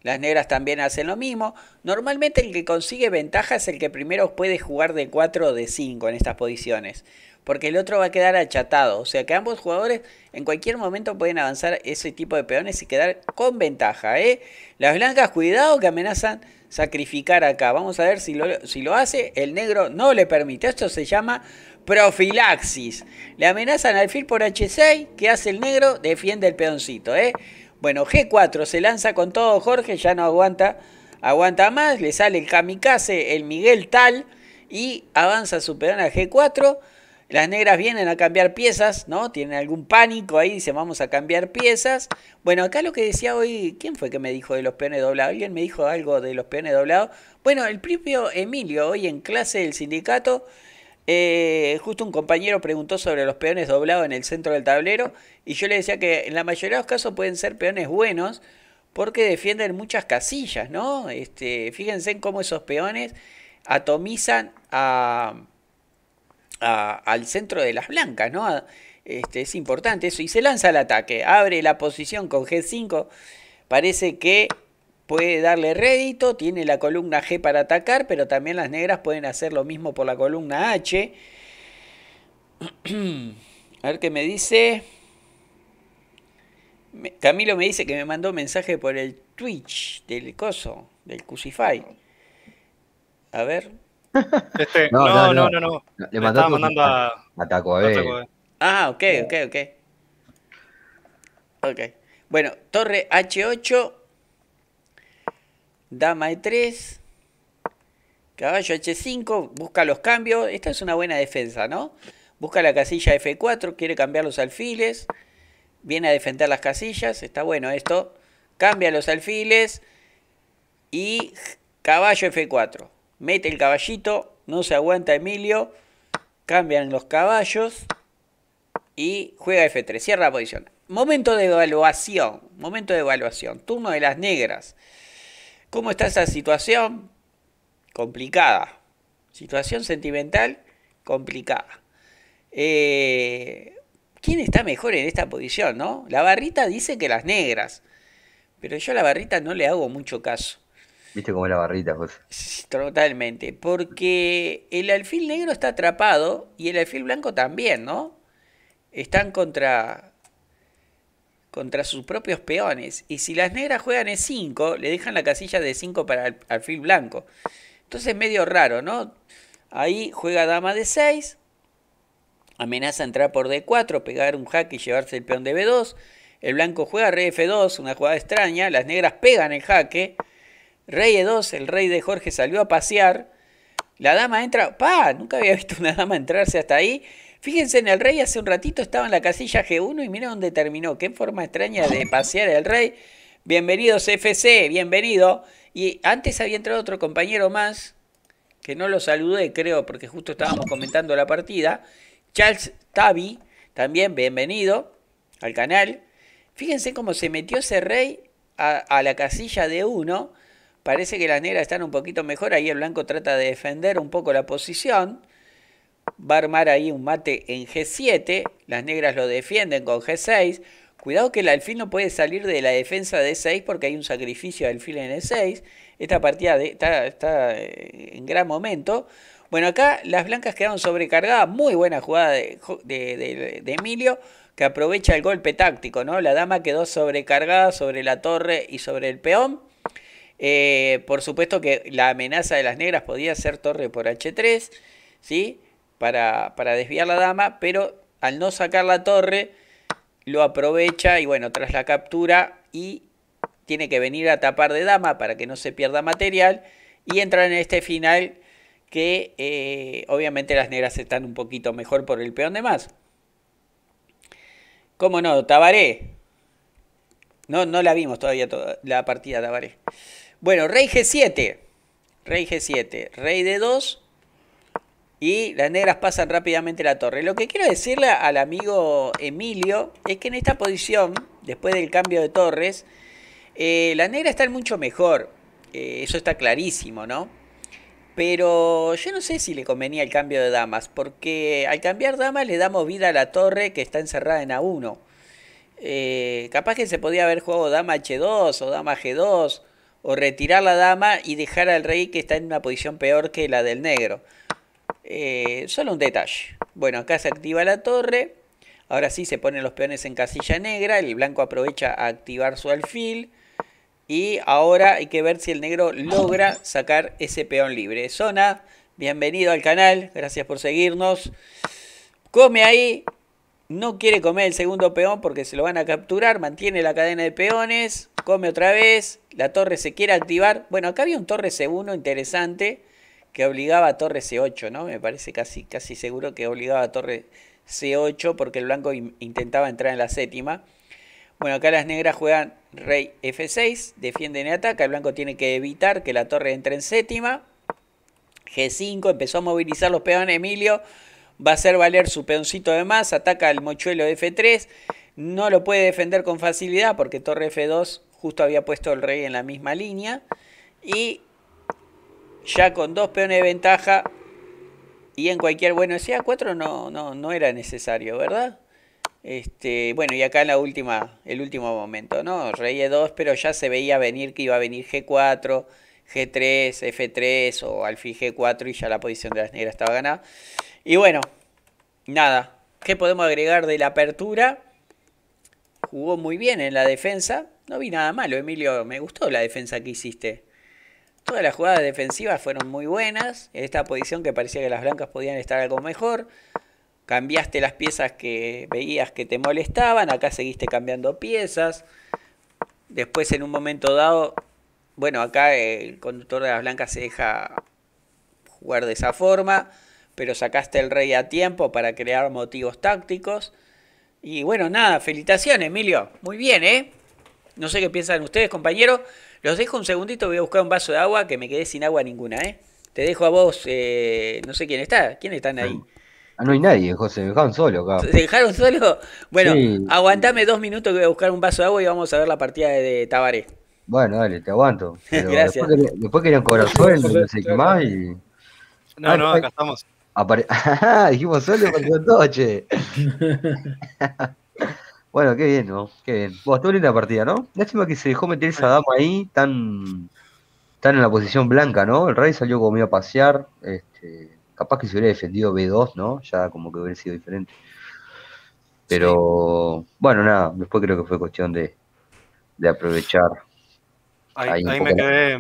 Las negras también hacen lo mismo. Normalmente el que consigue ventaja es el que primero puede jugar de 4 o de 5 en estas posiciones. Porque el otro va a quedar achatado. O sea que ambos jugadores en cualquier momento pueden avanzar ese tipo de peones y quedar con ventaja. ¿eh? Las blancas, cuidado que amenazan sacrificar acá. Vamos a ver si lo hace. El negro no le permite. Esto se llama profilaxis. Le amenazan al alfil por H6, que hace el negro, defiende el peoncito. ¿eh? Bueno, G4 se lanza con todo Jorge, ya no aguanta, aguanta más, le sale el kamikaze, el Miguel tal, y avanza su peón a G4. Las negras vienen a cambiar piezas, ¿no? Tienen algún pánico ahí, dicen vamos a cambiar piezas. Bueno, acá lo que decía hoy, ¿quién fue que me dijo de los peones doblados? ¿Alguien me dijo algo de los peones doblados? Bueno, el propio Emilio hoy en clase del sindicato eh, justo un compañero preguntó sobre los peones doblados en el centro del tablero y yo le decía que en la mayoría de los casos pueden ser peones buenos porque defienden muchas casillas, ¿no? Este, fíjense en cómo esos peones atomizan al centro de las blancas, ¿no? este, es importante eso. Y se lanza el ataque, abre la posición con G5. Parece que puede darle rédito, tiene la columna G para atacar, pero también las negras pueden hacer lo mismo por la columna H. A ver qué me dice. Camilo me dice que me mandó mensaje por el Twitch del coso, del Cusify. A ver. Este, no, no, no, no, Le, estaba mandando a, a Ah, ok, ok. Ok. Bueno, torre H8 dama E3, caballo H5, busca los cambios. Esta es una buena defensa, ¿no? Busca la casilla F4, quiere cambiar los alfiles, viene a defender las casillas, está bueno esto. Cambia los alfiles y caballo F4. Mete el caballito, no se aguanta Emilio, cambian los caballos y juega F3, cierra la posición. Momento de evaluación, momento de evaluación, turno de las negras. ¿Cómo está esa situación? Complicada. Situación sentimental complicada. Eh, ¿Quién está mejor en esta posición, no? La barrita dice que las negras, pero yo a la barrita no le hago mucho caso. ¿Viste cómo es la barrita, José? Totalmente, porque el alfil negro está atrapado y el alfil blanco también, ¿no? Están contra, contra sus propios peones. Y si las negras juegan e 5, le dejan la casilla de 5 para el alfil blanco. Entonces es medio raro, ¿no? Ahí juega dama de 6, amenaza entrar por D4, pegar un jaque y llevarse el peón de B2. El blanco juega rey F2, una jugada extraña. Las negras pegan el jaque. Rey E2, el rey de Jorge salió a pasear. La dama entra. ¡Pa! Nunca había visto una dama entrarse hasta ahí. Fíjense en el rey, hace un ratito estaba en la casilla G1 y mira dónde terminó. Qué forma extraña de pasear el rey. Bienvenidos FC, bienvenido. Y antes había entrado otro compañero más, que no lo saludé creo, porque justo estábamos comentando la partida. Charles Tavi, también bienvenido al canal. Fíjense cómo se metió ese rey a, la casilla de 1. Parece que las negras están un poquito mejor, ahí el blanco trata de defender un poco la posición va a armar ahí un mate en G7, las negras lo defienden con G6, cuidado que el alfil no puede salir de la defensa de E6 porque hay un sacrificio de alfil en E6, esta partida está, está, eh, en gran momento. Bueno, acá las blancas quedaron sobrecargadas, muy buena jugada de, Emilio, que aprovecha el golpe táctico, ¿no? La dama quedó sobrecargada sobre la torre y sobre el peón. Eh, por supuesto que la amenaza de las negras podía ser torre por H3, ¿sí? para, desviar la dama, pero al no sacar la torre lo aprovecha y bueno, tras la captura y tiene que venir a tapar de dama para que no se pierda material y entra en este final que eh, obviamente las negras están un poquito mejor por el peón de más. ¿Cómo no? Tabaré. No, no la vimos todavía toda, la partida Tabaré. Bueno, rey G7. Rey G7. Rey D2 y las negras pasan rápidamente la torre. Lo que quiero decirle al amigo Emilio es que en esta posición, después del cambio de torres, la eh, las negras están mucho mejor. Eh, eso está clarísimo, ¿no? Pero yo no sé si le convenía el cambio de damas, porque al cambiar damas le damos vida a la torre que está encerrada en A1. Eh, capaz que se podía haber jugado dama H2 o dama G2, o retirar la dama y dejar al rey que está en una posición peor que la del negro. Eh, solo un detalle. Bueno, acá se activa la torre. Ahora sí se ponen los peones en casilla negra. El blanco aprovecha a activar su alfil. Y ahora hay que ver si el negro logra sacar ese peón libre. Zona, bienvenido al canal. Gracias por seguirnos. Come ahí. No quiere comer el segundo peón porque se lo van a capturar. Mantiene la cadena de peones. Come otra vez. La torre se quiere activar. Bueno, acá había un torre C1 interesante que obligaba a torre C8, ¿no? Me parece casi, casi seguro que obligaba a torre C8 porque el blanco intentaba entrar en la séptima. Bueno, acá las negras juegan rey F6, defienden y ataca. El blanco tiene que evitar que la torre entre en séptima. G5, empezó a movilizar los peones Emilio. Va a hacer valer su peoncito de más, ataca al mochuelo F3. No lo puede defender con facilidad porque torre F2 justo había puesto el rey en la misma línea. Y ya con dos peones de ventaja y en cualquier bueno si a 4 no, no, no era necesario verdad este bueno y acá en la última el último momento no rey e2 pero ya se veía venir que iba a venir g4 g3 f3 o alfil g4 y ya la posición de las negras estaba ganada y bueno nada qué podemos agregar de la apertura jugó muy bien en la defensa no vi nada malo Emilio me gustó la defensa que hiciste Todas las jugadas defensivas fueron muy buenas. En esta posición que parecía que las blancas podían estar algo mejor. Cambiaste las piezas que veías que te molestaban. Acá seguiste cambiando piezas. Después en un momento dado, bueno, acá el conductor de las blancas se deja jugar de esa forma. Pero sacaste el rey a tiempo para crear motivos tácticos. Y bueno, nada, felicitaciones, Emilio. Muy bien, ¿eh? No sé qué piensan ustedes, compañeros. Los dejo un segundito, voy a buscar un vaso de agua que me quedé sin agua ninguna, ¿eh? Te dejo a vos, eh, no sé quién está, ¿quiénes están ahí? Ah, no hay nadie, José, me dejaron solo acá. ¿Se dejaron solo? Bueno, aguantame dos minutos que voy a buscar un vaso de agua y vamos a ver la partida de, Tabaré. Bueno, dale, te aguanto. Pero Gracias. Después, querían cobrar sueldo, no sé qué más y... No, no, acá estamos. dijimos solo, el con todo, che. Bueno, qué bien, ¿no? Qué bien. Bueno, estuvo linda partida, ¿no? Lástima que se dejó meter esa dama ahí tan, tan en la posición blanca, ¿no? El rey salió como a pasear. Este, capaz que se hubiera defendido B2, ¿no? Ya como que hubiera sido diferente. Pero bueno, nada, después creo que fue cuestión de, de aprovechar. Ahí, me quedé.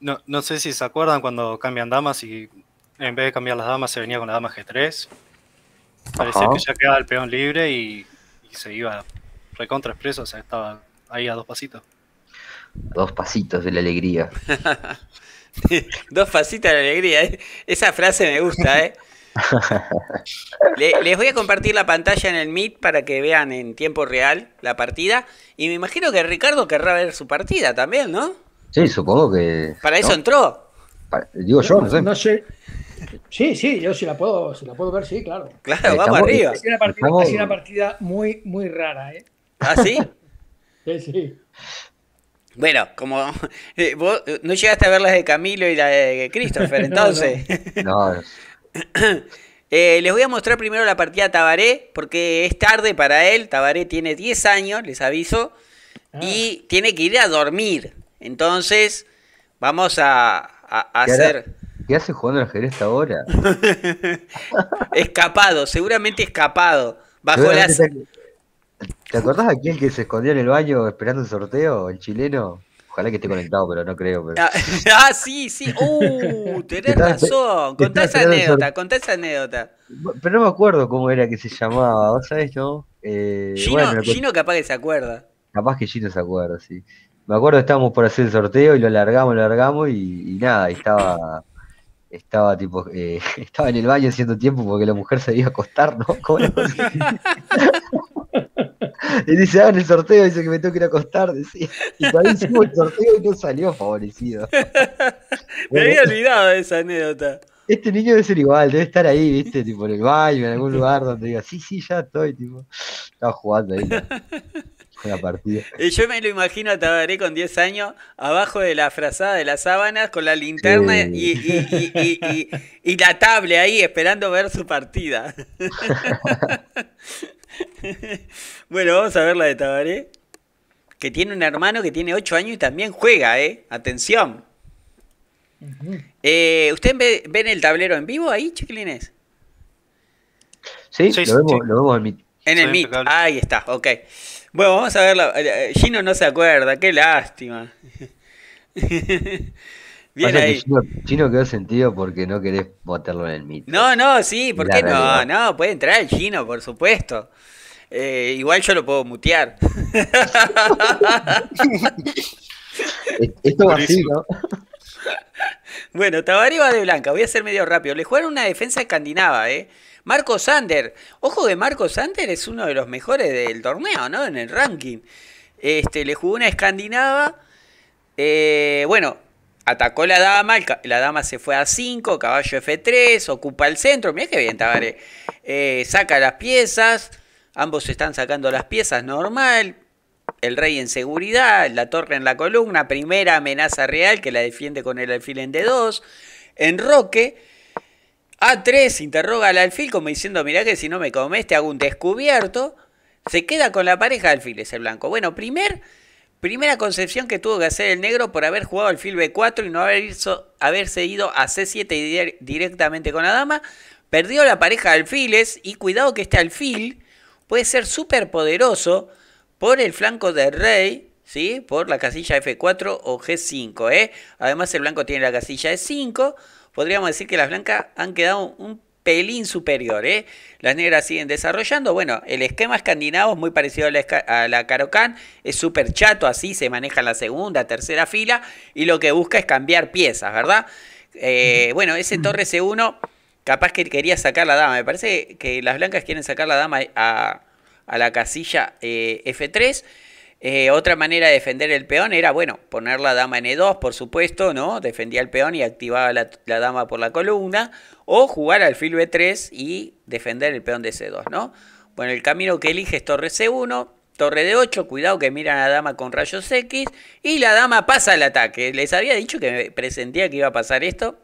No, sé si se acuerdan cuando cambian damas y en vez de cambiar las damas se venía con la dama G3. Parecía que ya quedaba el peón libre y se iba recontra expreso, o sea, estaba ahí a dos pasitos. Dos pasitos de la alegría. dos pasitos de la alegría, eh. esa frase me gusta, ¿eh? les voy a compartir la pantalla en el Meet para que vean en tiempo real la partida. Y me imagino que Ricardo querrá ver su partida también, ¿no? Sí, supongo que. Para eso entró. digo yo, No sé. Sí, sí, yo sí la puedo, si la puedo ver, sí, claro. Claro, vamos arriba. Ha una partida, muy, muy rara, ¿eh? ¿Ah, sí? sí, sí. Bueno, como eh, vos eh, no llegaste a ver las de Camilo y la de Christopher, entonces. no. Eh, les voy a mostrar primero la partida Tabaré, porque es tarde para él. Tabaré tiene 10 años, les aviso, y ah. tiene que ir a dormir. Entonces, vamos a hacer. ¿Qué hace jugando al ajedrez ahora? escapado, seguramente escapado. Bajo las... ¿Te acordás de aquel que se escondió en el baño esperando el sorteo? El chileno. Ojalá que esté eh. conectado, pero no creo. Ah, ah, sí, sí. Uh, tenés razón. Contá esa anécdota, contá esa anécdota. Pero no me acuerdo cómo era que se llamaba, ¿vos sabés, no? Eh, Gino, capaz que se acuerda. Capaz que Gino se acuerda, sí. Me acuerdo que estábamos por hacer el sorteo y lo largamos, lo largamos y, y nada, y estaba estaba tipo eh, estaba en el baño haciendo tiempo porque la mujer se iba a acostar, ¿no? y dice, hagan el sorteo, dice que me tengo que ir a acostar, decía. Y cuando hicimos el sorteo y no salió favorecido. me había olvidado esa anécdota. Este niño debe ser igual, debe estar ahí, viste, tipo en el baño, en algún lugar donde diga, sí, sí, ya estoy, tipo. Estaba jugando ahí partida. yo me lo imagino a Tabaré con 10 años, abajo de la frazada de las sábanas, con la linterna y, y, la tablet ahí, esperando ver su partida. bueno, vamos a ver la de Tabaré, que tiene un hermano que tiene 8 años y también juega, ¿eh? Atención. Eh, usted ve, ven el tablero en vivo ahí, chiquilines? Sí, lo, vemos, lo en el ahí está, ok. Bueno, vamos a ver. Eh, eh, Gino no se acuerda, qué lástima. Bien Gino, quedó sentido porque no querés botarlo en el mito. No, no, sí, ¿por qué no? No, puede entrar el Gino, por supuesto. Eh, igual yo lo puedo mutear. Esto va así, ¿no? Bueno, Tabaré va de blanca. Voy a ser medio rápido. Le jugaron una defensa escandinava, ¿eh? Marco Sander. Ojo de Marco Sander es uno de los mejores del torneo, ¿no? En el ranking. Este, le jugó una escandinava. Eh, bueno, atacó la dama. La dama se fue a 5, caballo F3, ocupa el centro. Mirá qué bien, Tabaré. Eh, saca las piezas. Ambos están sacando las piezas normal. El rey en seguridad, la torre en la columna, primera amenaza real que la defiende con el alfil en D2. Roque. A3 interroga al alfil como diciendo, mira que si no me comes te hago un descubierto. Se queda con la pareja de alfiles el blanco. Bueno, primer, primera concepción que tuvo que hacer el negro por haber jugado alfil B4 y no haber hizo, haberse ido a C7 directamente con la dama. Perdió la pareja de alfiles y cuidado que este alfil puede ser súper poderoso por el flanco del rey, ¿sí? Por la casilla F4 o G5, ¿eh? Además el blanco tiene la casilla E5 podríamos decir que las blancas han quedado un pelín superior. ¿eh? Las negras siguen desarrollando. Bueno, el esquema escandinavo es muy parecido a la, a la Carocan. Es súper chato, así se maneja en la segunda, tercera fila. Y lo que busca es cambiar piezas, ¿verdad? Eh, bueno, ese torre C1, capaz que quería sacar la dama. Me parece que las blancas quieren sacar la dama a, la casilla eh, F3. Eh, otra manera de defender el peón era, bueno, poner la dama en E2, por supuesto, ¿no? Defendía el peón y activaba la, dama por la columna. O jugar al filo E3 y defender el peón de C2, ¿no? Bueno, el camino que elige es torre C1, torre D8, cuidado que miran a la dama con rayos X. Y la dama pasa al ataque. Les había dicho que me presentía que iba a pasar esto.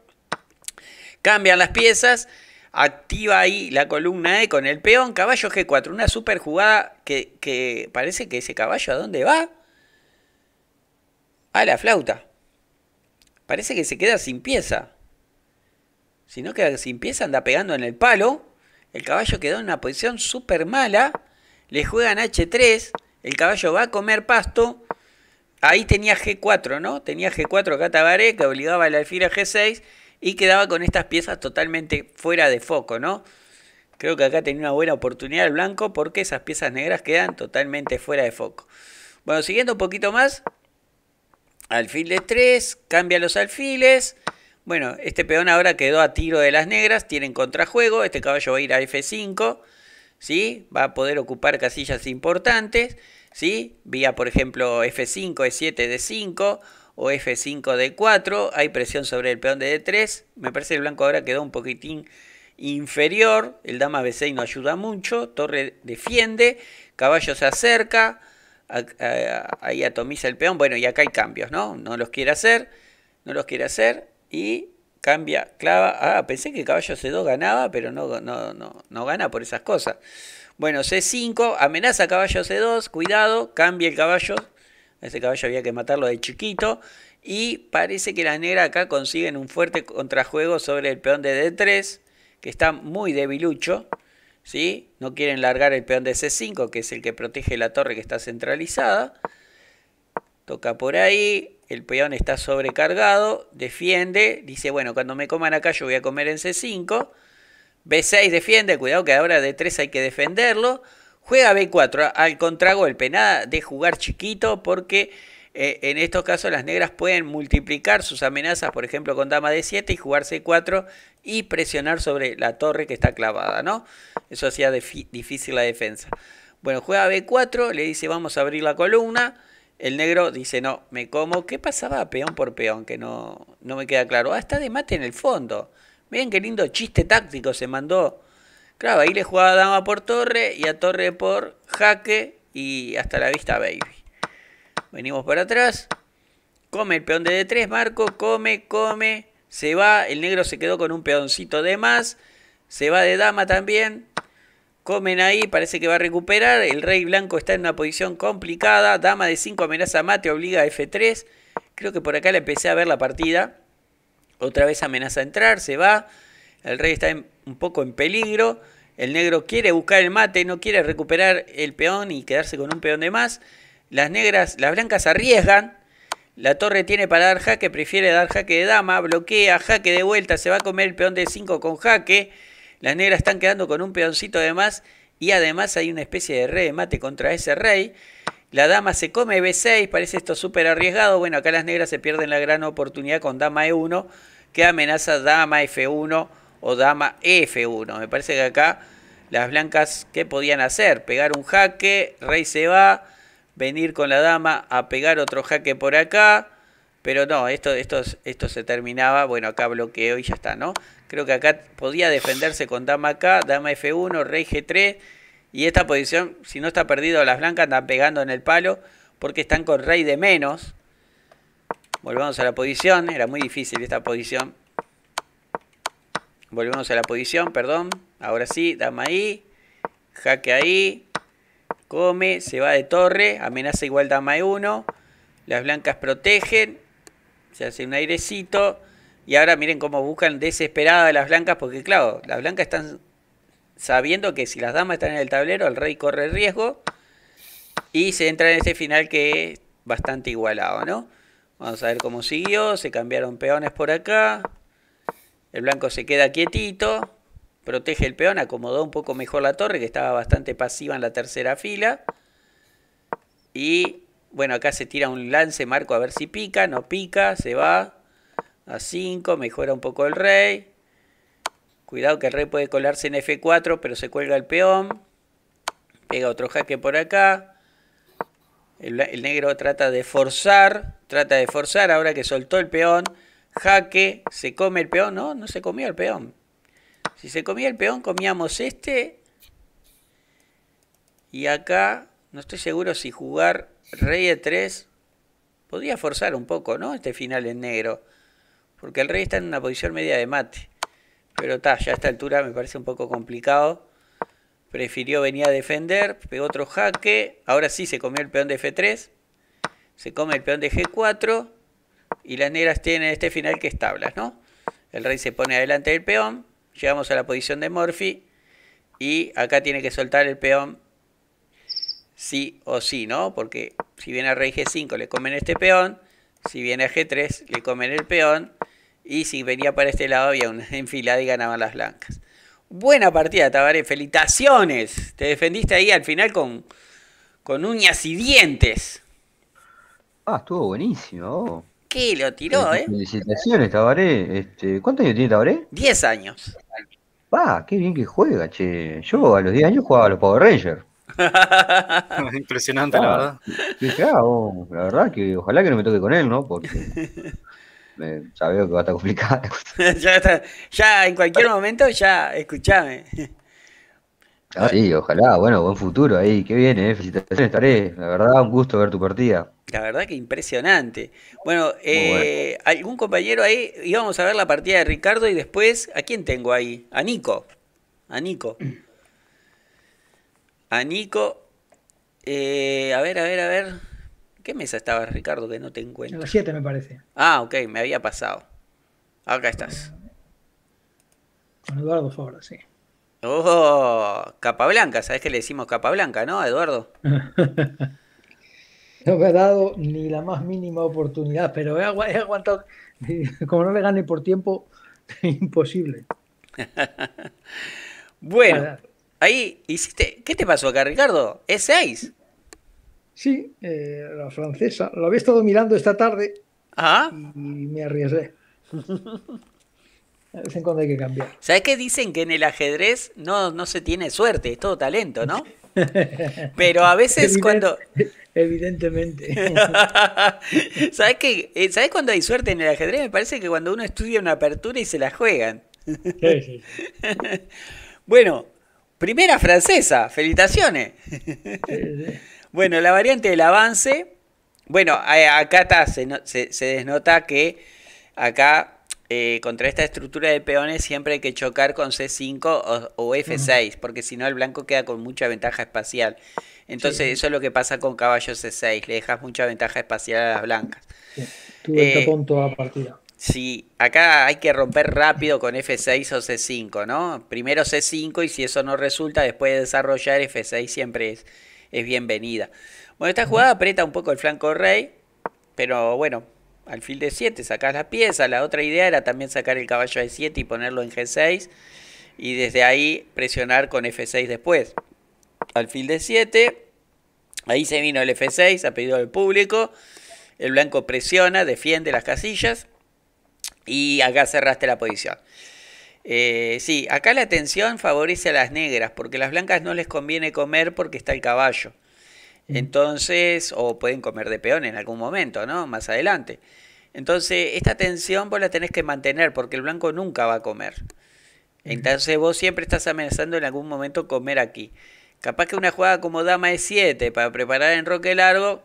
Cambian las piezas activa ahí la columna E con el peón, caballo G4, una super jugada que, que parece que ese caballo a dónde va? A la flauta. Parece que se queda sin pieza. Si no queda sin pieza, anda pegando en el palo. El caballo quedó en una posición súper mala. Le juegan H3. El caballo va a comer pasto. Ahí tenía G4, ¿no? Tenía G4 acá que obligaba al alfil a G6 y quedaba con estas piezas totalmente fuera de foco, ¿no? Creo que acá tenía una buena oportunidad el blanco porque esas piezas negras quedan totalmente fuera de foco. Bueno, siguiendo un poquito más, alfil de 3, cambia los alfiles. Bueno, este peón ahora quedó a tiro de las negras, tienen contrajuego, este caballo va a ir a F5, ¿sí? Va a poder ocupar casillas importantes, ¿sí? Vía, por ejemplo, F5, E7, D5, o F5 D4, hay presión sobre el peón de D3, me parece que el blanco ahora quedó un poquitín inferior, el dama B6 no ayuda mucho, torre defiende, caballo se acerca, ahí atomiza el peón, bueno y acá hay cambios, ¿no? No los quiere hacer, no los quiere hacer y cambia, clava, ah, pensé que caballo C2 ganaba, pero no, no, no, no gana por esas cosas. Bueno, C5, amenaza caballo C2, cuidado, cambia el caballo ese caballo había que matarlo de chiquito. Y parece que las negras acá consiguen un fuerte contrajuego sobre el peón de D3, que está muy debilucho. ¿sí? No quieren largar el peón de C5, que es el que protege la torre que está centralizada. Toca por ahí, el peón está sobrecargado, defiende, dice, bueno, cuando me coman acá yo voy a comer en C5. B6 defiende, cuidado que ahora D3 hay que defenderlo. Juega B4 ¿eh? al el nada de jugar chiquito porque eh, en estos casos las negras pueden multiplicar sus amenazas, por ejemplo, con dama D7 y jugar C4 y presionar sobre la torre que está clavada, ¿no? Eso hacía difícil la defensa. Bueno, juega B4, le dice vamos a abrir la columna. El negro dice, no, me como. ¿Qué pasaba peón por peón? Que no, no me queda claro. Ah, está de mate en el fondo. Miren qué lindo chiste táctico se mandó Claro, ahí le jugaba a dama por torre y a torre por jaque y hasta la vista baby. Venimos para atrás. Come el peón de D3, Marco. Come, come. Se va. El negro se quedó con un peoncito de más. Se va de dama también. Comen ahí, parece que va a recuperar. El rey blanco está en una posición complicada. Dama de 5 amenaza mate, obliga a F3. Creo que por acá le empecé a ver la partida. Otra vez amenaza a entrar, se va. El rey está un poco en peligro. El negro quiere buscar el mate, no quiere recuperar el peón y quedarse con un peón de más. Las negras, las blancas arriesgan. La torre tiene para dar jaque, prefiere dar jaque de dama, bloquea, jaque de vuelta, se va a comer el peón de 5 con jaque. Las negras están quedando con un peoncito de más y además hay una especie de de mate contra ese rey. La dama se come B6, parece esto súper arriesgado. Bueno, acá las negras se pierden la gran oportunidad con dama E1, que amenaza dama F1 o dama F1. Me parece que acá las blancas, ¿qué podían hacer? Pegar un jaque, rey se va, venir con la dama a pegar otro jaque por acá. Pero no, esto, esto, esto se terminaba. Bueno, acá bloqueo y ya está, ¿no? Creo que acá podía defenderse con dama acá, dama F1, rey G3. Y esta posición, si no está perdido, las blancas anda pegando en el palo porque están con rey de menos. Volvamos a la posición, era muy difícil esta posición. Volvemos a la posición, perdón. Ahora sí, dama ahí. Jaque ahí. Come, se va de torre. Amenaza igual dama E1. Las blancas protegen. Se hace un airecito. Y ahora miren cómo buscan desesperadas las blancas. Porque claro, las blancas están sabiendo que si las damas están en el tablero, el rey corre riesgo. Y se entra en ese final que es bastante igualado, ¿no? Vamos a ver cómo siguió. Se cambiaron peones por acá. El blanco se queda quietito, protege el peón, acomodó un poco mejor la torre, que estaba bastante pasiva en la tercera fila. Y bueno, acá se tira un lance, marco a ver si pica, no pica, se va a 5, mejora un poco el rey. Cuidado que el rey puede colarse en F4, pero se cuelga el peón. Pega otro jaque por acá. El, el negro trata de forzar, trata de forzar ahora que soltó el peón jaque, se come el peón. No, no se comió el peón. Si se comía el peón, comíamos este. Y acá, no estoy seguro si jugar rey e3. Podría forzar un poco, ¿no? Este final en negro. Porque el rey está en una posición media de mate. Pero está, ya a esta altura me parece un poco complicado. Prefirió venir a defender, pegó otro jaque. Ahora sí se comió el peón de F3. Se come el peón de G4 y las negras tienen este final que es tablas, ¿no? El rey se pone adelante del peón, llegamos a la posición de Morphy y acá tiene que soltar el peón sí o sí, ¿no? Porque si viene a rey G5 le comen este peón, si viene a G3 le comen el peón y si venía para este lado había una enfilada y ganaban las blancas. Buena partida, Tabaré, felicitaciones. Te defendiste ahí al final con, con uñas y dientes. Ah, estuvo buenísimo qué lo tiró, eh, eh? Felicitaciones, Tabaré. Este, ¿Cuántos años tiene Tabaré? Diez años. Va, qué bien que juega, che. Yo a los 10 años jugaba a los Power Rangers. Impresionante, la verdad. Dije, ah, la verdad que ojalá que no me toque con él, ¿no? Porque me, ya que va a estar complicado. ya, ya en cualquier momento, ya, escúchame. Ah, sí, ojalá, bueno, buen futuro ahí, qué bien, eh. felicitaciones, estaré. la verdad, un gusto ver tu partida. La verdad que impresionante. Bueno, eh, algún compañero ahí, íbamos a ver la partida de Ricardo y después, ¿a quién tengo ahí? A Nico, a Nico. A Nico, eh, a ver, a ver, a ver, ¿qué mesa estaba Ricardo que no te encuentro? En la 7 me parece. Ah, ok, me había pasado. Acá estás. Con Eduardo Fabra, sí. Oh, capa blanca, ¿sabes que le decimos capa blanca, no, Eduardo? no me ha dado ni la más mínima oportunidad, pero he, aguantado, como no le gane por tiempo, imposible. bueno, ahí hiciste, ¿qué te pasó acá, Ricardo? ¿Es seis? Sí, eh, la francesa, lo había estado mirando esta tarde ah. y me arriesgué. De hay que cambiar. ¿Sabes qué dicen? Que en el ajedrez no, se tiene suerte, es todo talento, ¿no? Pero a veces cuando. Evidentemente. ¿Sabes que eh, ¿Sabes cuando hay suerte en el ajedrez? Me parece que cuando uno estudia una apertura y se la juegan. Sí, sí. bueno, primera francesa, felicitaciones. bueno, la variante del avance. Bueno, acá está, se, se desnota que acá eh, contra esta estructura de peones siempre hay que chocar con C5 o, F6, porque si no el blanco queda con mucha ventaja espacial. Entonces eso es lo que pasa con caballo C6, le dejas mucha ventaja espacial a las blancas. Tuve eh, punto partida. Sí, acá hay que romper rápido con F6 o C5, ¿no? Primero C5 y si eso no resulta, después de desarrollar F6 siempre es, es bienvenida. Bueno, esta jugada aprieta un poco el flanco rey, pero bueno, alfil de 7, sacás la pieza. La otra idea era también sacar el caballo de 7 y ponerlo en G6 y desde ahí presionar con F6 después. Alfil de 7, ahí se vino el F6 a pedido del público. El blanco presiona, defiende las casillas y acá cerraste la posición. Eh, sí, acá la tensión favorece a las negras porque a las blancas no les conviene comer porque está el caballo. Entonces, o pueden comer de peón en algún momento, ¿no? Más adelante. Entonces, esta tensión vos la tenés que mantener porque el blanco nunca va a comer. Entonces, vos siempre estás amenazando en algún momento comer aquí. Capaz que una jugada como dama de 7 para preparar en roque largo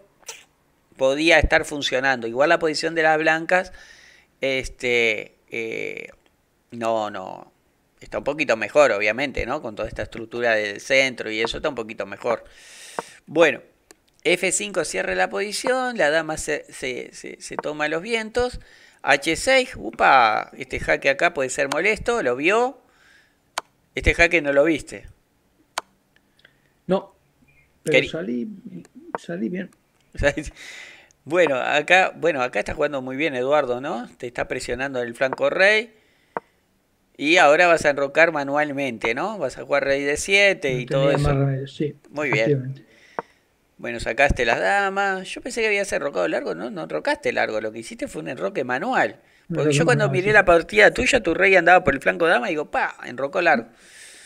podía estar funcionando. Igual la posición de las blancas, este, eh, no, no, está un poquito mejor, obviamente, ¿no? Con toda esta estructura del centro y eso está un poquito mejor. Bueno, F5 cierra la posición, la dama se, se, se, toma los vientos. H6, upa, este jaque acá puede ser molesto, lo vio. Este jaque no lo viste. No, pero salí, salí bien. Bueno, acá, bueno, acá está jugando muy bien Eduardo, ¿no? Te está presionando el flanco rey. Y ahora vas a enrocar manualmente, ¿no? Vas a jugar rey de 7 y todo eso. muy bien. Bueno, sacaste las damas. Yo pensé que había enrocado largo. No, no enrocaste largo. Lo que hiciste fue un enroque manual. Porque yo cuando miré la partida tuya, tu rey andaba por el flanco dama y digo, pa, enrocó largo.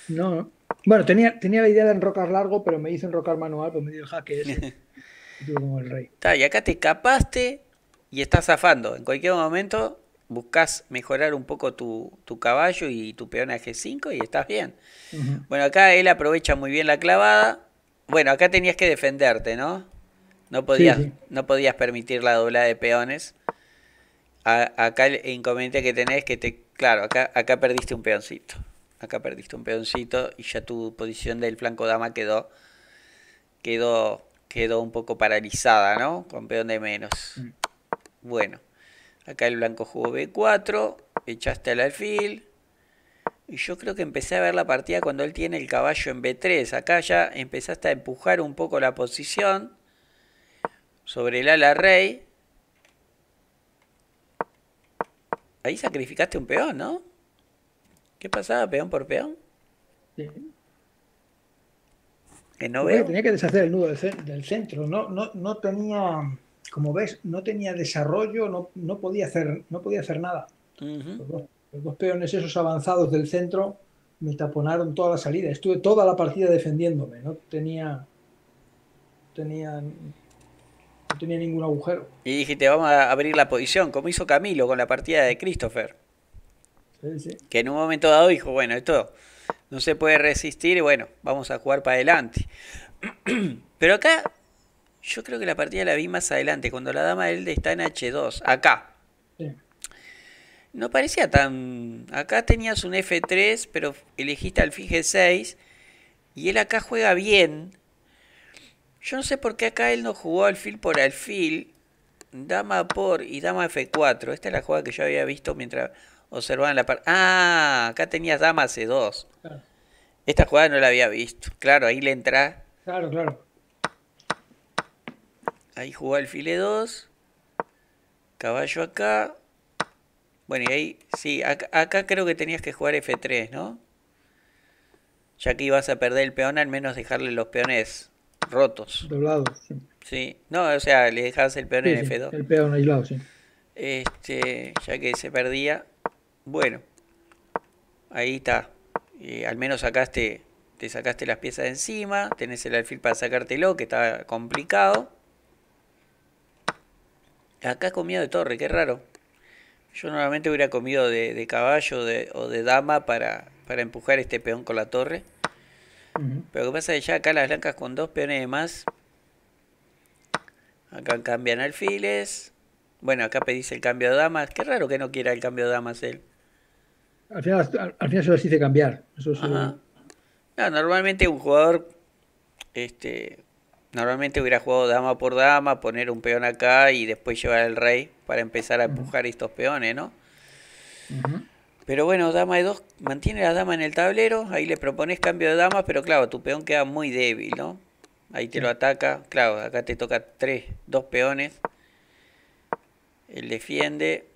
No, Bueno, tenía, tenía la idea de enrocar largo, pero me hice enrocar manual, Porque me dio el jaque ese. como el rey. Está, y acá te escapaste y estás zafando. En cualquier momento buscas mejorar un poco tu, caballo y tu peón a G5 y estás bien. Bueno, acá él aprovecha muy bien la clavada bueno, acá tenías que defenderte, ¿no? No podías, No podías permitir la doblada de peones. acá el inconveniente que tenés es que te. Claro, acá, acá perdiste un peoncito. Acá perdiste un peoncito y ya tu posición del flanco dama quedó. Quedó. Quedó un poco paralizada, ¿no? Con peón de menos. Mm. Bueno. Acá el blanco jugó B4. Echaste al alfil. Y Yo creo que empecé a ver la partida cuando él tiene el caballo en B3. Acá ya empezaste a empujar un poco la posición sobre el ala rey. Ahí sacrificaste un peón, ¿no? ¿Qué pasaba peón por peón? Sí. Que no veo. Tenía que deshacer el nudo del, centro. No, no, tenía, como ves, no tenía desarrollo, no, podía, hacer, no podía hacer nada. Los dos peones esos avanzados del centro me taponaron toda la salida. Estuve toda la partida defendiéndome. No tenía. Tenía. No tenía ningún agujero. Y dijiste, vamos a abrir la posición, como hizo Camilo con la partida de Christopher. Que en un momento dado dijo, bueno, esto no se puede resistir y bueno, vamos a jugar para adelante. Pero acá yo creo que la partida la vi más adelante, cuando la dama de Elde está en H2, acá. No parecía tan... Acá tenías un F3, pero elegiste al g 6 y él acá juega bien. Yo no sé por qué acá él no jugó alfil por alfil, dama por y dama F4. Esta es la jugada que yo había visto mientras observaban la parte. Ah, acá tenías dama C2. Esta jugada no la había visto. Claro, ahí le entra. Claro, claro. Ahí jugó alfil E2. Caballo acá. Bueno, y ahí, sí, acá, creo que tenías que jugar F3, ¿no? Ya que ibas a perder el peón, al menos dejarle los peones rotos. Doblados, sí. Sí, no, o sea, le dejabas el peón en F2. El peón aislado, sí. Este, ya que se perdía. Bueno, ahí está. Eh, al menos sacaste, te sacaste las piezas de encima. Tenés el alfil para sacártelo, que está complicado. Acá miedo de torre, qué raro. Yo normalmente hubiera comido de, caballo o de dama para, empujar este peón con la torre. Pero lo que pasa es que ya acá las blancas con dos peones más. Acá cambian alfiles. Bueno, acá pedís el cambio de damas. Qué raro que no quiera el cambio de damas él. Al final, al, final se lo cambiar. Eso normalmente un jugador este, Normalmente hubiera jugado dama por dama, poner un peón acá y después llevar al rey para empezar a empujar estos peones, ¿no? Pero bueno, dama de dos, mantiene la dama en el tablero, ahí le propones cambio de dama, pero claro, tu peón queda muy débil, ¿no? Ahí te lo ataca, claro, acá te toca tres, dos peones. Él defiende.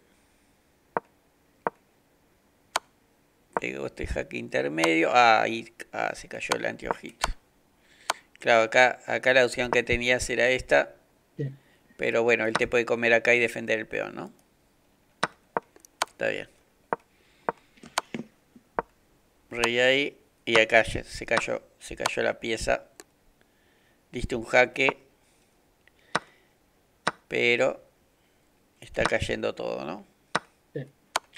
Llegó este jaque intermedio. Ah, ahí ah, se cayó el anteojito. Claro, acá, acá la opción que tenías era esta. Pero bueno, él te puede comer acá y defender el peón, ¿no? Está bien. Rey ahí. Y acá se cayó, se cayó la pieza. Diste un jaque. Pero está cayendo todo, ¿no? Sí.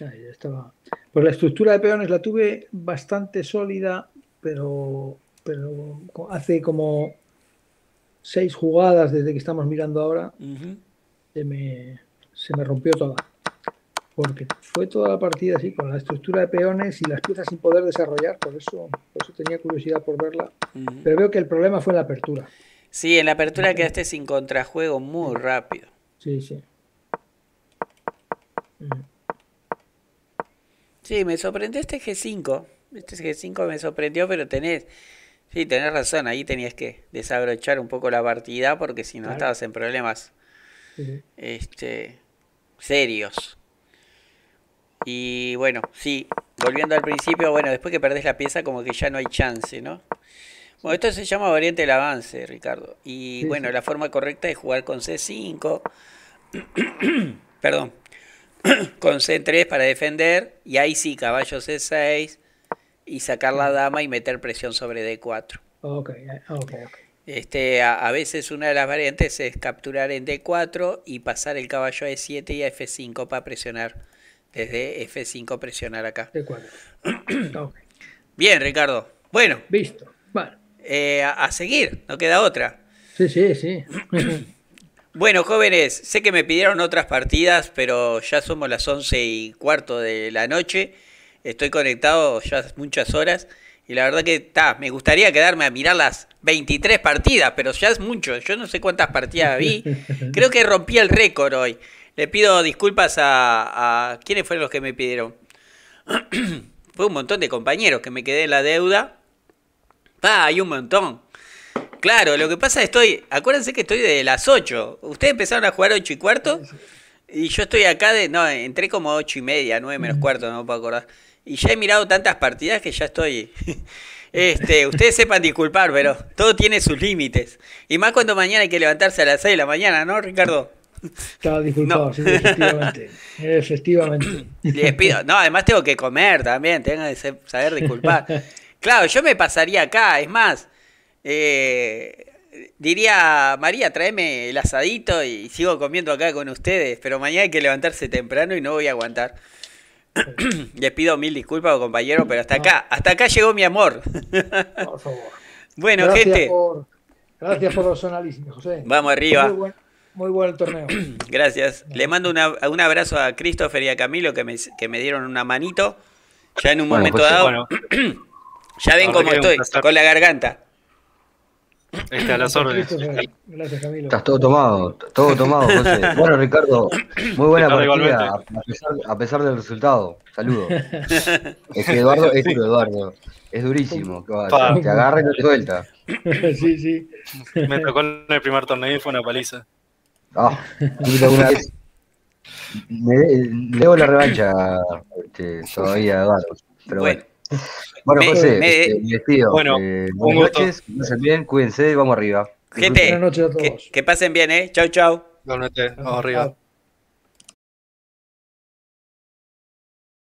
Ahí estaba. Pues la estructura de peones la tuve bastante sólida, pero pero hace como seis jugadas desde que estamos mirando ahora, se, me, se me rompió toda. Porque fue toda la partida así, con la estructura de peones y las piezas sin poder desarrollar, por eso, por eso tenía curiosidad por verla. Pero veo que el problema fue en la apertura. Sí, en la apertura quedaste sin contrajuego muy rápido. Sí, sí. Sí, me sorprendió este G5. Este G5 me sorprendió, pero tenés Sí, tenés razón, ahí tenías que desabrochar un poco la partida porque si no estabas en problemas este, serios. Y bueno, sí, volviendo al principio, bueno, después que perdés la pieza como que ya no hay chance, ¿no? Bueno, esto se llama variante del avance, Ricardo. Y bueno, la forma correcta es jugar con C5, perdón, con C3 para defender, y ahí sí, caballo C6, y sacar la mm. dama y meter presión sobre D4. Eh, okay. Este, a, veces una de las variantes es capturar en D4 y pasar el caballo a E7 y a F5 para presionar. Desde F5 presionar acá. D4. Bien, Ricardo. Bueno. Visto. Bueno. Eh, a, seguir, no queda otra. Sí, sí, sí. Bueno, jóvenes, sé que me pidieron otras partidas, pero ya somos las 11 y cuarto de la noche estoy conectado ya muchas horas y la verdad que está. me gustaría quedarme a mirar las 23 partidas, pero ya es mucho, yo no sé cuántas partidas vi, creo que rompí el récord hoy. Le pido disculpas a, quiénes fueron los que me pidieron. Fue un montón de compañeros que me quedé en la deuda. Pa, hay un montón. Claro, lo que pasa es que estoy, acuérdense que estoy de las 8. Ustedes empezaron a jugar 8 y cuarto y yo estoy acá de, no, entré como 8 y media, 9 menos cuarto, no me puedo acordar. Y ya he mirado tantas partidas que ya estoy. Este, ustedes sepan disculpar, pero todo tiene sus límites. Y más cuando mañana hay que levantarse a las 6 de la mañana, ¿no, Ricardo? Estaba disculpado, sí, efectivamente. efectivamente. No, además tengo que comer también, tengo que saber disculpar. Claro, yo me pasaría acá, es más, eh, diría, María, tráeme el asadito y sigo comiendo acá con ustedes, pero mañana hay que levantarse temprano y no voy a aguantar. les pido mil disculpas, compañero, pero hasta acá, hasta acá llegó mi amor. Por favor. Bueno, gente. gracias por los análisis, José. Vamos arriba. Muy buen, torneo. Gracias. Le mando un abrazo a Christopher y a Camilo que me, dieron una manito. Ya en un momento pues dado. ya ven cómo estoy, con la garganta. Está las órdenes. Gracias, Camilo. Estás todo tomado, todo tomado, José. Bueno, Ricardo, muy buena partida, a pesar, del resultado. Saludos. Es que Eduardo es duro, Eduardo. Es durísimo. Te, agarra y no te suelta. Sí, sí. Me tocó en el primer torneo y fue una paliza. Ah, debo la revancha este, todavía, Eduardo. Pero bueno. Bueno, José, este, Bueno, eh, buenas noches, que pasen bien, cuídense y vamos arriba. Gente, buenas noches a todos. Que, que pasen bien, ¿eh? Chau, chau. Buenas noches, vamos arriba.